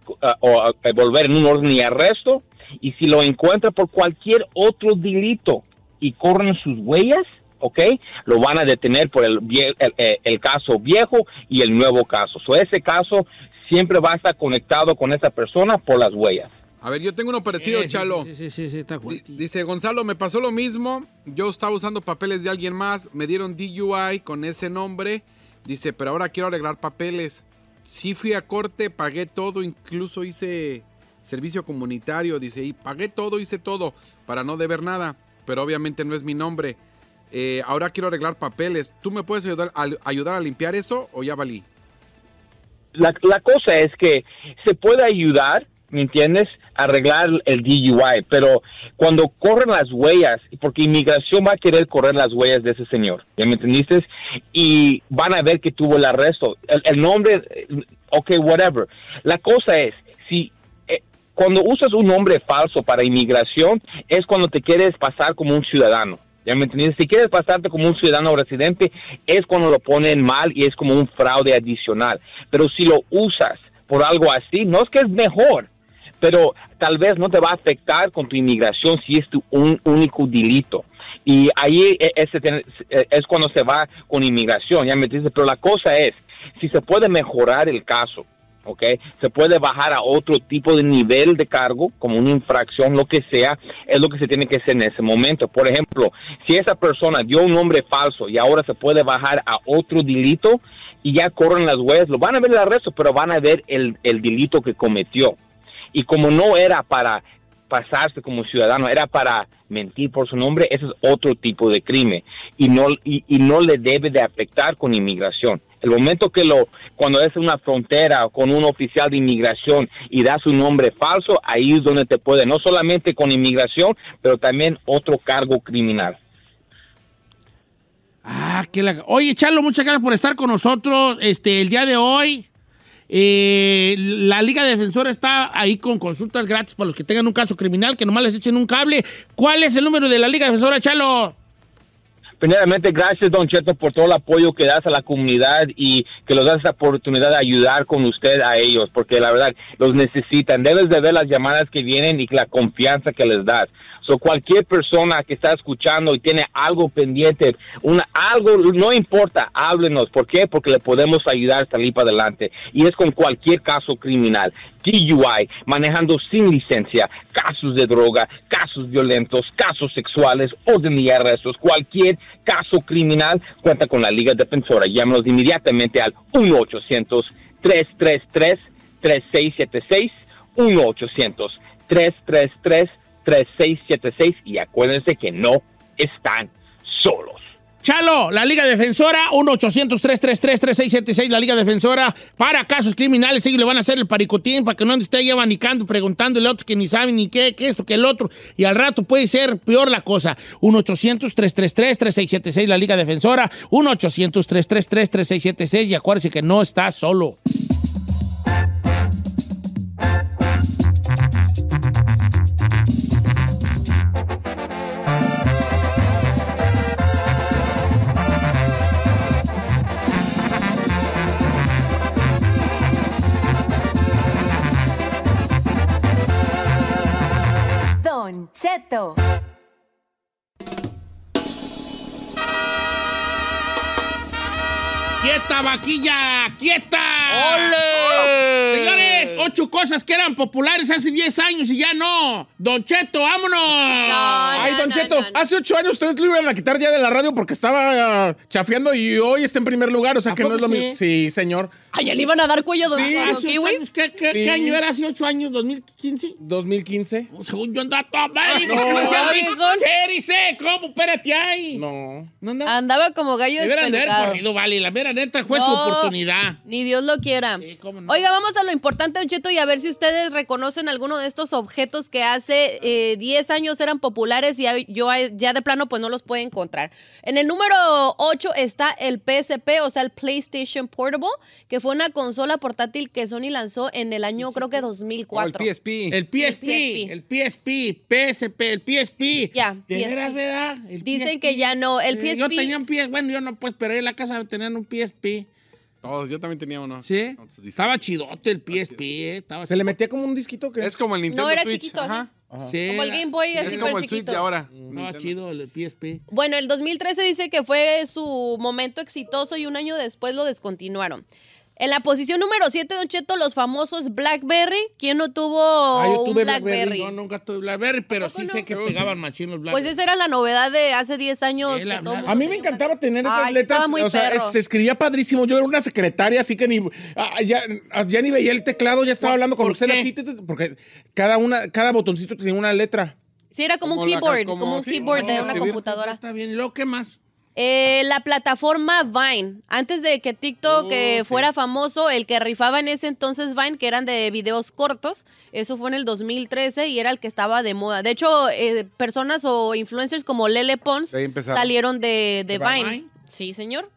eh, volver en un orden y arresto. Y si lo encuentra por cualquier otro delito y corren sus huellas, ¿ok? Lo van a detener por el, eh, el, caso viejo y el nuevo caso. So, ese caso siempre va a estar conectado con esa persona por las huellas. A ver, yo tengo uno parecido, eh, Chalo. Sí, sí, sí, está Dice, Gonzalo, me pasó lo mismo. Yo estaba usando papeles de alguien más. Me dieron DUI con ese nombre. Dice, pero ahora quiero arreglar papeles. Sí fui a corte, pagué todo, incluso hice servicio comunitario. Dice, y pagué todo, hice todo para no deber nada. Pero obviamente no es mi nombre. Eh, ahora quiero arreglar papeles. ¿Tú me puedes ayudar a limpiar eso o ya valí? la, la cosa es que se puede ayudar, ¿me entiendes? Arreglar el DUI, pero cuando corren las huellas, porque inmigración va a querer correr las huellas de ese señor, ¿ya me entendiste? Y van a ver que tuvo el arresto, el, nombre, ok, whatever. La cosa es, si eh, cuando usas un nombre falso para inmigración, es cuando te quieres pasar como un ciudadano. Si quieres pasarte como un ciudadano residente, es cuando lo ponen mal y es como un fraude adicional. Pero si lo usas por algo así, no es que es mejor, pero tal vez no te va a afectar con tu inmigración si es tu un único delito. Y ahí e-, es, e-, es cuando se va con inmigración, ya me entiendes. Pero la cosa es, si se puede mejorar el caso, ¿ok? Se puede bajar a otro tipo de nivel de cargo, como una infracción, lo que sea, es lo que se tiene que hacer en ese momento. Por ejemplo, si esa persona dio un nombre falso y ahora se puede bajar a otro delito y ya corren las huellas, lo van a ver el arresto, pero van a ver el delito que cometió. Y como no era para pasarse como ciudadano, era para mentir por su nombre, ese es otro tipo de crimen y no, y, no le debe de afectar con inmigración. El momento que lo, cuando es una frontera con un oficial de inmigración y da su nombre falso, ahí es donde te puede, no solamente con inmigración, pero también otro cargo criminal. Ah, que la... Oye, Charlo, muchas gracias por estar con nosotros este, el día de hoy. Eh, la Liga Defensora está ahí con consultas gratis para los que tengan un caso criminal, que nomás les echen un cable. ¿Cuál es el número de la Liga Defensora, Chalo? Primeramente, gracias, Don Cheto, por todo el apoyo que das a la comunidad y que nos das la oportunidad de ayudar con usted a ellos, porque la verdad los necesitan. Debes de ver las llamadas que vienen y la confianza que les das. So, cualquier persona que está escuchando y tiene algo pendiente, una, algo, no importa, háblenos. ¿Por qué? Porque le podemos ayudar a salir para adelante. Y es con cualquier caso criminal. DUI, manejando sin licencia, casos de droga, casos violentos, casos sexuales, orden y arrestos, cualquier caso criminal, cuenta con la Liga Defensora. Llámenos inmediatamente al 1-800-333-3676, 1-800-333-3676. 3676 y acuérdense que no están solos. Chalo, la Liga Defensora, 1-800-333-3676, la Liga Defensora, para casos criminales, y le van a hacer el paricotín para que no ande usted ahí abanicando, preguntándole a otros que ni saben ni qué, que esto, que el otro, y al rato puede ser peor la cosa. 1-800-333-3676, la Liga Defensora, 1-800-333-3676, y acuérdense que no está solo. Cheto. ¡Quieta, vaquilla! ¡Quieta! ¡Ole! ocho cosas que eran populares hace 10 años y ya no. Don Cheto, vámonos. Ay, Don Cheto, hace ocho años ustedes lo iban a quitar ya de la radio porque estaba ah, chafeando y hoy está en primer lugar, o sea que no es lo mismo. Sí, señor. Ay, le iban a dar cuello de sí. Hace kiwi? ¿qué, qué, ¿Qué, año era hace ocho años? ¿2015? 2015. Según yo andaba toda mal. Ah, ¡No, No. Espérese, ¿cómo? Espérate ahí. No. no andaba? andaba como gallo de haber corrido, vale. La mera neta fue su oportunidad. Ni Dios lo quiera. Sí, cómo Oiga, vamos a lo importante, y a ver si ustedes reconocen alguno de estos objetos que hace 10 años eran populares y yo ya de plano pues no los puede encontrar. En el número 8 está el PSP, o sea, el PlayStation Portable, que fue una consola portátil que Sony lanzó en el año creo que 2004. el, PSP. el PSP. El PSP, PSP, el PSP. Ya. verdad? Dicen que ya no, el PSP. yo tenía un PSP, bueno, yo no pues, pero en la casa tenían un PSP. Yo también tenía uno. ¿Sí? Estaba chidote el PSP, Estaba Se le metía como un disquito que. Es como el Nintendo No, era chiquito, Ajá. Como el Game Boy, así es como el chiquito. Switch ahora. No, chido el PSP. Bueno, el 2013 dice que fue su momento exitoso y un año después lo descontinuaron. En la posición número 7, Don Cheto, los famosos Blackberry. ¿Quién no tuvo ah, un Blackberry? No, nunca tuve Blackberry, pero sí sé que pegaban sí. machín los pues Blackberry. Pues esa era la novedad de hace 10 años. a mí me encantaba tener esas letras. o sea, se escribía padrísimo. Yo era una secretaria, así que ni ah, ah, ya, ni veía el teclado, ya estaba hablando con usted así, porque cada, una, cada botoncito tenía una letra. Sí, era como, un keyboard, como, un keyboard de una computadora. Está bien, lo que más. Eh, la plataforma Vine. Antes de que TikTok uh, fuera famoso, el que rifaba en ese entonces Vine, que eran de videos cortos, eso fue en el 2013 y era el que estaba de moda. De hecho, eh, personas o influencers como Lele Pons salieron de, Vine? Sí, señor.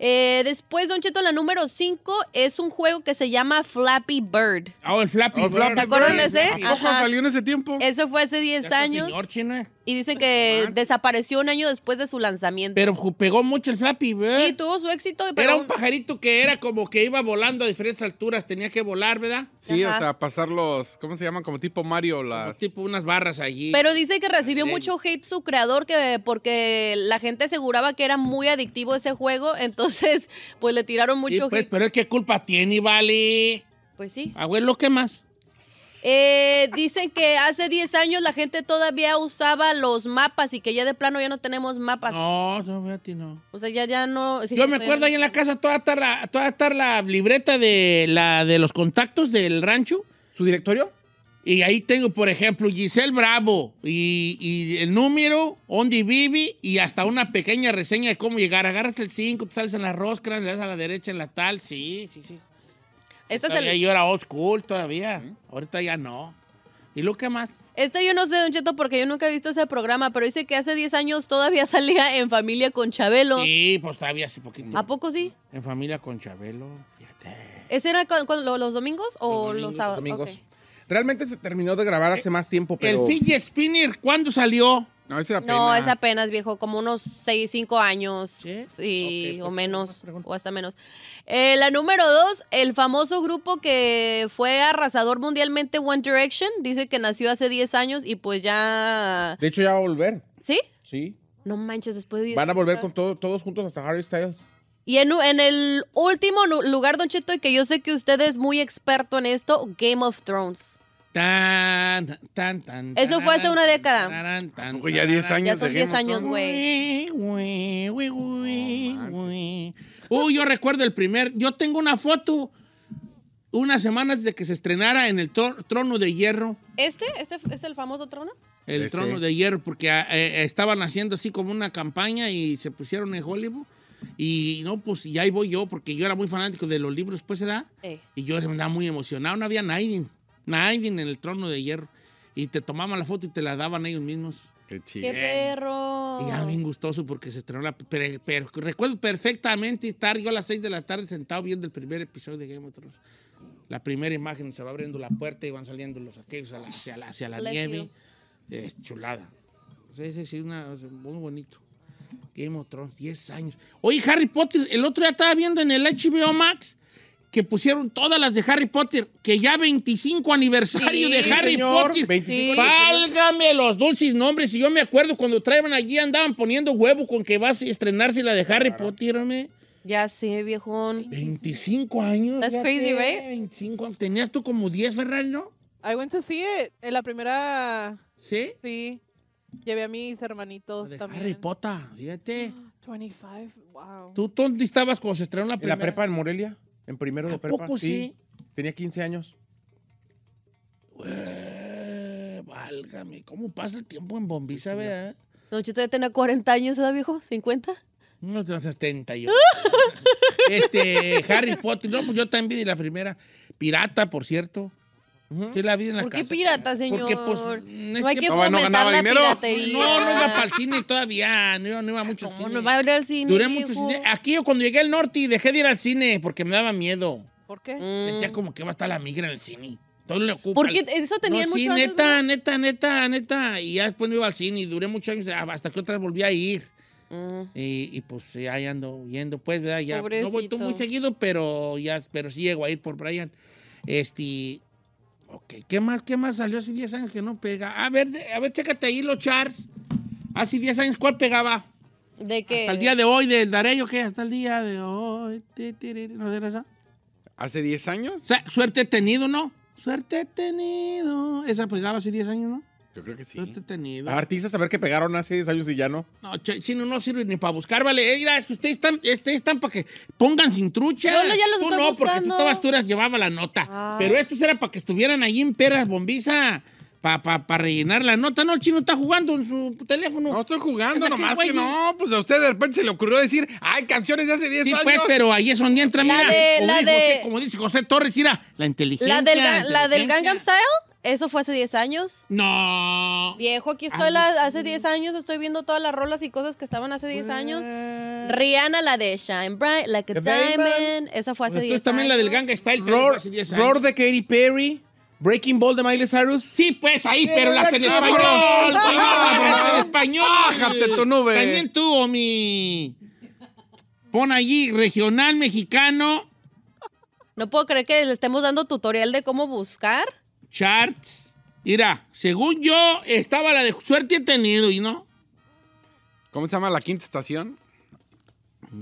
Eh, después, Don Cheto, la número 5 es un juego que se llama Flappy Bird. ah el Flappy oh, Bird. ¿Te acuerdas de ese? salió en ese tiempo? Eso fue hace 10 años. Señor y dice que desapareció un año después de su lanzamiento. Pero pegó mucho el Flappy ¿verdad? Sí, tuvo su éxito. Era un pajarito que era como que iba volando a diferentes alturas. Tenía que volar, ¿verdad? Sí, o sea, pasar los... ¿Cómo se llaman? Como tipo Mario. Las... tipo unas barras allí. Pero dice que recibió mucho hate su creador que porque la gente aseguraba que era muy adictivo ese juego. <laughs> Entonces, pues le tiraron mucho pues, hate. Pero ¿qué culpa tiene, vale? Pues sí. Abuelo, ¿qué más? Eh, dicen que hace 10 años la gente todavía usaba los mapas y que ya de plano ya no tenemos mapas. No, no, ti no. O sea, ya, ya no. Yo me acuerdo ahí en la casa toda la, toda estar la libreta de, la, de los contactos del rancho. ¿Su directorio? Y ahí tengo, por ejemplo, Giselle Bravo y, el número, Ondi Vivi y hasta una pequeña reseña de cómo llegar. Agarras el 5, te sales en la rosca, le das a la derecha en la tal. Sí, sí, sí. Yo era old school todavía. Ahorita ya no. ¿Y lo que más? Esto yo no sé, Don Cheto, porque yo nunca he visto ese programa, pero dice que hace 10 años todavía <laughs> salía en familia con Chabelo. Sí, pues todavía hace poquito. ¿A poco sí? En familia con Chabelo, fíjate. ¿Ese era los, domingos o los sábados? Los domingos. Realmente se terminó de grabar hace eh, más tiempo, pero... ¿El Fiji spinner cuándo salió? No, es apenas viejo, como unos 6, 5 años. Sí. o menos, o hasta menos. Eh, la número 2, el famoso grupo que fue arrasador mundialmente, One Direction. Dice que nació hace 10 años y pues ya. De hecho, ya va a volver. ¿Sí? Sí. No manches, después de 10 Van a volver con todos juntos hasta Harry Styles. Y en, en, el último lugar, Don Cheto, y que yo sé que usted es muy experto en esto, Game of Thrones. Tan, tan, tan. Eso fue hace una década. Tan, ya 10 años. Ya son 10 años, güey. Uy, yo recuerdo el primer. Yo tengo una foto unas semanas desde que se estrenara en el trono de hierro. ¿Este? ¿Este es el famoso trono? El trono de hierro, porque ah, eh, eh, estaban haciendo así como una campaña y se pusieron en Hollywood. Y no, pues y ahí voy yo, porque yo era muy fanático de los libros, pues se da. Y yo me andaba muy emocionado, no había nadie nadie en el trono de hierro. Y te tomaban la foto y te la daban ellos mismos. Qué chido. Qué perro. Y ya bien gustoso porque se estrenó la. Pero, recuerdo perfectamente estar yo a las 6 de la tarde sentado viendo el primer episodio de Game of Thrones. La primera imagen se va abriendo la puerta y van saliendo los aquellos hacia la, nieve. Es chulada. Ese sí, es muy bonito. Game of Thrones, 10 años. Oye, Harry Potter, el otro ya estaba viendo en el HBO Max que pusieron todas las de Harry Potter, que ya 25 aniversario de Harry Potter. Válgame los dulces nombres. Y yo me acuerdo cuando traían allí andaban poniendo huevo con que va a estrenarse la de Harry Potter, hombre. Ya sé, viejón. 25 años. That's crazy, right? 25 Tenías tú como 10, Ferrari, ¿no? I went to see it en la primera. ¿Sí? Sí. Llevé a mis hermanitos Harry Potter, fíjate. 25, <gasps> wow. ¿Tú dónde estabas cuando se estrenó la primera? ¿En la prepa en Morelia? En primero de prepa, sí. Tenía 15 años. válgame, ¿cómo pasa el tiempo en Bombisa? sí, vea? Don Chito ya tenía 40 años, ¿verdad, viejo? ¿50? No, tenía 78. <laughs> este, Harry Potter. No, pues yo también vi la primera. Pirata, por cierto. Sí la vi en la ¿Por qué pirata, señor? Porque, pues, no, es que, no ganaba dinero. Piratería. No, no iba para el cine todavía, no iba, mucho al cine. no va a ir al cine, Duré mucho cine. Aquí yo cuando llegué al norte dejé de ir al cine porque me daba miedo. ¿Por qué? Mm. Sentía como que iba a estar la migra en el cine. Todo le ocupa. Porque eso tenía mucho mucho Sí, neta, neta, neta, neta. Y ya después no iba al cine duré muchos años ah, hasta que otra vez volví a ir. Mm. Y, pues ahí ando yendo, pues, Ya, no voy tú muy seguido, pero ya, pero sí llego a ir por Brian. Este, Ok, ¿qué más, qué más salió hace 10 años que no pega? A ver, a ver, chécate ahí los chars. Hace 10 años, ¿cuál pegaba? ¿De qué? Hasta el día de hoy, del Darello, ¿qué? Hasta el día de hoy. ¿No era esa? ¿Hace 10 años? Suerte tenido, ¿no? Suerte tenido. Esa pegaba hace 10 años, ¿no? Yo creo que sí. No te he tenido. Artistas a ver que pegaron hace 10 años y ya no. No, chino, no sirve ni para buscar, vale. Eh, mira, es que ustedes están, ustedes están para que pongan sin trucha. No, no, ya los tú no, porque tú estabas, tú eras, llevaba la nota. Ah. Pero esto era para que estuvieran ahí en peras bombiza. Para pa, rellenar la nota, no, el chino está jugando en su teléfono. No estoy jugando, nomás que, no, pues a usted de repente se le ocurrió decir, hay canciones de hace 10 años. Sí, pues, pero ahí es donde entra, mira, la de... José, como, dice José Torres, mira, la inteligencia. La del, la, del Gangnam Style. Eso fue hace 10 años. No. Viejo, aquí estoy hace 10 años, estoy viendo todas las rolas y cosas que estaban hace 10 años. Rihanna, la de Shine Bright, Like a Diamond. Esa fue hace 10 años. también la del Gang Style. Roar, Roar de Katy Perry. Breaking Ball de Miley Cyrus. Sí, pues ahí, pero las en español. <laughs> en español. Bájate, tu nube. También tú, Omi. Pon allí regional mexicano. No puedo creer que le estemos dando tutorial de cómo buscar. Charts. Mira, según yo, estaba la de suerte he tenido y no. ¿Cómo se llama la quinta estación?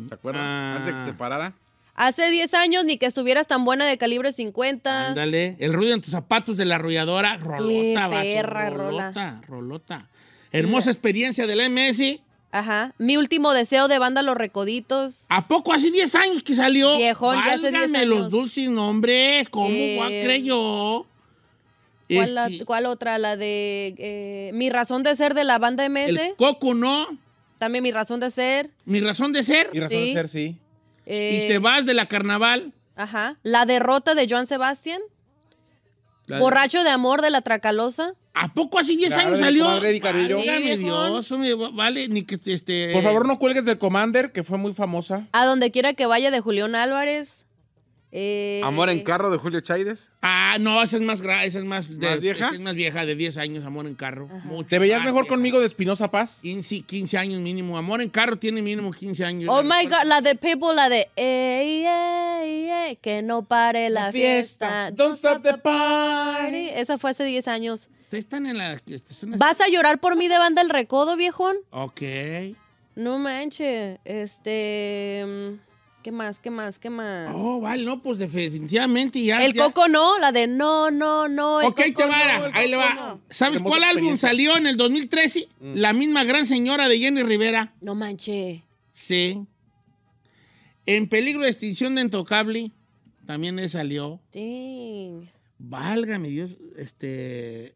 ¿Te acuerdas? Ah. Antes que se parara. Hace 10 años ni que estuvieras tan buena de calibre 50. Ándale. El ruido en tus zapatos de la arrolladora. Rolota, perra, rolota, rola. rolota. Hermosa experiencia de la MS. Ajá. Mi último deseo de banda Los Recoditos. ¿A poco? Hace 10 años que salió. Viejón, ya hace 10 años. los dulces nombres. ¿Cómo Juan eh, creyó? ¿Cuál, otra? La de eh, Mi razón de ser de la banda MS. El Coco no. También Mi razón de ser. Mi razón de ser. Mi razón de ser, sí. Eh, y te vas de la carnaval. Ajá. La derrota de Joan Sebastián. Borracho de amor de la Tracalosa. ¿A poco así 10 años salió? Vale, Dios, vale, ni que este. Por favor, no cuelgues del Commander, que fue muy famosa. A donde quiera que vaya de Julián Álvarez. Eh, ¿Amor en eh, carro de Julio Chaides? Ah, no, esa es más, esa es más, de, vieja. es más vieja, de 10 años, Amor en carro. ¿Te veías mejor conmigo de Espinosa Paz? 15, 15, años mínimo. Amor en carro tiene mínimo 15 años. Oh my God, la de People, la de que no pare la, fiesta. Don't, stop, the party. Esa fue hace 10 años. en la. Este, ¿Vas a llorar por mí de banda El Recodo, viejón? Ok. No manches. Este. Mm, ¿Qué más? ¿Qué más? ¿Qué más? Oh, vale, no, pues definitivamente ya. El coco no, la de no, no, no. El ok, coco ahí le va. ¿Sabes cuál álbum salió en el 2013? Mm. La misma gran señora de Jenny Rivera. No manche. Sí. En peligro de extinción de Intocable también le salió. Sí. Válgame Dios, este.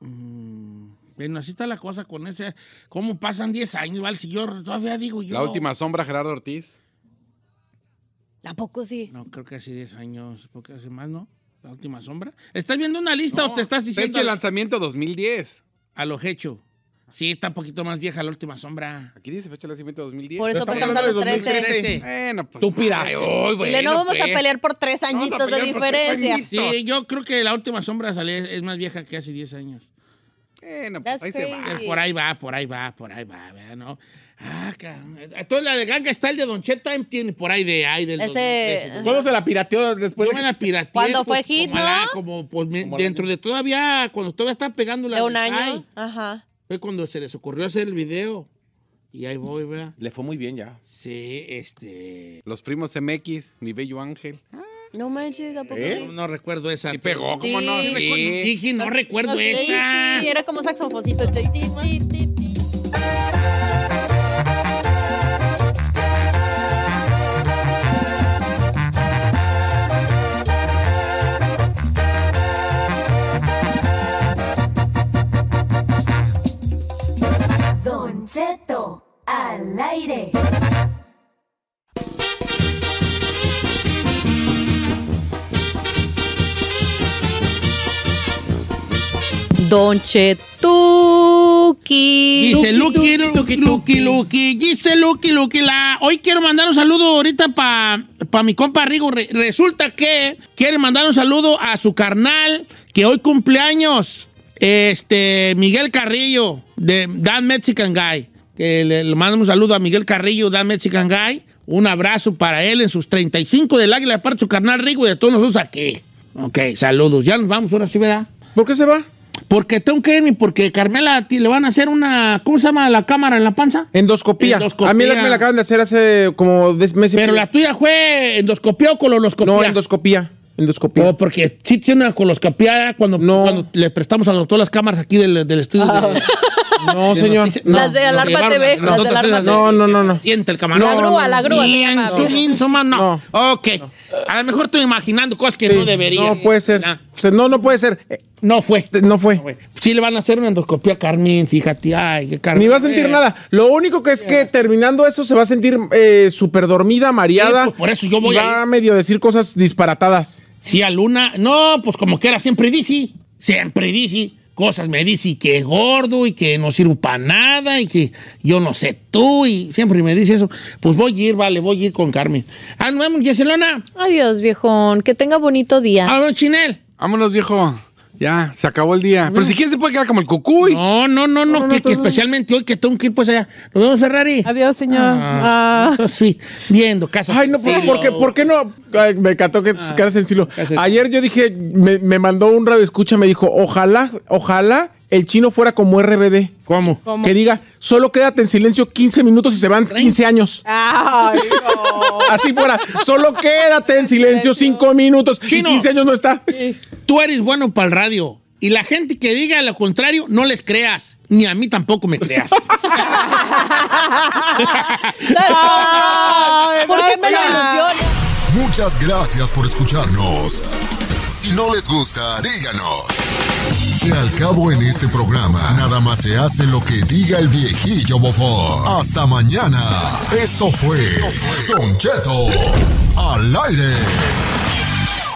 Mmm... Bueno, así está la cosa con ese. ¿Cómo pasan 10 años, Val? Si yo todavía digo yo. La última sombra, Gerardo Ortiz. poco sí? No, creo que hace 10 años, porque hace más, ¿no? La última sombra. ¿Estás viendo una lista o te estás diciendo? Fecha de lanzamiento 2010. A lo hecho. Sí, está un poquito más vieja la última sombra. Aquí dice fecha de lanzamiento 2010. Por eso pasamos a los 13. Bueno, pues. Estúpida. Pues, le no vamos a pues. pelear por tres añitos de diferencia. Sí, yo creo que la última sombra sale, es más vieja que hace 10 años. Bueno, pues ahí se va. Por ahí va, por ahí va, por ahí va, ¿verdad? ¿no? Ah, Entonces la de Ganga está el de Don Chet Time tiene por ahí de ahí del Ese... ¿Cuándo se la pirateó después? Yo pues, fue hit, ¿no? como pues, dentro de todavía, cuando todavía está pegando la de un año. Ajá. Fue cuando se les ocurrió hacer el video. Y ahí voy, ¿verdad? Le fue muy bien ya. Sí, este. Los primos MX, mi bello ángel. No manches, tampoco. ¿Eh? No recuerdo esa. Y pegó, como no? Sí. Dije, no recuerdo esa. Sí, era como saxofoncito. Don Cheto, al aire. Don Chetuki. Dice Luki, Luki, Luki, Dice Luki, Luki. La... Hoy quiero mandar un saludo ahorita para pa mi compa Rigo. resulta que quiere mandar un saludo a su carnal que hoy cumpleaños. Este, Miguel Carrillo, de Dan Mexican Guy. Que le, le un saludo a Miguel Carrillo, Dan Mexican Guy. Un abrazo para él en sus 35 del águila, para su carnal Rigo y de todos nosotros aquí. Ok, saludos. Ya nos vamos ahora sí, ¿verdad? ¿Por qué se va? Porque tengo que irme, porque Carmela le van a hacer una, ¿cómo se llama la cámara en la panza? Endoscopía. endoscopía. A mí la, me la acaban de hacer hace como meses. Pero la tuya fue endoscopía o colonoscopía. No, endoscopía. Endoscopía. No, oh, porque sí tiene una coloscopía cuando, le prestamos a todas las cámaras aquí del, estudio. Ah. no, señor. Las de Alarma TV. Las de Alarma No, no, no. no. Siente el camarón. La grúa, la grúa. Y en su no. Ok. A lo mejor estoy imaginando cosas que no debería. No puede ser. No, no puede ser. Este, no fue. No fue. Sí le van a hacer una endoscopia a Carmen, fíjate. Ay, que Carmen. Ni va a sentir eh. nada. Lo único que es que terminando eso se va a sentir eh, súper dormida, mareada. Pues, por eso yo voy va a... medio decir cosas disparatadas. Sí, a Luna. No, pues como que era siempre dice. Siempre dice. Cosas me dice que gordo y que no sirvo para nada y que yo no sé tú y siempre me dice eso. Pues voy a ir, vale, voy a ir con Carmen. Ah, nos Adiós, viejo Que tenga bonito día. Adiós, Chinel. Vámonos, viejo. Ya, se acabó el día. Pero si quieres se puede quedar como el cucuy. No, no, no, no, que, especialmente hoy que tengo que ir pues allá. Nos vemos, Ferrari. Adiós, señor. Ah, ah. sweet. Viendo casa Ay, no, ¿por, ¿por, qué, no? me cató que tus ah, caras en silo. Ayer yo dije, me, me mandó un radio escucha, me dijo, ojalá, ojalá el chino fuera como RBD. ¿Cómo? Que diga, solo quédate en silencio 15 minutos y se van 15 años. <laughs> Así fuera, solo quédate en silencio 5 minutos chino, y 15 años no está. Tú eres bueno para el radio. Y la gente que diga lo contrario, no les creas. Ni a mí tampoco me creas. <laughs> <laughs> me lo Muchas gracias por escucharnos. Si no les gusta, díganos. Que al cabo en este programa, nada más se hace lo que diga el viejillo bofón. Hasta mañana. Esto fue Don Cheto al aire.